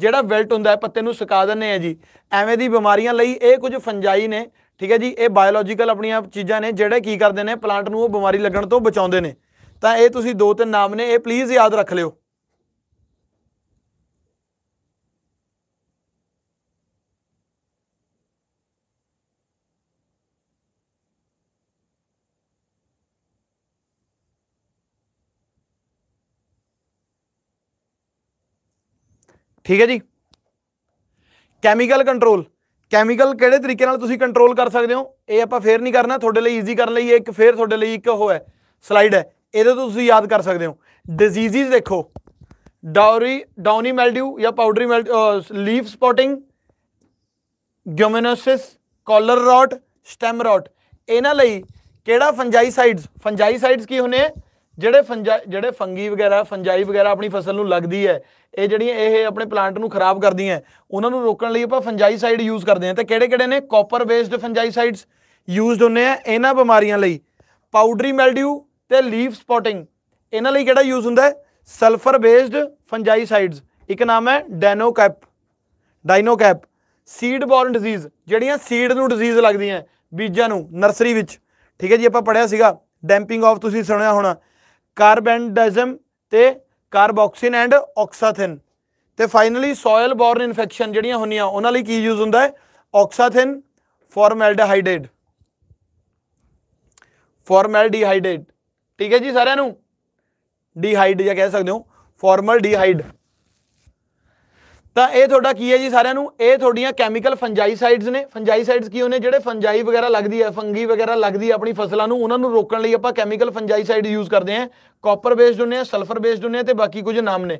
ਜਿਹੜਾ wilt ਹੁੰਦਾ ਹੈ ਪੱਤੇ ਨੂੰ ਸੁਕਾ ਦਿੰਨੇ ਆ ਜੀ ਐਵੇਂ ਦੀ ਬਿਮਾਰੀਆਂ ਲਈ ਇਹ ਕੁਝ ਫੰਜਾਈ ਨੇ ਠੀਕ ਹੈ ਜੀ ਇਹ ਬਾਇਓਲੋਜੀਕਲ ਆਪਣੀਆਂ ਚੀਜ਼ਾਂ ਨੇ ਜਿਹੜੇ ਕੀ ਕਰਦੇ ਨੇ ਪਲਾਂਟ ਨੂੰ ਉਹ ਬਿਮਾਰੀ ਲੱਗਣ ਤੋਂ ਬਚਾਉਂਦੇ ਨੇ ਤਾਂ ਇਹ ਤੁਸੀਂ ਦੋ ਤਿੰਨ ਨਾਮ ਨੇ ਇਹ ਪਲੀਜ਼ ਯਾਦ ਰੱਖ ਲਿਓ ਠੀਕ ਹੈ ਜੀ ਕੈਮੀਕਲ ਕੰਟਰੋਲ ਕੈਮੀਕਲ ਕਿਹੜੇ ਤਰੀਕੇ ਨਾਲ ਤੁਸੀਂ ਕੰਟਰੋਲ ਕਰ ਸਕਦੇ ਹੋ ਇਹ ਆਪਾਂ ਫੇਰ ਨਹੀਂ ਕਰਨਾ ਤੁਹਾਡੇ ਲਈ ਈਜ਼ੀ ਕਰਨ ਲਈ ਇੱਕ ਫੇਰ ਤੁਹਾਡੇ ਲਈ ਇੱਕ ਉਹ ਹੈ ਸਲਾਈਡ ਹੈ ਇਹਦੇ ਤੋਂ ਤੁਸੀਂ ਯਾਦ ਕਰ ਸਕਦੇ ਹੋ ਡਿਜ਼ੀਜ਼ਸ ਦੇਖੋ ਡਾਉਰੀ ਡਾਉਨੀ ਮੈਲਡਿਊ ਜਾਂ ਪਾਊਡਰੀ ਲੀਫ ਸਪੋਟਿੰਗ ਗਿਓਮਿਨੋਸਿਸ ਕਾਲਰ ਰੌਟ ਸਟੈਮ ਰੌਟ ਇਹਨਾਂ ਲਈ ਕਿਹੜਾ ਫੰਜਾਈਸਾਈਡਸ ਫੰਜਾਈਸਾਈਡਸ ਕੀ ਹੁੰਨੇ ਜਿਹੜੇ ਫੰਜਾ ਜਿਹੜੇ ਫੰਗੀ ਵਗੈਰਾ ਫੰਜਾਈ ਵਗੈਰਾ ਆਪਣੀ ਫਸਲ ਨੂੰ ਲੱਗਦੀ ਹੈ ਇਹ ਜਿਹੜੀਆਂ ਇਹ ਆਪਣੇ ਪਲਾਂਟ ਨੂੰ ਖਰਾਬ ਕਰਦੀਆਂ ਉਹਨਾਂ ਨੂੰ ਰੋਕਣ ਲਈ ਆਪਾਂ ਫੰਜਾਈਸਾਈਡ ਯੂਜ਼ ਕਰਦੇ ਹਾਂ ਤੇ ਕਿਹੜੇ-ਕਿਹੜੇ ਨੇ ਕਾਪਰ ਬੇਸਡ ਫੰਜਾਈਸਾਈਡਸ ਯੂਜ਼ਡ ਹੁੰਦੇ ਆ ਇਹਨਾਂ ਬਿਮਾਰੀਆਂ ਲਈ ਪਾਊਡਰੀ ਮੈਲਡਿਊ ਤੇ ਲੀਫ ਸਪੋਟਿੰਗ ਇਹਨਾਂ ਲਈ ਕਿਹੜਾ ਯੂਜ਼ ਹੁੰਦਾ ਹੈ ਸਲਫਰ ਬੇਸਡ ਫੰਜਾਈਸਾਈਡਸ ਇੱਕ ਨਾਮ ਹੈ dinocap dinocap seed borne disease ਜਿਹੜੀਆਂ ਸੀਡ ਨੂੰ ਡਿਜ਼ੀਜ਼ ਲੱਗਦੀਆਂ ਬੀਜਾਂ ਨੂੰ ਨਰਸਰੀ ਵਿੱਚ ਠੀਕ ਹੈ ਜੀ ਆਪਾਂ ਪੜਿਆ ਸੀਗਾ ਡੈਂਪਿੰਗ ਆਫ ਤੁਸੀਂ ਸੁਣਿਆ ਹੋਣਾ ਕਾਰਬੈਂਡਾਈਜ਼ਮ ਤੇ ਕਾਰਬੋਕਸਿਨ ਐਂਡ ਆਕਸਾਥਿਨ ਤੇ ਫਾਈਨਲੀ ਸੋਇਲ ਬੋਰਨ ਇਨਫੈਕਸ਼ਨ ਜਿਹੜੀਆਂ ਹੁੰਦੀਆਂ ਉਹਨਾਂ ਲਈ ਕੀ ਯੂਜ਼ ਹੁੰਦਾ ਹੈ ਆਕਸਾਥਿਨ ਫਾਰਮਲਡੀਹਾਈਡਡ ਫਾਰਮਲਡੀਹਾਈਡਡ ਠੀਕ ਹੈ ਜੀ ਸਾਰਿਆਂ ਨੂੰ ਡੀਹਾਈਡ ਜਾਂ ਕਹਿ ਸਕਦੇ ਹੋ ਫਾਰਮਲ ਤਾਂ ਇਹ ਤੁਹਾਡਾ ਕੀ ਹੈ ਜੀ ਸਾਰਿਆਂ ਨੂੰ ਇਹ ਤੁਹਾਡੀਆਂ ਕੈਮੀਕਲ ਫੰਜਾਈਸਾਈਡਸ ਨੇ ਫੰਜਾਈਸਾਈਡਸ ਕੀ ਹੋਣੇ ਜਿਹੜੇ ਫੰਜਾਈ ਵਗੈਰਾ ਲੱਗਦੀ ਹੈ ਫੰਗੀ ਵਗੈਰਾ ਲੱਗਦੀ ਹੈ ਆਪਣੀ ਫਸਲਾਂ ਨੂੰ ਉਹਨਾਂ ਨੂੰ ਰੋਕਣ ਲਈ ਆਪਾਂ ਕੈਮੀਕਲ ਫੰਜਾਈਸਾਈਡ ਯੂਜ਼ ਕਰਦੇ ਹਾਂ ਕਾਪਰ ਬੇਸਡ ਹੁੰਦੇ ਆ ਸਲਫਰ ਬੇਸਡ ਹੁੰਦੇ ਆ ਤੇ ਬਾਕੀ ਕੁਝ ਨਾਮ ਨੇ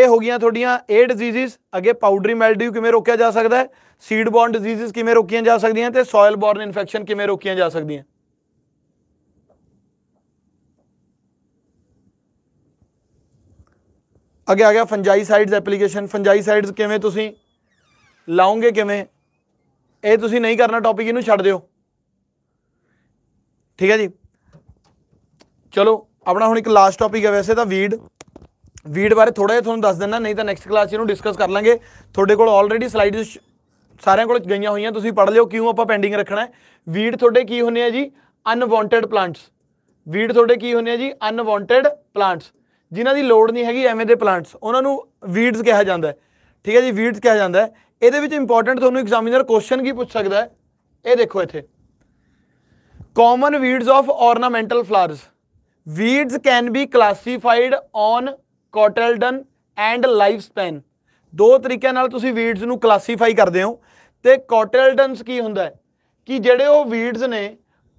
ਇਹ ਹੋ ਗਈਆਂ ਤੁਹਾਡੀਆਂ ਇਹ ਡਿਜ਼ੀਜ਼ਸ ਅੱਗੇ ਪਾਊਡਰੀ ਮੈਲਡਿਊ ਕਿਵੇਂ ਰੋਕਿਆ ਜਾ ਸਕਦਾ ਹੈ ਸੀਡ ਬੌਨ ਡਿਜ਼ੀਜ਼ਸ ਕਿਵੇਂ ਰੋਕੀਆਂ ਜਾ ਸਕਦੀਆਂ ਤੇ ਸੋਇਲ ਬੌਰਨ ਇਨਫੈਕਸ਼ਨ ਕਿਵੇਂ ਰੋਕੀਆਂ ਜਾ ਸਕਦੀਆਂ ਅੱਗੇ ਆ ਗਿਆ fungicides application fungicides ਕਿਵੇਂ ਤੁਸੀਂ ਲਾਉਂਗੇ ਕਿਵੇਂ ਇਹ ਤੁਸੀਂ ਨਹੀਂ ਕਰਨਾ ਟੌਪਿਕ ਇਹਨੂੰ ਛੱਡ ਦਿਓ ਠੀਕ ਹੈ ਜੀ ਚਲੋ ਆਪਣਾ ਹੁਣ ਇੱਕ ਲਾਸਟ ਟੌਪਿਕ ਹੈ ਵੈਸੇ ਤਾਂ ਵੀਡ ਵੀਡ ਬਾਰੇ ਥੋੜਾ ਜਿਹਾ ਤੁਹਾਨੂੰ ਦੱਸ ਦਿੰਦਾ ਨਹੀਂ ਤਾਂ ਨੈਕਸਟ ਕਲਾਸ 'ਚ ਇਹਨੂੰ ਡਿਸਕਸ ਕਰ ਲਾਂਗੇ ਤੁਹਾਡੇ ਕੋਲ ਆਲਰੇਡੀ ਸਲਾਈਡਸ ਸਾਰਿਆਂ ਕੋਲ ਗਈਆਂ ਹੋਈਆਂ ਤੁਸੀਂ ਪੜ੍ਹ ਲਿਓ ਕਿਉਂ ਆਪਾਂ ਪੈਂਡਿੰਗ ਰੱਖਣਾ ਹੈ ਵੀਡ ਤੁਹਾਡੇ ਕੀ ਹੁੰਨੇ ਆ ਜੀ ਅਨਵਾਂਟਡ ਪਲਾਂਟਸ ਵੀਡ ਤੁਹਾਡੇ ਕੀ ਹੁੰਨੇ ਆ ਜੀ ਅਨਵਾਂਟਡ ਪਲਾਂਟਸ ਜਿਨ੍ਹਾਂ ਦੀ ਲੋੜ ਨਹੀਂ ਹੈਗੀ ਐਵੇਂ ਦੇ ਪਲਾਂਟਸ ਉਹਨਾਂ ਨੂੰ ਵੀਡਸ ਕਿਹਾ ਜਾਂਦਾ ਠੀਕ ਹੈ ਜੀ ਵੀਡਸ ਕਿਹਾ ਜਾਂਦਾ ਇਹਦੇ ਵਿੱਚ ਇੰਪੋਰਟੈਂਟ ਤੁਹਾਨੂੰ ਐਗਜ਼ਾਮੀਨਰ ਕੁਐਸਚਨ ਕੀ ਪੁੱਛ ਸਕਦਾ ਹੈ ਇਹ ਦੇਖੋ ਇੱਥੇ common weeds of ornamental flowers weeds can be classified on cotyledon and life span ਦੋ ਤਰੀਕਿਆਂ ਨਾਲ ਤੁਸੀਂ ਵੀਡਸ ਨੂੰ ਕਲਾਸੀਫਾਈ ਕਰਦੇ ਹੋ ਤੇ ਕੋਟਲਡਨਸ ਕੀ ਹੁੰਦਾ ਹੈ ਕਿ ਜਿਹੜੇ ਉਹ ਵੀਡਸ ਨੇ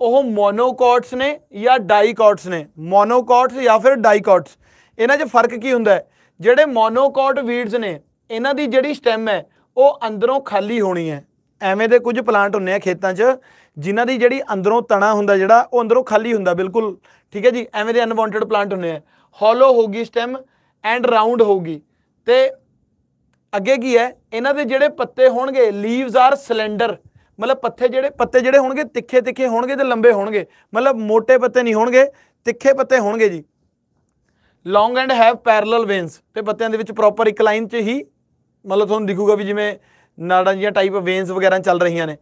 ਉਹ ਮੋਨੋਕੋਟਸ ਨੇ ਜਾਂ ਡਾਈਕੋਟਸ ਨੇ ਮੋਨੋਕੋਟਸ ਜਾਂ ਫਿਰ ਡਾਈਕੋਟਸ ਇਹਨਾਂ 'ਚ ਫਰਕ ਕੀ ਹੁੰਦਾ ਹੈ ਜਿਹੜੇ ਮੋਨੋਕੋਟ ਵੀਡਸ ਨੇ ਇਹਨਾਂ ਦੀ ਜਿਹੜੀ ਸਟੈਮ ਹੈ ਉਹ ਅੰਦਰੋਂ ਖਾਲੀ ਹੋਣੀ ਹੈ ਐਵੇਂ ਦੇ ਕੁਝ ਪਲਾਂਟ ਹੁੰਨੇ ਆ ਖੇਤਾਂ 'ਚ ਜਿਨ੍ਹਾਂ ਦੀ ਜਿਹੜੀ ਅੰਦਰੋਂ ਤਣਾ ਹੁੰਦਾ ਜਿਹੜਾ ਉਹ ਅੰਦਰੋਂ ਖਾਲੀ ਹੁੰਦਾ ਬਿਲਕੁਲ ਠੀਕ ਹੈ ਜੀ ਐਵੇਂ ਦੇ ਅਨਵਾਂਟਡ ਪਲਾਂਟ ਹੁੰਨੇ ਆ ਹੋਲੋ ਹੋਗੀ ਸਟੈਮ ਐਂਡ ਰਾਉਂਡ ਹੋਗੀ ਤੇ ਅੱਗੇ ਕੀ ਹੈ ਇਹਨਾਂ ਦੇ ਜਿਹੜੇ ਪੱਤੇ ਹੋਣਗੇ ਲੀਵਸ ਆਰ ਸਿਲੰਡਰ ਮਤਲਬ ਪੱਤੇ ਜਿਹੜੇ ਪੱਤੇ ਜਿਹੜੇ ਹੋਣਗੇ ਤਿੱਖੇ ਤਿੱਖੇ ਹੋਣਗੇ ਤੇ ਲੰਬੇ ਹੋਣਗੇ ਮਤਲਬ ਮੋٹے ਪੱਤੇ ਨਹੀਂ ਹੋਣਗੇ ਤਿੱਖੇ ਪੱਤੇ ਹੋਣਗੇ ਜੀ long and have parallel veins ਤੇ ਪੱਤਿਆਂ ਦੇ ਵਿੱਚ ਪ੍ਰੋਪਰ ਇੱਕ ਲਾਈਨ 'ਚ ਹੀ ਮਤਲਬ ਤੁਹਾਨੂੰ ਦਿਖੂਗਾ ਵੀ ਜਿਵੇਂ ਨਾੜਾਂ ਜੀਆਂ ਟਾਈਪ ਵੇਨਸ ਵਗੈਰਾ ਚੱਲ ਰਹੀਆਂ ਨੇ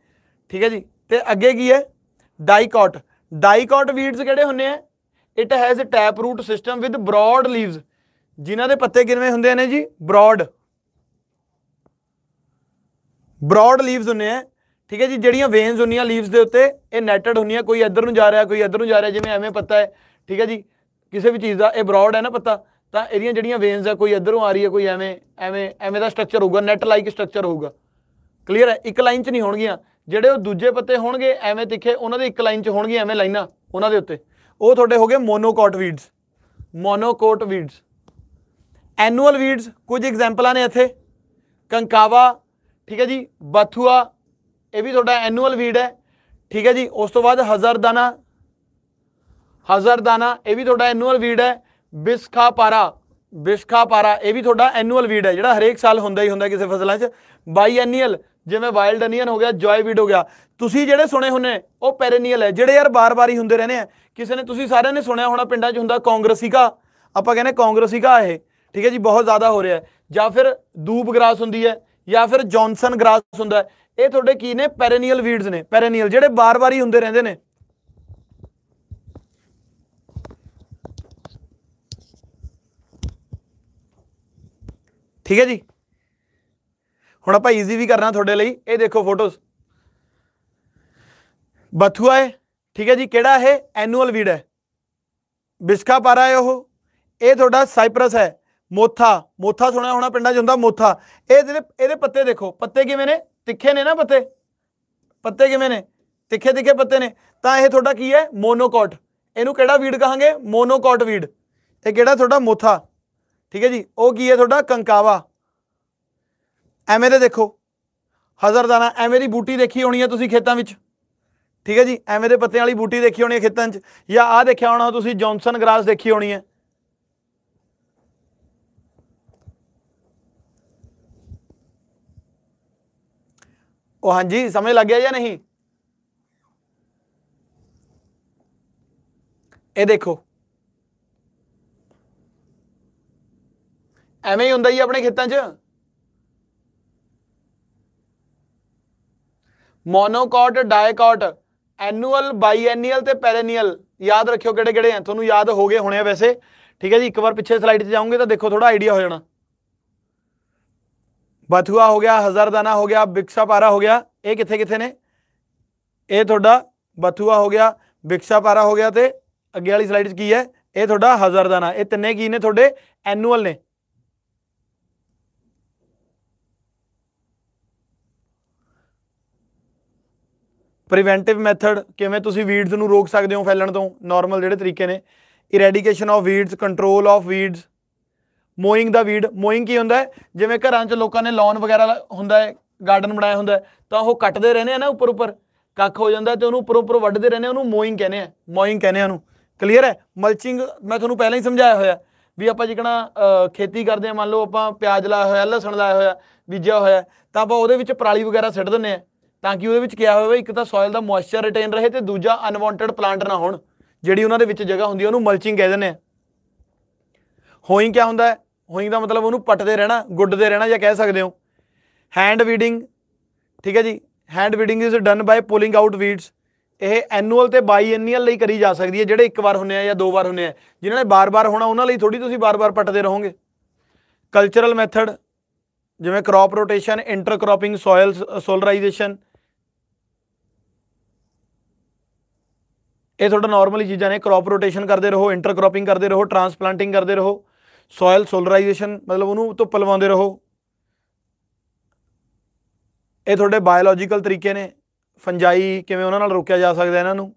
ਠੀਕ ਹੈ ਜੀ ਤੇ ਅੱਗੇ ਕੀ ਹੈ ਡਾਈਕੋਟ ਡਾਈਕੋਟ ਵੀਡਸ ਕਿਹੜੇ ਹੁੰਦੇ ਆ it has a tap root system with broad leaves ਜਿਨ੍ਹਾਂ ਦੇ ਪੱਤੇ ਕਿਵੇਂ ਹੁੰਦੇ ਨੇ ਜੀ ਬ੍ਰੌਡ ਬ੍ਰੌਡ ਲੀਵਸ ਹੁੰਦੇ ਆ ਠੀਕ ਹੈ ਜੀ ਜਿਹੜੀਆਂ ਵੇਨਸ ਹੁੰਦੀਆਂ ਲੀਵਸ ਦੇ ਉੱਤੇ ਇਹ ਨੈਟਡ ਹੁੰਦੀਆਂ ਕੋਈ ਇੱਧਰ ਨੂੰ ਜਾ ਰਿਹਾ ਕੋਈ ਇੱਧਰ ਨੂੰ ਜਾ ਰਿਹਾ ਜਿਵੇਂ ਐਵੇਂ ਪੱਤਾ ਹੈ ਠੀਕ ਹੈ ਜੀ ਕਿਸੇ ਵੀ ਚੀਜ਼ ਦਾ ਇਹ ਬ੍ਰੌਡ ਹੈ ਨਾ ਪਤਾ ਤਾਂ ਇਹਦੀਆਂ ਜਿਹੜੀਆਂ ਵੇਨਸ ਆ ਕੋਈ ਇਧਰੋਂ ਆ ਰਹੀ ਹੈ ਕੋਈ ਐਵੇਂ ਐਵੇਂ ਐਵੇਂ ਦਾ ਸਟਰਕਚਰ ਹੋਊਗਾ ਨੈਟ ਲਾਈਕ ਸਟਰਕਚਰ ਹੋਊਗਾ ਕਲੀਅਰ ਹੈ ਇੱਕ ਲਾਈਨ 'ਚ ਨਹੀਂ ਹੋਣਗੀਆਂ ਜਿਹੜੇ ਉਹ ਦੂਜੇ ਪੱਤੇ ਹੋਣਗੇ ਐਵੇਂ ਤਿੱਖੇ ਉਹਨਾਂ ਦੇ ਇੱਕ ਲਾਈਨ 'ਚ ਹੋਣਗੀਆਂ ਐਵੇਂ ਲਾਈਨਾਂ ਉਹਨਾਂ ਦੇ ਉੱਤੇ ਉਹ ਤੁਹਾਡੇ ਹੋਗੇ monocot weeds monocot weeds annual weeds ਕੁਝ ਐਗਜ਼ਾਮਪਲਾਂ ਨੇ ਇੱਥੇ ਕੰਕਾਵਾ ਠੀਕ ਹੈ ਜੀ ਬਥੂਆ ਇਹ ਵੀ ਤੁਹਾਡਾ ਐਨੂਅਲ ਵੀਡ ਹੈ ਠੀਕ ਹੈ ਜੀ ਉਸ ਤੋਂ ਬਾਅਦ ਹਜ਼ਰਦਾਨਾ ਹਜ਼ਰਦਾਨਾ ਇਹ ਵੀ ਤੁਹਾਡਾ ਐਨੂਅਲ ਵੀਡ ਹੈ ਬਿਸਖਾ ਪਾਰਾ ਬਿਸਖਾ ਪਾਰਾ ਇਹ ਵੀ ਤੁਹਾਡਾ ਐਨੂਅਲ ਵੀਡ ਹੈ ਜਿਹੜਾ ਹਰੇਕ ਸਾਲ ਹੁੰਦਾ ਹੀ ਹੁੰਦਾ ਕਿਸੇ ਫਸਲਾਂ 'ਚ ਬਾਈ ਐਨੂਅਲ ਜਿਵੇਂ ਵਾਈਲਡ ਅਨੀਅਨ ਹੋ ਗਿਆ ਜੋਏ ਵੀਡ ਹੋ ਗਿਆ ਤੁਸੀਂ ਜਿਹੜੇ ਸੁਣੇ ਹੁੰਨੇ ਉਹ ਪੈਰੇਨੀਅਲ ਹੈ ਜਿਹੜੇ ਯਾਰ ਬਾਰ-ਬਾਰ ਹੀ ਹੁੰਦੇ ਰਹਿੰਦੇ ਆ ਕਿਸੇ ਨੇ ਤੁਸੀਂ ਸਾਰਿਆਂ ਨੇ ਸੁਣਿਆ ਹੋਣਾ ਪਿੰਡਾਂ 'ਚ ਹੁੰਦਾ ਕਾਂਗਰਸੀ ਕਾ ਆਪਾਂ ਕਹਿੰਦੇ ਕਾਂਗਰਸੀ ਕਾ ਇਹ ਠੀਕ ਹੈ ਜੀ ਬਹੁਤ ਜ਼ਿਆਦਾ ਹੋ ਰਿਹਾ ਜਾਂ ਫਿਰ ਦੂਬ ਗ੍ਰਾਸ ਹੁੰਦੀ ਹੈ ਜਾਂ ਫਿਰ ਜੌਨਸਨ ਗ੍ਰਾਸ ਹੁੰਦਾ ਇਹ ਤੁਹਾਡੇ ਕੀ ਨੇ ਪੈਰੇਨੀਅਲ ਵੀਡਸ ਨੇ ਪੈਰੇਨੀਅਲ ਜਿਹੜੇ ਬਾਰ-ਬਾਰ ਹੀ ਹੁੰਦੇ ਰਹਿੰਦੇ ਨੇ ਠੀਕ ਹੈ ਜੀ ਹੁਣ ਆਪਾਂ ਈਜ਼ੀ ਵੀ ਕਰਨਾ ਤੁਹਾਡੇ ਲਈ ਇਹ ਦੇਖੋ ਫੋਟੋਜ਼ ਬਥੂਆ ਹੈ ਠੀਕ ਹੈ ਜੀ ਕਿਹੜਾ ਹੈ ਐਨੂਅਲ ਵੀਡ ਹੈ ਬਿਸਕਾ ਪਾਰਾ ਹੈ ਉਹ ਇਹ ਤੁਹਾਡਾ ਸਾਈਪਰਸ ਹੈ ਮੋਥਾ ਮੋਥਾ ਸੁਣਿਆ ਹੋਣਾ ਪਿੰਡਾਂ 'ਚ ਹੁੰਦਾ ਮੋਥਾ ਇਹ ਇਹਦੇ ਇਹਦੇ ਪੱਤੇ ਦੇਖੋ ਪੱਤੇ ਕਿਵੇਂ ਨੇ ਤਿੱਖੇ ਨੇ ਨਾ ਪੱਤੇ ਪੱਤੇ ਕਿਵੇਂ ਨੇ ਤਿੱਖੇ ਤਿੱਖੇ ਪੱਤੇ ਨੇ ਤਾਂ ਇਹ ਤੁਹਾਡਾ ਕੀ ਹੈ ਮੋਨੋਕੋਟ ਇਹਨੂੰ ਕਿਹੜਾ ਵੀਡ ਕਹਾਂਗੇ ਮੋਨੋਕੋਟ ਵੀਡ ਇਹ ਕਿਹੜਾ ਤੁਹਾਡਾ ਮੋਥਾ ठीक है जी वह की है थोड़ा कंकावा एवें देखो हजरदाना एवें की बूटी देखी होनी है तुम खेतों में ठीक है जी एवें पत्त वाली बूटी देखी होनी है खेतों या आ देखा होना जॉनसन ग्रास देखी होनी है ओ हाँ जी समझ लग गया या नहीं ये देखो ਐਵੇਂ ਹੀ ਹੁੰਦਾ ਹੀ ਆਪਣੇ ਖੇਤਾਂ 'ਚ ਮੋਨੋਕੋਟ ਡਾਇਕੋਟ ਐਨੂਅਲ ਬਾਈਐਨੂਅਲ ਤੇ ਪੈਰੇਨੀਅਲ ਯਾਦ ਰੱਖਿਓ ਕਿਹੜੇ ਕਿਹੜੇ ਆ ਤੁਹਾਨੂੰ ਯਾਦ ਹੋ ਗਏ ਹੋਣੇ ਵੈਸੇ ਠੀਕ ਹੈ ਜੀ ਇੱਕ ਵਾਰ ਪਿੱਛੇ ਸਲਾਈਡ ਤੇ ਜਾਓਗੇ ਤਾਂ ਦੇਖੋ ਥੋੜਾ ਆਈਡੀਆ ਹੋ ਜਾਣਾ ਬਥੂਆ ਹੋ ਗਿਆ ਹਜ਼ਰਦਾਨਾ ਹੋ ਗਿਆ ਬਿਕਸਾਪਾਰਾ ਹੋ ਗਿਆ ਇਹ ਕਿੱਥੇ ਕਿੱਥੇ ਨੇ ਇਹ ਤੁਹਾਡਾ ਬਥੂਆ ਹੋ ਗਿਆ ਬਿਕਸਾਪਾਰਾ ਹੋ ਗਿਆ ਤੇ ਅੱਗੇ ਵਾਲੀ ਸਲਾਈਡ 'ਚ ਕੀ ਹੈ ਇਹ ਤੁਹਾਡਾ ਹਜ਼ਰਦਾਨਾ ਇਹ ਤਿੰਨੇ ਕੀ ਨੇ ਤੁਹਾਡੇ ਐਨੂਅਲ ਨੇ ਪ੍ਰੀਵੈਂਟਿਵ ਮੈਥਡ ਕਿਵੇਂ ਤੁਸੀਂ ਵੀਡਸ ਨੂੰ ਰੋਕ ਸਕਦੇ ਹੋ ਫੈਲਣ ਤੋਂ ਨਾਰਮਲ ਜਿਹੜੇ ਤਰੀਕੇ ਨੇ eradication of weeds control of weeds mowing the weed mowing ਕੀ ਹੁੰਦਾ ਜਿਵੇਂ ਘਰਾਂ 'ਚ ਲੋਕਾਂ ਨੇ ਲੌਨ ਵਗੈਰਾ ਹੁੰਦਾ ਹੈ ਗਾਰਡਨ ਬਣਾਇਆ ਹੁੰਦਾ ਤਾਂ ਉਹ ਕੱਟਦੇ ਰਹਿੰਦੇ ਆ ਨਾ ਉੱਪਰ ਉੱਪਰ ਕੱਖ ਹੋ ਜਾਂਦਾ ਤੇ ਉਹਨੂੰ ਉੱਪਰ ਉੱਪਰ ਵੱਢਦੇ ਰਹਿੰਦੇ ਉਹਨੂੰ ਮੋਇੰਗ ਕਹਿੰਦੇ ਆ ਮੋਇੰਗ ਕਹਿੰਦੇ ਆ ਉਹਨੂੰ ਕਲੀਅਰ ਹੈ ਮਲਚਿੰਗ ਮੈਂ ਤੁਹਾਨੂੰ ਪਹਿਲਾਂ ਹੀ ਸਮਝਾਇਆ ਹੋਇਆ ਵੀ ਆਪਾਂ ਜਿਕਣਾ ਖੇਤੀ ਕਰਦੇ ਆ ਮੰਨ ਲਓ ਆਪਾਂ ਪਿਆਜ਼ ਲਾਇਆ ਹੋਇਆ ਲਸਣ ਲਾਇਆ ਹੋਇਆ ਬੀਜਿਆ ਹੋਇਆ ਤਾਂ ਆਪਾਂ ਉਹਦੇ ਵਿੱਚ ਪਰਾਲੀ ਵਗੈਰਾ ਸਿੱਟ ਦਿੰਨੇ ਆ ਤਾਂ ਕਿ ਉਹਦੇ ਵਿੱਚ ਕਿਹਾ ਹੋਵੇ ਇੱਕ ਤਾਂ ਸੋਇਲ ਦਾ ਮੋਇਸਚਰ ਰਿਟੇਨ ਰਹੇ ਤੇ ਦੂਜਾ ਅਨਵਾਂਟਡ ਪਲਾਂਟ ਨਾ ਹੋਣ ਜਿਹੜੀ ਉਹਨਾਂ ਦੇ ਵਿੱਚ ਜਗ੍ਹਾ ਹੁੰਦੀ ਹੈ ਉਹਨੂੰ ਮਲਚਿੰਗ ਕਹਿ ਦਿੰਦੇ ਆ ਹੋਇੰਗ ਕੀ ਹੁੰਦਾ ਹੈ ਹੋਇੰਗ ਦਾ ਮਤਲਬ ਉਹਨੂੰ ਪੱਟਦੇ ਰਹਿਣਾ ਗੁੱਡਦੇ ਰਹਿਣਾ ਜਾਂ ਕਹਿ ਸਕਦੇ ਹੋ ਹੈਂਡ ਵੀਡਿੰਗ ਠੀਕ ਹੈ ਜੀ hand weeding is done by pulling out weeds ਇਹ ਐਨੂਅਲ ਤੇ ਬਾਈਐਨੂਅਲ ਲਈ ਕਰੀ ਜਾ ਸਕਦੀ ਹੈ ਜਿਹੜੇ ਇੱਕ ਵਾਰ ਹੁੰਨੇ ਆ ਜਾਂ ਦੋ ਵਾਰ ਹੁੰਨੇ ਆ ਜਿਨ੍ਹਾਂ ਨੇ ਬਾਰ-ਬਾਰ ਹੋਣਾ ਉਹਨਾਂ ਲਈ ਥੋੜੀ ਤੁਸੀਂ ਬਾਰ-ਬਾਰ ਪੱਟਦੇ ਰਹੋਗੇ ਕਲਚਰਲ ਮੈਥਡ ਜਿਵੇਂ crop rotation inter soils solarisation ਇਹ ਤੁਹਾਡਾ ਨਾਰਮਲੀ ਚੀਜ਼ਾਂ ਨੇ ਕ੍ਰੌਪ ਰੋਟੇਸ਼ਨ ਕਰਦੇ ਰਹੋ ਇੰਟਰ ਕ੍ਰੌਪਿੰਗ ਕਰਦੇ ਰਹੋ ਟ੍ਰਾਂਸਪਲਾਂਟਿੰਗ ਕਰਦੇ ਰਹੋ ਸੋਇਲ ਸੋਲਰਾਈਜੇਸ਼ਨ ਮਤਲਬ ਉਹਨੂੰ ਧੁੱਪ ਲਵਾਉਂਦੇ ਰਹੋ ਇਹ ਤੁਹਾਡੇ ਬਾਇਓਲੋਜੀਕਲ ਤਰੀਕੇ ਨੇ ਫੰਜਾਈ ਕਿਵੇਂ ਉਹਨਾਂ ਨਾਲ ਰੋਕਿਆ ਜਾ ਸਕਦਾ ਇਹਨਾਂ ਨੂੰ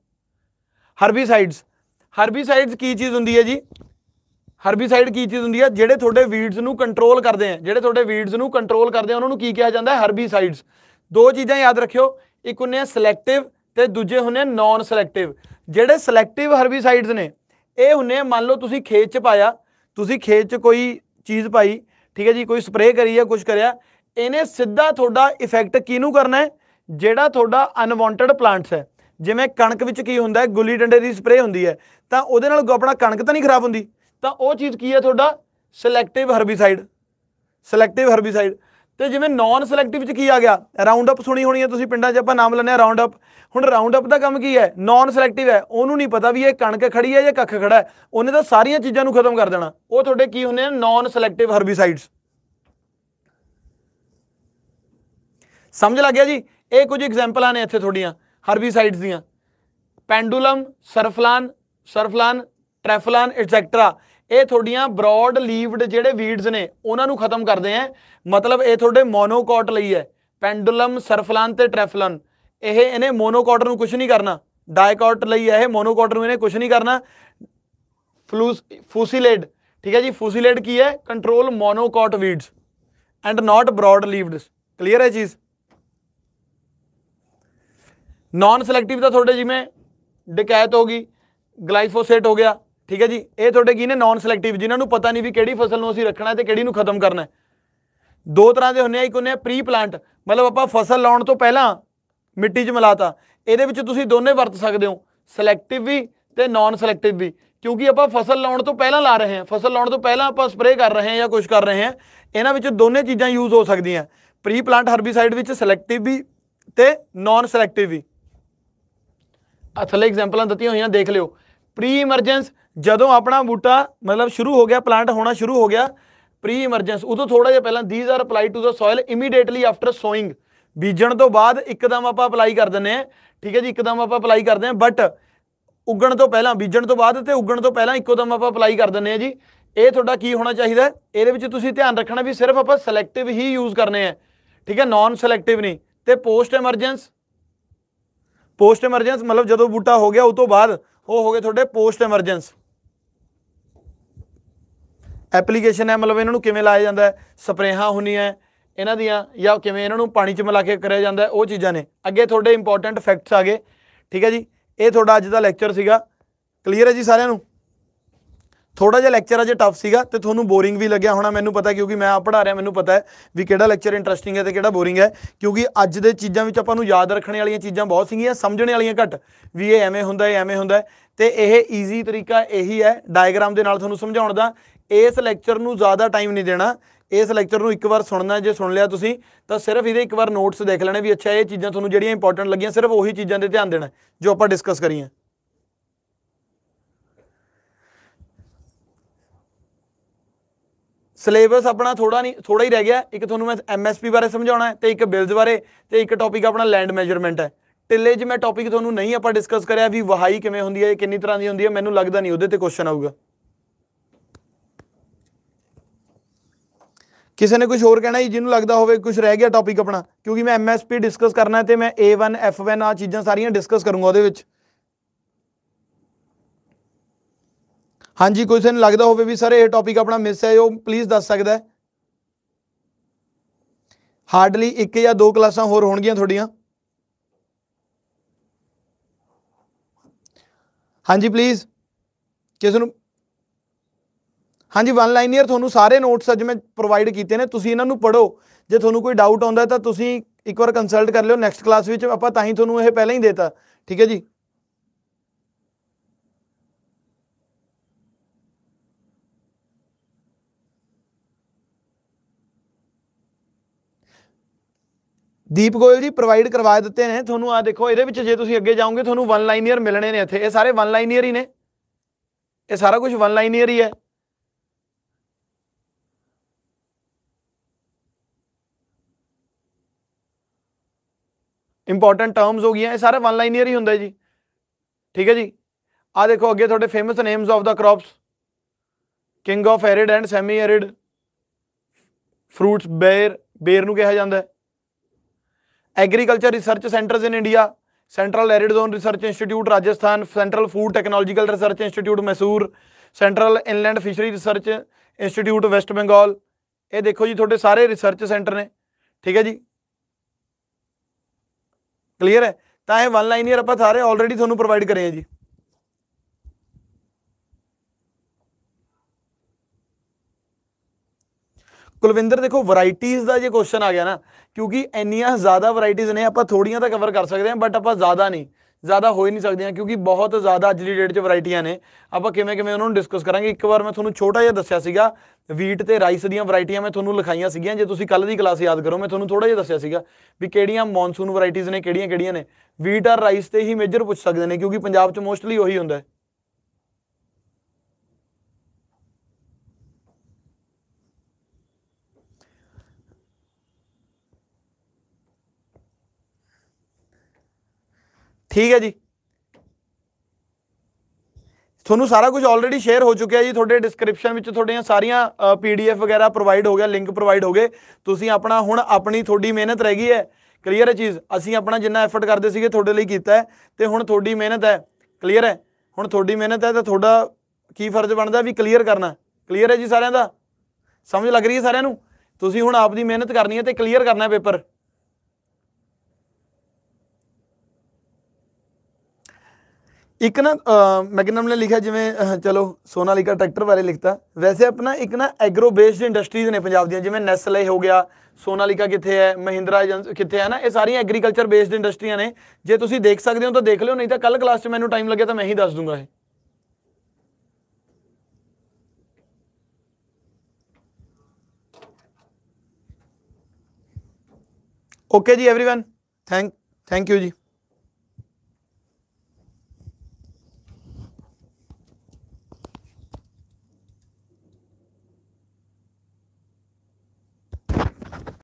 ਹਰਬੀਸਾਈਡਸ ਹਰਬੀਸਾਈਡਸ ਕੀ ਚੀਜ਼ ਹੁੰਦੀ ਹੈ ਜੀ ਹਰਬੀਸਾਈਡ ਕੀ ਚੀਜ਼ ਹੁੰਦੀ ਹੈ ਜਿਹੜੇ ਤੁਹਾਡੇ ਵੀਡਸ ਨੂੰ ਕੰਟਰੋਲ ਕਰਦੇ ਆ ਜਿਹੜੇ ਤੁਹਾਡੇ ਵੀਡਸ ਨੂੰ ਕੰਟਰੋਲ ਕਰਦੇ ਆ ਉਹਨਾਂ ਨੂੰ ਕੀ ਕਿਹਾ ਜਾਂਦਾ ਹੈ ਹਰਬੀਸਾਈਡਸ ਦੋ ਚੀਜ਼ਾਂ ਯਾਦ ਰੱਖਿਓ ਇੱਕ ਹੁੰਨੇ ਆ ਸਿਲੈਕਟਿਵ ਤੇ ਦੂਜੇ ਹੁੰਨੇ ਆ ਨਾਨ ਸਿਲੈਕਟਿਵ ਜਿਹੜੇ ਸਿਲੈਕਟਿਵ ਹਰਬੀਸਾਈਡਸ ਨੇ ਇਹ ਹੁੰਨੇ ਮੰਨ ਲਓ ਤੁਸੀਂ ਖੇਤ 'ਚ ਪਾਇਆ ਤੁਸੀਂ ਖੇਤ 'ਚ ਕੋਈ ਚੀਜ਼ ਪਾਈ ਠੀਕ ਹੈ ਜੀ ਕੋਈ ਸਪਰੇਅ ਕਰੀ ਜਾਂ ਕੁਝ ਕਰਿਆ ਇਹਨੇ ਸਿੱਧਾ ਤੁਹਾਡਾ ਇਫੈਕਟ ਕਿਹਨੂੰ ਕਰਨਾ ਹੈ ਜਿਹੜਾ ਤੁਹਾਡਾ ਅਨਵਾਂਟਡ ਪਲਾਂਟਸ ਹੈ ਜਿਵੇਂ ਕਣਕ ਵਿੱਚ ਕੀ ਹੁੰਦਾ ਹੈ ਗੁੱਲੀ ਡੰਡੇ ਦੀ ਸਪਰੇਅ ਹੁੰਦੀ ਹੈ ਤਾਂ ਉਹਦੇ ਨਾਲ ਆਪਣਾ ਕਣਕ ਤਾਂ ਨਹੀਂ ਖਰਾਬ ਹੁੰਦੀ ਤਾਂ ਉਹ ਚੀਜ਼ ਕੀ ਹੈ ਤੁਹਾਡਾ ਸਿਲੈਕਟਿਵ ਹਰਬੀਸਾਈਡ ਸਿਲੈਕਟਿਵ ਹਰਬੀਸਾਈਡ ਤੇ ਜਿਵੇਂ ਨਾਨ ਸਿਲੈਕਟਿਵ ਚ ਕੀ ਆ ਗਿਆ ਰਾਉਂਡ ਅਪ ਸੁਣੀ ਹੋਣੀ ਹੈ ਤੁਸੀਂ ਪਿੰਡਾਂ 'ਚ ਆਪਾਂ ਨਾਮ ਲੈਣੇ ਆ ਰਾਉਂਡ ਅਪ ਹੁਣ ਰਾਉਂਡ ਅਪ ਦਾ ਕੰਮ ਕੀ ਹੈ ਨਾਨ ਸਿਲੈਕਟਿਵ ਹੈ ਉਹਨੂੰ ਨਹੀਂ ਪਤਾ ਵੀ ਇਹ ਕਣਕ ਖੜੀ ਹੈ ਜਾਂ ਕੱਖ ਖੜਾ ਹੈ ਉਹਨੇ ਤਾਂ ਸਾਰੀਆਂ ਚੀਜ਼ਾਂ ਨੂੰ ਖਤਮ ਕਰ ਦੇਣਾ ਉਹ ਤੁਹਾਡੇ ਕੀ ਹੁੰਦੇ ਨੇ ਨਾਨ ਸਿਲੈਕਟਿਵ ਹਰਬੀਸਾਈਡਸ ਸਮਝ ਲੱਗ ਗਿਆ ਜੀ ਇਹ ਕੁਝ ਐਗਜ਼ਾਮਪਲਾਂ ਨੇ ਇੱਥੇ ਤੁਹਾਡੀਆਂ ਹਰਬੀਸਾਈਡਸ ਦੀਆਂ ਪੈਂਡੂਲਮ ਸਰਫਲਾਨ ਸਰਫਲਾਨ ਟ੍ਰੈਫਲਾਨ ਐਟਸੈਟਰਾ ਇਹ ਤੁਹਾਡੀਆਂ ਬ੍ਰੌਡ ਲੀਵਡ ਜਿਹੜੇ ਵੀਡਸ ਨੇ ਉਹਨਾਂ ਨੂੰ ਖਤਮ ਕਰਦੇ ਆ ਮਤਲਬ ਇਹ ਤੁਹਾਡੇ ਮੋਨੋਕੋਟ ਲਈ ਹੈ ਪੈਂਡੂਲਮ ਸਰਫਲਨ ਤੇ ਟ੍ਰੈਫਲਨ ਇਹ ਇਹਨੇ ਮੋਨੋਕੋਟ ਨੂੰ ਕੁਝ ਨਹੀਂ ਕਰਨਾ ਡਾਇਕੋਟ ਲਈ ਹੈ ਇਹ ਮੋਨੋਕੋਟ ਨੂੰ ਇਹਨੇ ਕੁਝ ਨਹੀਂ ਕਰਨਾ ਫਲੂਸ ਫੂਸੀਲੇਡ ਠੀਕ ਹੈ ਜੀ ਫੂਸੀਲੇਡ ਕੀ ਹੈ control monocot weeds and not broad leaveds clear ਹੈ ਚੀਜ਼ ਨਾਨ ਸਿਲੈਕਟਿਵ ਤਾਂ ਤੁਹਾਡੇ ਜਿਵੇਂ ਡਿਕੈਟ ਹੋ ਗਈ ਗਲਾਈਫੋਸੇਟ ਹੋ ਗਿਆ ਠੀਕ ਹੈ ਜੀ ਇਹ ਤੁਹਾਡੇ ਕੀ ਨੇ ਨਾਨ ਸਿਲੈਕਟਿਵ ਜਿਨ੍ਹਾਂ ਨੂੰ ਪਤਾ ਨਹੀਂ ਵੀ ਕਿਹੜੀ ਫਸਲ ਨੂੰ ਅਸੀਂ ਰੱਖਣਾ ਤੇ ਕਿਹੜੀ ਨੂੰ ਖਤਮ ਕਰਨਾ ਦੋ ਤਰ੍ਹਾਂ ਦੇ ਹੁੰਦੇ ਆ ਇੱਕ ਹੁੰਦੇ ਆ ਪ੍ਰੀ ਪਲਾਂਟ ਮਤਲਬ ਆਪਾਂ ਫਸਲ ਲਾਉਣ ਤੋਂ ਪਹਿਲਾਂ ਮਿੱਟੀ 'ਚ ਮਿਲਾਤਾ ਇਹਦੇ ਵਿੱਚ ਤੁਸੀਂ ਦੋਨੇ ਵਰਤ ਸਕਦੇ ਹੋ ਸਿਲੈਕਟਿਵ ਵੀ ਤੇ ਨਾਨ ਸਿਲੈਕਟਿਵ ਵੀ ਕਿਉਂਕਿ ਆਪਾਂ ਫਸਲ ਲਾਉਣ ਤੋਂ ਪਹਿਲਾਂ ਲਾ ਰਹੇ ਹਾਂ ਫਸਲ ਲਾਉਣ ਤੋਂ ਪਹਿਲਾਂ ਆਪਾਂ ਸਪਰੇਅ ਕਰ ਰਹੇ ਹਾਂ ਜਾਂ ਕੁਝ ਕਰ ਰਹੇ ਹਾਂ ਇਹਨਾਂ ਵਿੱਚ ਦੋਨੇ ਚੀਜ਼ਾਂ ਯੂਜ਼ ਹੋ ਸਕਦੀਆਂ ਪ੍ਰੀ ਪਲਾਂਟ ਹਰਬੀਸਾਈਡ ਵਿੱਚ ਸਿਲੈਕਟਿਵ ਵੀ ਤੇ ਨਾਨ ਸਿਲੈਕਟਿਵ ਵੀ ਅਥਲੇ ਐਗਜ਼ਾਮਪਲਾਂ ਦਿੱਤੀਆਂ ਹੋਈਆਂ ਦੇਖ ਲਿਓ ਪ੍ਰੀ ਇਮਰਜੈਂਸ ਜਦੋਂ ਆਪਣਾ ਬੂਟਾ ਮਤਲਬ ਸ਼ੁਰੂ ਹੋ ਗਿਆ ਪਲਾਂਟ ਹੋਣਾ ਸ਼ੁਰੂ ਹੋ ਗਿਆ ਪ੍ਰੀ ਇਮਰਜੈਂਸ ਉਦੋਂ ਥੋੜਾ ਜਿਹਾ ਪਹਿਲਾਂ these are apply to the soil immediately after sowing ਬੀਜਣ ਤੋਂ ਬਾਅਦ ਇੱਕਦਮ ਆਪਾਂ ਅਪਲਾਈ ਕਰ ਦਿੰਨੇ ਆ ਠੀਕ ਹੈ ਜੀ ਇੱਕਦਮ ਆਪਾਂ ਅਪਲਾਈ ਕਰਦੇ ਆ ਬਟ ਉਗਣ ਤੋਂ ਪਹਿਲਾਂ ਬੀਜਣ ਤੋਂ ਬਾਅਦ ਤੇ ਉਗਣ ਤੋਂ ਪਹਿਲਾਂ ਇੱਕੋਦਮ ਆਪਾਂ ਅਪਲਾਈ ਕਰ ਦਿੰਨੇ ਆ ਜੀ ਇਹ ਤੁਹਾਡਾ ਕੀ ਹੋਣਾ ਚਾਹੀਦਾ ਇਹਦੇ ਵਿੱਚ ਤੁਸੀਂ ਧਿਆਨ ਰੱਖਣਾ ਵੀ ਸਿਰਫ ਆਪਾਂ ਸਿਲੈਕਟਿਵ ਹੀ ਯੂਜ਼ ਕਰਨੇ ਆ ਠੀਕ ਹੈ ਨਾਨ ਸਿਲੈਕਟਿਵ ਨਹੀਂ ਤੇ ਪੋਸਟ ਐਮਰਜੈਂਸ ਪੋਸਟ ਐਮਰਜੈਂਸ ਮਤਲਬ ਜਦੋਂ ਬੂਟਾ ਹੋ ਗਿਆ ਉਸ ਤੋਂ ਬਾਅਦ ਉਹ ਹੋ ਗਏ ਤੁਹਾਡੇ ਪੋਸਟ ਐਮਰਜੈਂਸ ਐਪਲੀਕੇਸ਼ਨ ਹੈ ਮਤਲਬ ਇਹਨਾਂ ਨੂੰ ਕਿਵੇਂ ਲਾਇਆ ਜਾਂਦਾ ਹੈ ਸਪਰੇਹਾਂ ਹੁੰਦੀਆਂ ਇਹਨਾਂ ਦੀਆਂ ਜਾਂ ਕਿਵੇਂ ਇਹਨਾਂ ਨੂੰ ਪਾਣੀ 'ਚ ਮਿਲਾ ਕੇ ਕਰਿਆ ਜਾਂਦਾ ਉਹ ਚੀਜ਼ਾਂ ਨੇ ਅੱਗੇ ਤੁਹਾਡੇ ਇੰਪੋਰਟੈਂਟ ਫੈਕਟਸ ਆ ਗਏ ਠੀਕ ਹੈ ਜੀ ਇਹ ਤੁਹਾਡਾ ਅੱਜ ਦਾ ਲੈਕਚਰ ਸੀਗਾ ਕਲੀਅਰ ਹੈ ਜੀ ਸਾਰਿਆਂ ਨੂੰ ਥੋੜਾ ਜਿਹਾ ਲੈਕਚਰ ਅਜੇ ਟਫ ਸੀਗਾ ਤੇ ਤੁਹਾਨੂੰ ਬੋਰਿੰਗ ਵੀ ਲੱਗਿਆ ਹੋਣਾ ਮੈਨੂੰ ਪਤਾ ਕਿਉਂਕਿ ਮੈਂ ਆ ਪੜਾ ਰਿਹਾ ਮੈਨੂੰ ਪਤਾ ਹੈ ਵੀ ਕਿਹੜਾ ਲੈਕਚਰ ਇੰਟਰਸਟਿੰਗ ਹੈ ਤੇ ਕਿਹੜਾ ਬੋਰਿੰਗ ਹੈ ਕਿਉਂਕਿ ਅੱਜ ਦੇ ਚੀਜ਼ਾਂ ਵਿੱਚ ਆਪਾਂ ਨੂੰ ਯਾਦ ਰੱਖਣ ਵਾਲੀਆਂ ਚੀਜ਼ਾਂ ਬਹੁਤ ਸੀਗੀਆਂ ਸਮਝਣ ਵਾਲੀਆਂ ਘੱਟ ਵੀ ਇਹ ਐਵੇਂ ਹੁੰਦਾ ਹੈ ਐਵੇਂ ਹੁੰਦਾ ਤੇ ਇਹ ਈਜ਼ੀ ਤਰੀਕਾ ਇਹੀ ਹੈ ਡਾਇਗਰਾਮ ਦੇ ਨਾਲ ਤੁਹਾਨੂੰ ਸਮਝਾਉਣ ਦਾ ਇਸ ਲੈਕਚਰ ਨੂੰ ਜ਼ਿਆਦਾ ਟਾਈਮ ਨਹੀਂ ਦੇਣਾ ਇਸ ਲੈਕਚਰ ਨੂੰ ਇੱਕ ਵਾਰ ਸੁਣਨਾ ਜੇ ਸੁਣ ਲਿਆ ਤੁਸੀਂ ਤਾਂ ਸਿਰਫ ਇਹਦੇ ਇੱਕ ਵਾਰ ਨੋਟਸ ਦੇਖ ਲੈਣੇ ਵੀ ਅੱਛਾ ਇਹ ਚੀਜ਼ਾਂ ਤੁਹਾਨੂੰ ਜਿਹੜੀਆਂ ਇੰਪੋਰਟੈਂਟ ਲੱਗੀਆਂ ਸਿਰਫ ਉਹੀ ਚੀਜ਼ਾਂ ਤੇ ਧਿਆਨ ਦੇਣਾ ਜੋ ਆਪਾਂ ਡਿਸਕਸ ਕਰੀਆਂ ਸਿਲੇਬਸ ਆਪਣਾ ਥੋੜਾ ਨਹੀਂ ਥੋੜਾ ਹੀ ਰਹਿ ਗਿਆ ਇੱਕ ਤੁਹਾਨੂੰ ਮੈਂ ਐਮਐਸਪੀ ਬਾਰੇ ਸਮਝਾਉਣਾ ਹੈ ਤੇ ਇੱਕ ਬਿਲਜ਼ ਬਾਰੇ ਤੇ ਇੱਕ ਟੌਪਿਕ ਆਪਣਾ ਲੈਂਡ ਮੈਜਰਮੈਂਟ ਹੈ ਟਿੱਲੇ 'ਚ ਮੈਂ ਟੌਪਿਕ ਤੁਹਾਨੂੰ ਨਹੀਂ ਆਪਾਂ ਡਿਸਕਸ ਕਰਿਆ ਵੀ ਵਹਾਈ ਕਿਵੇਂ ਹੁੰਦੀ ਹੈ ਕਿੰਨੀ ਤਰ੍ਹਾਂ ਦੀ ਹੁੰਦੀ ਹੈ ਮੈਨੂੰ ਲੱਗਦਾ ਨਹੀਂ ਉਹਦੇ ਤੇ ਕੁਐਸਚਨ ਆਊਗਾ ਕਿਸੇ ਨੇ ਕੁਝ ਹੋਰ ਕਹਿਣਾ ਜੀ ਜਿਹਨੂੰ ਲੱਗਦਾ ਹੋਵੇ ਕੁਝ ਰਹਿ ਗਿਆ ਟੌਪਿਕ ਆਪਣਾ ਕਿਉਂਕਿ ਮੈਂ ਐਮਐਸਪੀ ਡਿਸਕਸ ਕਰਨਾ ਹੈ ਤੇ ਮੈਂ A1 F1 ਆ ਚੀਜ਼ਾਂ ਸਾਰੀਆਂ ਡਿਸਕਸ ਕਰੂੰਗਾ ਉਹਦੇ ਵਿੱਚ ਹਾਂਜੀ ਕੋਈ ਕਿਸੇ ਨੂੰ ਲੱਗਦਾ ਹੋਵੇ ਵੀ ਸਰ ਇਹ ਟੌਪਿਕ ਆਪਣਾ ਮਿਸ ਹੈ ਉਹ ਪਲੀਜ਼ ਦੱਸ ਸਕਦਾ ਹੈ ਹਾਰਡਲੀ ਇੱਕ ਜਾਂ ਦੋ ਕਲਾਸਾਂ ਹੋਰ ਹੋਣਗੀਆਂ ਤੁਹਾਡੀਆਂ ਹਾਂਜੀ ਪਲੀਜ਼ ਕਿਸੇ ਨੂੰ ਹਾਂਜੀ ਵਨ ਲਾਈਨਰ ਤੁਹਾਨੂੰ ਸਾਰੇ ਨੋਟਸ ਅੱਜ ਮੈਂ ਪ੍ਰੋਵਾਈਡ ਕੀਤੇ ਨੇ ਤੁਸੀਂ ਇਹਨਾਂ ਨੂੰ ਪੜੋ ਜੇ ਤੁਹਾਨੂੰ ਕੋਈ ਡਾਊਟ ਆਉਂਦਾ ਤਾਂ ਤੁਸੀਂ ਇੱਕ ਵਾਰ ਕੰਸਲਟ ਕਰ ਲਿਓ ਨੈਕਸਟ ਕਲਾਸ ਵਿੱਚ ਆਪਾਂ ਤਾਂ ਹੀ ਤੁਹਾਨੂੰ ਇਹ ਪਹਿਲਾਂ ਹੀ ਦੇਤਾ ਠੀਕ ਹੈ ਜੀ ਦੀਪ ਗੋਇਲ ਜੀ ਪ੍ਰੋਵਾਈਡ ਕਰਵਾ ਦਿੱਤੇ ਨੇ ਤੁਹਾਨੂੰ ਆ ਦੇਖੋ ਇਹਦੇ ਵਿੱਚ ਜੇ ਤੁਸੀਂ ਅੱਗੇ ਜਾਓਗੇ ਤੁਹਾਨੂੰ ਵਨ ਲਾਈਨਰ ਮਿਲਣੇ ਨੇ ਇੱਥੇ ਇਹ ਸਾਰੇ ਵਨ ਲਾਈਨਰ ਹੀ ਨੇ ਇਹ ਸਾਰਾ ਕੁਝ ਵਨ ਲਾਈਨਰ ਹੀ ਹੈ ਇੰਪੋਰਟੈਂਟ ਟਰਮਸ ਹੋ ਗਈਆਂ ਇਹ ਸਾਰਾ ਵਨ ਲਾਈਨਰ ਹੀ ਹੁੰਦਾ ਜੀ ਠੀਕ ਹੈ ਜੀ ਆ ਦੇਖੋ ਅੱਗੇ ਤੁਹਾਡੇ famous names of the crops king of arid and semi arid fruits ber ber ਨੂੰ ਕਿਹਾ ਜਾਂਦਾ agriculture research centres in India Central Arid Zone Research Institute Rajasthan Central Food Technological Research Institute Mysore Central Inland Fishery Research Institute West Bengal ਇਹ ਦੇਖੋ ਜੀ ਤੁਹਾਡੇ ਸਾਰੇ research centre ਨੇ ਠੀਕ ਹੈ ਜੀ ਕਲੀਅਰ ਹੈ ਤਾਂ ਇਹ ਵਨ ਲਾਈਨਰ ਆਪਾਂ ਸਾਰੇ ਆਲਰੇਡੀ ਤੁਹਾਨੂੰ ਪ੍ਰੋਵਾਈਡ ਕਰੇ ਆ ਜੀ ਕੁਲਵਿੰਦਰ ਦੇਖੋ ਵੈਰਾਈਟੀਆਂ ਦਾ ਜੇ ਕੁਐਸਚਨ ਆ ਗਿਆ ਨਾ ਕਿਉਂਕਿ ਇੰਨੀਆਂ ਜ਼ਿਆਦਾ ਵੈਰਾਈਟੀਆਂ ਨੇ ਆਪਾਂ ਥੋੜੀਆਂ ਤਾਂ ਕਵਰ ਕਰ ਸਕਦੇ ਹਾਂ ਬਟ ਆਪਾਂ ਜ਼ਿਆਦਾ ਨਹੀਂ ਜ਼ਿਆਦਾ ਹੋ ਹੀ ਨਹੀਂ ਸਕਦੀਆਂ ਕਿਉਂਕਿ ਬਹੁਤ ਜ਼ਿਆਦਾ ਅੱਜ ਦੀ ਡੇਟ 'ਚ ਵੈਰਾਈਟੀਆਂ ਨੇ ਆਪਾਂ ਕਿਵੇਂ ਕਿਵੇਂ ਉਹਨਾਂ ਨੂੰ ਡਿਸਕਸ ਕਰਾਂਗੇ ਇੱਕ ਵਾਰ ਮੈਂ ਤੁਹਾਨੂੰ ਛੋਟਾ ਜਿਹਾ ਦੱਸਿਆ ਸੀਗਾ ਵੀਟ ਤੇ ਰਾਈਸ ਦੀਆਂ ਵੈਰਾਈਟੀਆਂ ਮੈਂ ਤੁਹਾਨੂੰ ਲਿਖਾਈਆਂ ਸੀਗੀਆਂ ਜੇ ਤੁਸੀਂ ਕੱਲ ਦੀ ਕਲਾਸ ਯਾਦ ਕਰੋ ਮੈਂ ਤੁਹਾਨੂੰ ਥੋੜਾ ਜਿਹਾ ਦੱਸਿਆ ਸੀਗਾ ਵੀ ਕਿਹੜੀਆਂ ਮੌਨਸੂਨ ਵੈਰਾਈਟੀਆਂ ਨੇ ਕਿਹੜੀਆਂ ਕਿਹੜੀਆਂ ਨੇ ਵੀਟ ਔਰ ਰਾਈਸ ਤੇ ਹੀ ਮੇਜਰ ਪੁੱਛ ਸਕਦੇ ਨੇ ਕਿਉਂਕਿ ਪੰਜਾਬ 'ਚ ਮੋਸਟਲੀ ਉਹੀ ਹੁੰਦਾ ਹੈ ਠੀਕ ਹੈ ਜੀ ਤੁਹਾਨੂੰ ਸਾਰਾ ਕੁਝ ਆਲਰੇਡੀ ਸ਼ੇਅਰ ਹੋ ਚੁੱਕਿਆ ਜੀ ਤੁਹਾਡੇ ਡਿਸਕ੍ਰਿਪਸ਼ਨ ਵਿੱਚ ਤੁਹਾਡੀਆਂ ਸਾਰੀਆਂ ਪੀਡੀਐਫ ਵਗੈਰਾ ਪ੍ਰੋਵਾਈਡ ਹੋ ਗਿਆ ਲਿੰਕ ਪ੍ਰੋਵਾਈਡ ਹੋ ਗਏ ਤੁਸੀਂ ਆਪਣਾ ਹੁਣ ਆਪਣੀ ਤੁਹਾਡੀ ਮਿਹਨਤ ਰਹਿ ਗਈ ਹੈ ਕਲੀਅਰ ਹੈ ਚੀਜ਼ ਅਸੀਂ ਆਪਣਾ ਜਿੰਨਾ ਐਫਰਟ ਕਰਦੇ ਸੀਗੇ ਤੁਹਾਡੇ ਲਈ ਕੀਤਾ ਹੈ ਤੇ ਹੁਣ ਤੁਹਾਡੀ ਮਿਹਨਤ ਹੈ ਕਲੀਅਰ ਹੈ ਹੁਣ ਤੁਹਾਡੀ ਮਿਹਨਤ ਹੈ ਤਾਂ ਤੁਹਾਡਾ ਕੀ ਫਰਜ਼ ਬਣਦਾ ਵੀ ਕਲੀਅਰ ਕਰਨਾ ਕਲੀਅਰ ਹੈ ਜੀ ਸਾਰਿਆਂ ਦਾ ਸਮਝ ਲੱਗ ਰਹੀ ਹੈ ਸਾਰਿਆਂ ਨੂੰ ਤੁਸੀਂ ਹੁਣ ਆਪਦੀ ਮਿਹਨਤ ਕਰਨੀ ਹੈ ਤੇ ਕਲੀਅਰ ਕਰਨਾ ਹੈ ਪੇਪਰ ਇੱਕ ਨਾ ਮੈਗਨਮ ਨੇ ਲਿਖਿਆ ਜਿਵੇਂ ਚਲੋ ਸੋਨਾਲੀਕਾ ਟਰੈਕਟਰ ਬਾਰੇ ਲਿਖਤਾ ਵੈਸੇ ਆਪਣਾ ਇੱਕ ਨਾ ਐਗਰੋ ਬੇਸਡ ਇੰਡਸਟਰੀਜ਼ ਨੇ ਪੰਜਾਬ ਦੀਆਂ ਜਿਵੇਂ ਨੈਸਲੇ ਹੋ ਗਿਆ ਸੋਨਾਲੀਕਾ ਕਿੱਥੇ ਹੈ ਮਹਿੰਦਰਾ ਕਿੱਥੇ ਹੈ ਨਾ ਇਹ ਸਾਰੀਆਂ ਐਗਰੀਕਲਚਰ ਬੇਸਡ ਇੰਡਸਟਰੀਆਂ ਨੇ ਜੇ ਤੁਸੀਂ ਦੇਖ ਸਕਦੇ ਹੋ ਤਾਂ ਦੇਖ ਲਿਓ ਨਹੀਂ ਤਾਂ ਕੱਲ ਕਲਾਸ 'ਚ ਮੈਨੂੰ ਟਾਈਮ ਲੱਗਿਆ ਤਾਂ ਮੈਂ ਹੀ ਦੱਸ ਦੂੰਗਾ ਇਹ ਓਕੇ ਜੀ एवरीवन ਥੈਂਕ ਥੈਂਕ ਯੂ ਜੀ